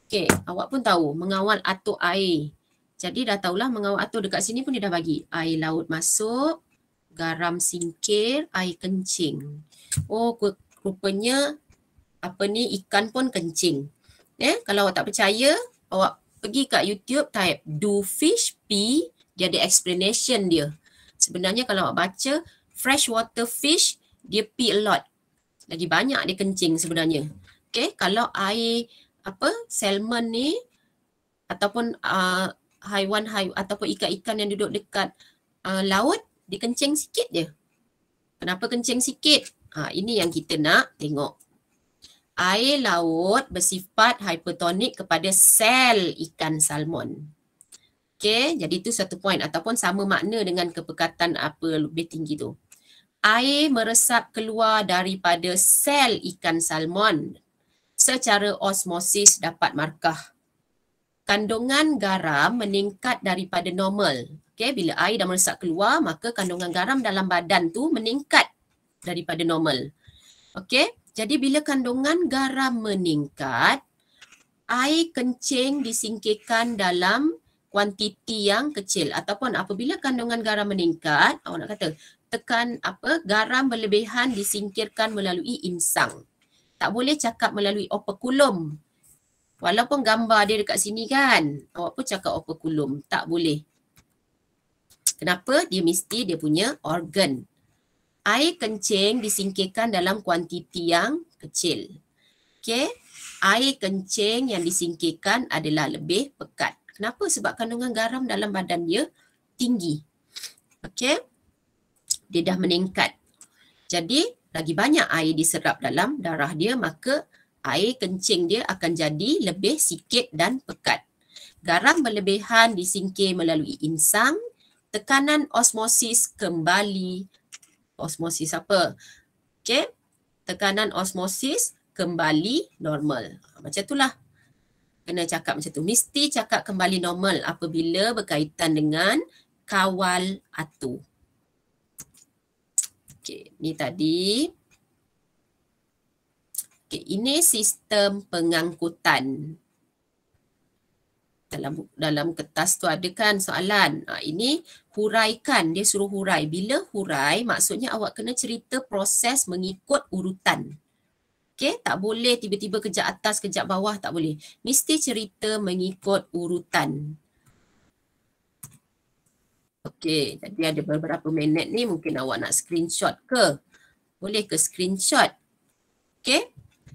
Okay, awak pun tahu mengawal atau air. Jadi dah tahulah mengawal atau dekat sini pun dia dah bagi. Air laut masuk, garam singkir, air kencing. Oh, rupanya apa ni ikan pun kencing. Ya, yeah? kalau awak tak percaya, awak pergi kat YouTube type do fish pee, dia ada explanation dia. Sebenarnya kalau awak baca freshwater fish dia pee a lot. Lagi banyak dia kencing sebenarnya. Okay, kalau air apa salmon ni ataupun uh, haiwan hai ataupun ikan-ikan yang duduk dekat uh, laut dia kencing sikit je. Kenapa kencing sikit? Ha, ini yang kita nak tengok air laut bersifat hipertonik kepada sel ikan salmon. Okey, jadi itu satu poin ataupun sama makna dengan kepekatan apa lebih tinggi tu. Air meresap keluar daripada sel ikan salmon secara osmosis dapat markah. Kandungan garam meningkat daripada normal. Okey, bila air dah meresap keluar, maka kandungan garam dalam badan tu meningkat daripada normal. Okey. Jadi bila kandungan garam meningkat, air kencing disingkirkan dalam kuantiti yang kecil ataupun apabila kandungan garam meningkat, awak nak kata tekan apa garam berlebihan disingkirkan melalui insang. Tak boleh cakap melalui operculum. Walaupun gambar dia dekat sini kan, awak pun cakap operculum, tak boleh. Kenapa? Dia mesti dia punya organ air kencing disingkirkan dalam kuantiti yang kecil. Okey, air kencing yang disingkirkan adalah lebih pekat. Kenapa? Sebab kandungan garam dalam badan dia tinggi. Okey, dia dah meningkat. Jadi, lagi banyak air diserap dalam darah dia, maka air kencing dia akan jadi lebih sikit dan pekat. Garam berlebihan disingkir melalui insang, tekanan osmosis kembali osmosis apa. Okey. Tekanan osmosis kembali normal. Ha, macam itulah. Kena cakap macam tu. Mesti cakap kembali normal apabila berkaitan dengan kawal atu. Okey, ni tadi. Okey, ini sistem pengangkutan. Dalam dalam kertas tu ada kan soalan. Ha, ini huraikan dia suruh hurai bila hurai maksudnya awak kena cerita proses mengikut urutan okey tak boleh tiba-tiba kejap atas kejap bawah tak boleh mesti cerita mengikut urutan okey tadi ada beberapa minit ni mungkin awak nak screenshot ke boleh ke screenshot okey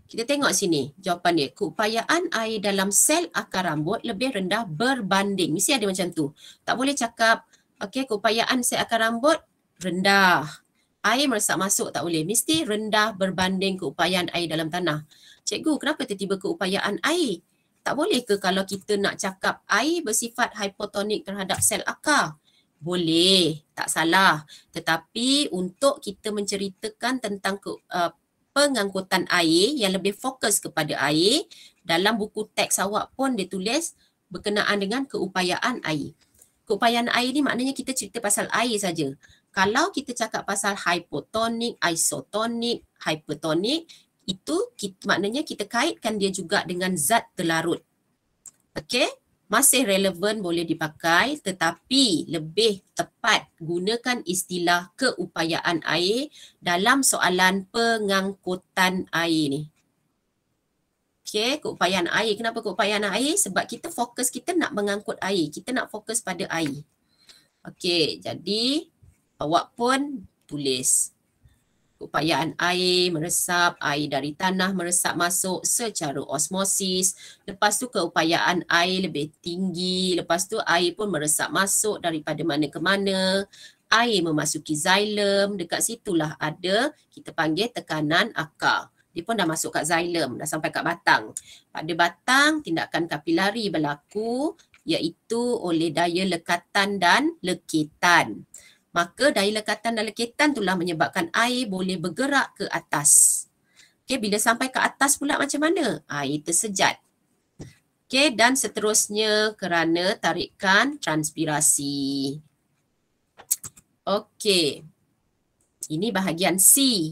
kita tengok sini jawapan dia. Keupayaan air dalam sel akar rambut lebih rendah berbanding. Mesti ada macam tu. Tak boleh cakap okey keupayaan saya akan rambut rendah. Air meresap masuk tak boleh. Mesti rendah berbanding keupayaan air dalam tanah. Cikgu, kenapa tiba-tiba keupayaan air? Tak boleh ke kalau kita nak cakap air bersifat hipotonik terhadap sel akar? Boleh, tak salah. Tetapi untuk kita menceritakan tentang ke, uh, pengangkutan air yang lebih fokus kepada air, dalam buku teks awak pun dia tulis berkenaan dengan keupayaan air keupayaan air ni maknanya kita cerita pasal air saja. Kalau kita cakap pasal hipotonik, isotonic, hypertonik, itu kita, maknanya kita kaitkan dia juga dengan zat terlarut. Okey? Masih relevan boleh dipakai tetapi lebih tepat gunakan istilah keupayaan air dalam soalan pengangkutan air ni. Okay, keupayaan air. Kenapa keupayaan air? Sebab kita fokus kita nak mengangkut air. Kita nak fokus pada air. Okay, jadi awak pun tulis. Keupayaan air meresap, air dari tanah meresap masuk secara osmosis. Lepas tu keupayaan air lebih tinggi. Lepas tu air pun meresap masuk daripada mana ke mana. Air memasuki xylem. Dekat situlah ada kita panggil tekanan akar dia pun dah masuk kat xylem, dah sampai kat batang. Pada batang, tindakan kapilari berlaku iaitu oleh daya lekatan dan lekitan. Maka daya lekatan dan lekitan itulah menyebabkan air boleh bergerak ke atas. Okey, bila sampai ke atas pula macam mana? Ah, air tersejat. Okey, dan seterusnya kerana tarikan transpirasi. Okey. Ini bahagian C.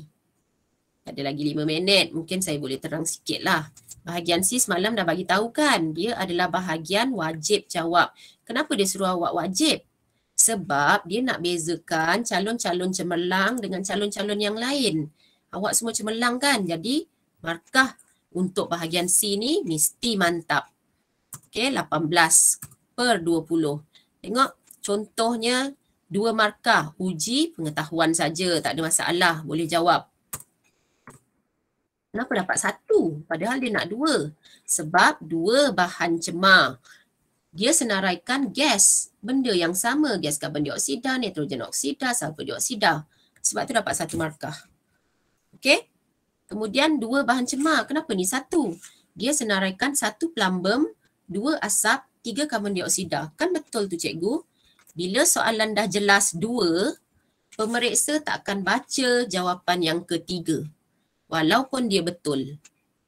Tak ada lagi lima minit. Mungkin saya boleh terang sikit lah. Bahagian C semalam dah bagi tahu kan. Dia adalah bahagian wajib jawab. Kenapa dia suruh awak wajib? Sebab dia nak bezakan calon-calon cemerlang dengan calon-calon yang lain. Awak semua cemerlang kan? Jadi markah untuk bahagian C ni mesti mantap. Okey, 18 per 20. Tengok contohnya dua markah uji pengetahuan saja tak ada masalah boleh jawab kenapa dapat satu padahal dia nak dua sebab dua bahan cemar dia senaraikan gas benda yang sama gas karbon dioksida nitrogen oksida sulfur dioksida sebab tu dapat satu markah okey kemudian dua bahan cemar kenapa ni satu dia senaraikan satu plumbum dua asap tiga karbon dioksida kan betul tu cikgu bila soalan dah jelas dua pemeriksa tak akan baca jawapan yang ketiga walaupun dia betul.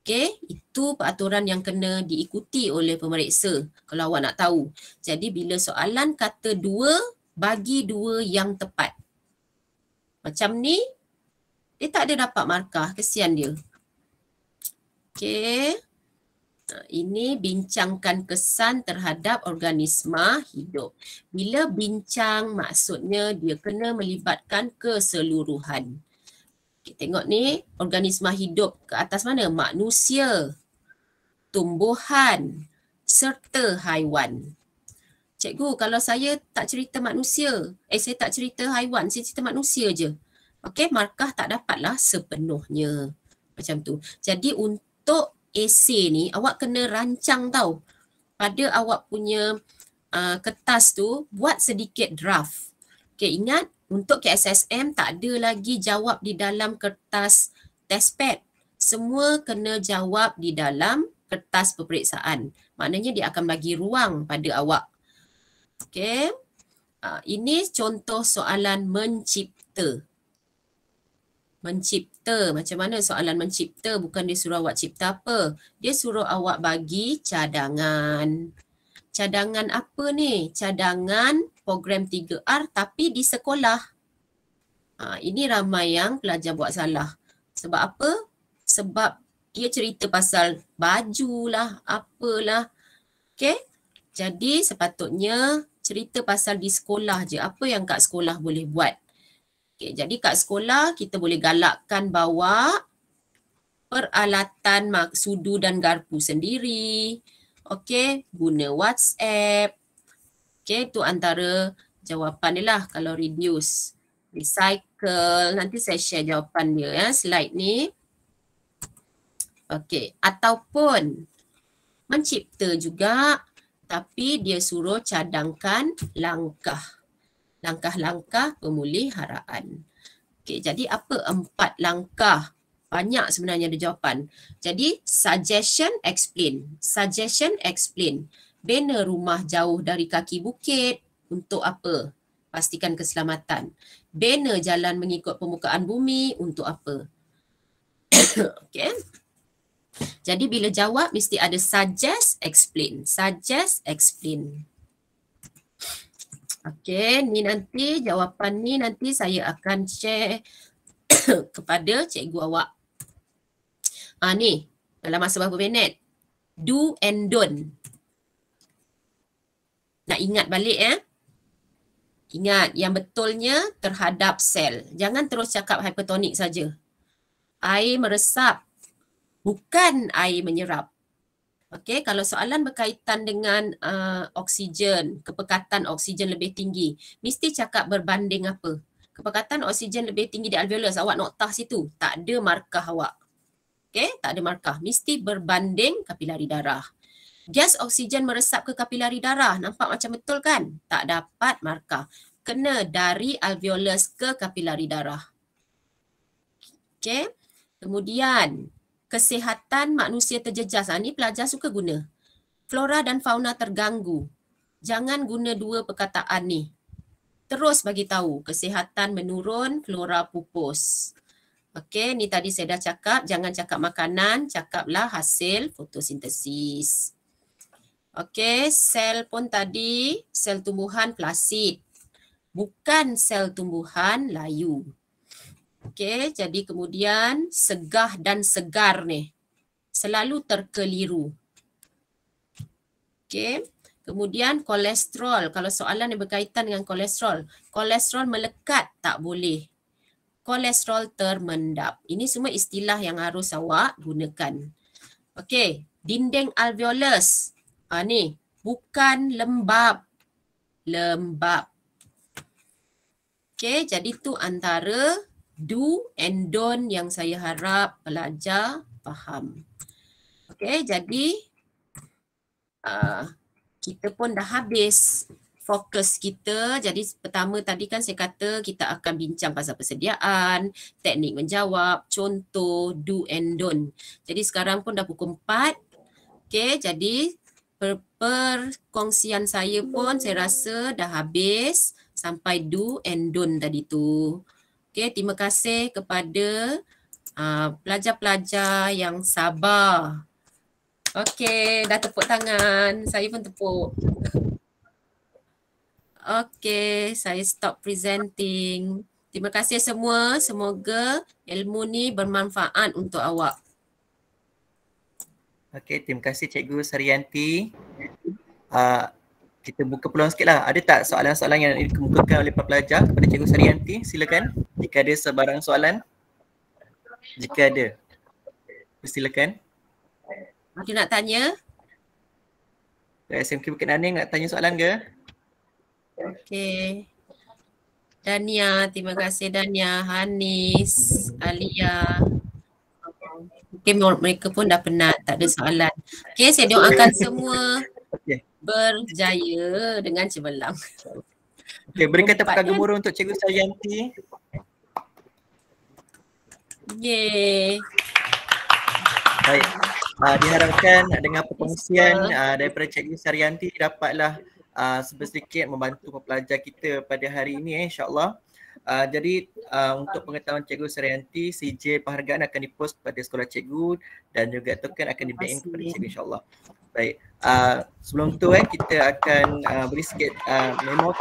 okay? itu peraturan yang kena diikuti oleh pemeriksa kalau awak nak tahu. Jadi bila soalan kata dua, bagi dua yang tepat. Macam ni, dia tak ada dapat markah. Kesian dia. Okay, ini bincangkan kesan terhadap organisma hidup. Bila bincang maksudnya dia kena melibatkan keseluruhan. Okay, tengok ni organisma hidup ke atas mana? Manusia, tumbuhan serta haiwan. Cikgu, kalau saya tak cerita manusia, eh saya tak cerita haiwan, saya cerita manusia je. Okey, markah tak dapatlah sepenuhnya. Macam tu. Jadi untuk esay ni, awak kena rancang tau. Pada awak punya uh, kertas tu, buat sedikit draft. Okey, ingat untuk KSSM tak ada lagi jawab di dalam kertas test pad. Semua kena jawab di dalam kertas peperiksaan. Maknanya dia akan bagi ruang pada awak. Okay. Uh, ah, ini contoh soalan mencipta. Mencipta. Macam mana soalan mencipta? Bukan dia suruh awak cipta apa. Dia suruh awak bagi cadangan. Cadangan apa ni? Cadangan program 3R tapi di sekolah. Ha, ini ramai yang pelajar buat salah. Sebab apa? Sebab dia cerita pasal baju bajulah, apalah. Okay? Jadi sepatutnya cerita pasal di sekolah je. Apa yang kat sekolah boleh buat? Okay, jadi kat sekolah kita boleh galakkan bawa peralatan sudu dan garpu sendiri. Okay, guna WhatsApp. Okay, itu antara jawapan dia lah kalau reduce. Recycle, nanti saya share jawapan dia ya, slide ni. Okay, ataupun mencipta juga tapi dia suruh cadangkan langkah. Langkah-langkah pemuliharaan. Okay, jadi apa empat langkah? Banyak sebenarnya ada jawapan. Jadi, suggestion explain. Suggestion explain. Suggestion explain bina rumah jauh dari kaki bukit untuk apa? Pastikan keselamatan. Bina jalan mengikut permukaan bumi untuk apa? [coughs] okay. Jadi bila jawab mesti ada suggest, explain. Suggest, explain. Okay, ni nanti jawapan ni nanti saya akan share [coughs] kepada cikgu awak. Ha, ni, dalam masa berapa minit? Do and don't. Nak ingat balik ya. Eh? Ingat yang betulnya terhadap sel. Jangan terus cakap hypertonik saja. Air meresap bukan air menyerap. Okey, kalau soalan berkaitan dengan uh, oksigen, kepekatan oksigen lebih tinggi, mesti cakap berbanding apa? Kepekatan oksigen lebih tinggi di alveolus, awak noktah situ. Tak ada markah awak. Okey, tak ada markah. Mesti berbanding kapilari darah. Gas oksigen meresap ke kapilari darah. Nampak macam betul kan? Tak dapat markah. Kena dari alveolus ke kapilari darah. Okay. Kemudian, kesihatan manusia terjejas. Ini ha, pelajar suka guna. Flora dan fauna terganggu. Jangan guna dua perkataan ni. Terus bagi tahu kesihatan menurun, flora pupus. Okey, ni tadi saya dah cakap, jangan cakap makanan, cakaplah hasil fotosintesis. Okey, sel pun tadi sel tumbuhan plasid. Bukan sel tumbuhan layu. Okey, jadi kemudian segah dan segar ni selalu terkeliru. Okey, kemudian kolesterol. Kalau soalan yang berkaitan dengan kolesterol. Kolesterol melekat tak boleh. Kolesterol termendap. Ini semua istilah yang harus awak gunakan. Okey, dinding alveolus. Ha, ni, bukan lembab. Lembab. Okey, jadi tu antara do and don yang saya harap pelajar faham. Okey, jadi uh, kita pun dah habis fokus kita. Jadi pertama tadi kan saya kata kita akan bincang pasal persediaan, teknik menjawab, contoh, do and don. Jadi sekarang pun dah pukul 4. Okey, jadi per perkongsian saya pun saya rasa dah habis sampai do and don tadi tu. Okay, terima kasih kepada ah, pelajar-pelajar uh, yang sabar. Okay, dah tepuk tangan. Saya pun tepuk. Okay, saya stop presenting. Terima kasih semua. Semoga ilmu ni bermanfaat untuk awak. Okay, terima kasih Cikgu Sarianti. Uh, ah, kita buka peluang sikitlah. Ada tak soalan-soalan yang dikemukakan oleh pelajar kepada Cikgu Sarianti? Silakan. Jika ada sebarang soalan. Jika ada. Silakan. Mungkin nak tanya. Dari SMK Bukit Naning nak tanya soalan ke? Okay. Dania, terima kasih Dania, Hanis, Alia. Okay, mereka pun dah penat, tak ada soalan. Okay, saya doakan semua berjaya dengan cemerlang. Okay, beri kata pakar ya. gemuruh untuk Cikgu Sayanti. Yeay. Baik. Uh, diharapkan dengan perkongsian uh, daripada Cikgu Sarianti dapatlah uh, ah, sebesikit membantu pelajar kita pada hari ini eh, insyaAllah. Uh, jadi uh, untuk pengetahuan Cikgu Serianti, CJ penghargaan akan dipost kepada sekolah Cikgu dan juga token akan dibayar kepada Cikgu insyaAllah. Baik, uh, sebelum tu eh, kita akan uh, beri sikit uh, memo uh,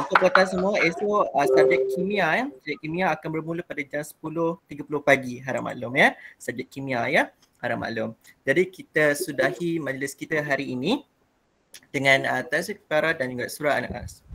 untuk pelatihan semua esok uh, subjek kimia ya. Subjek kimia akan bermula pada jam 10.30 pagi Haram maklum ya. Subjek kimia ya, haram harap maklum. Jadi kita sudahi majlis kita hari ini dengan uh, Tazik Farah dan juga Surah Anak-Anak.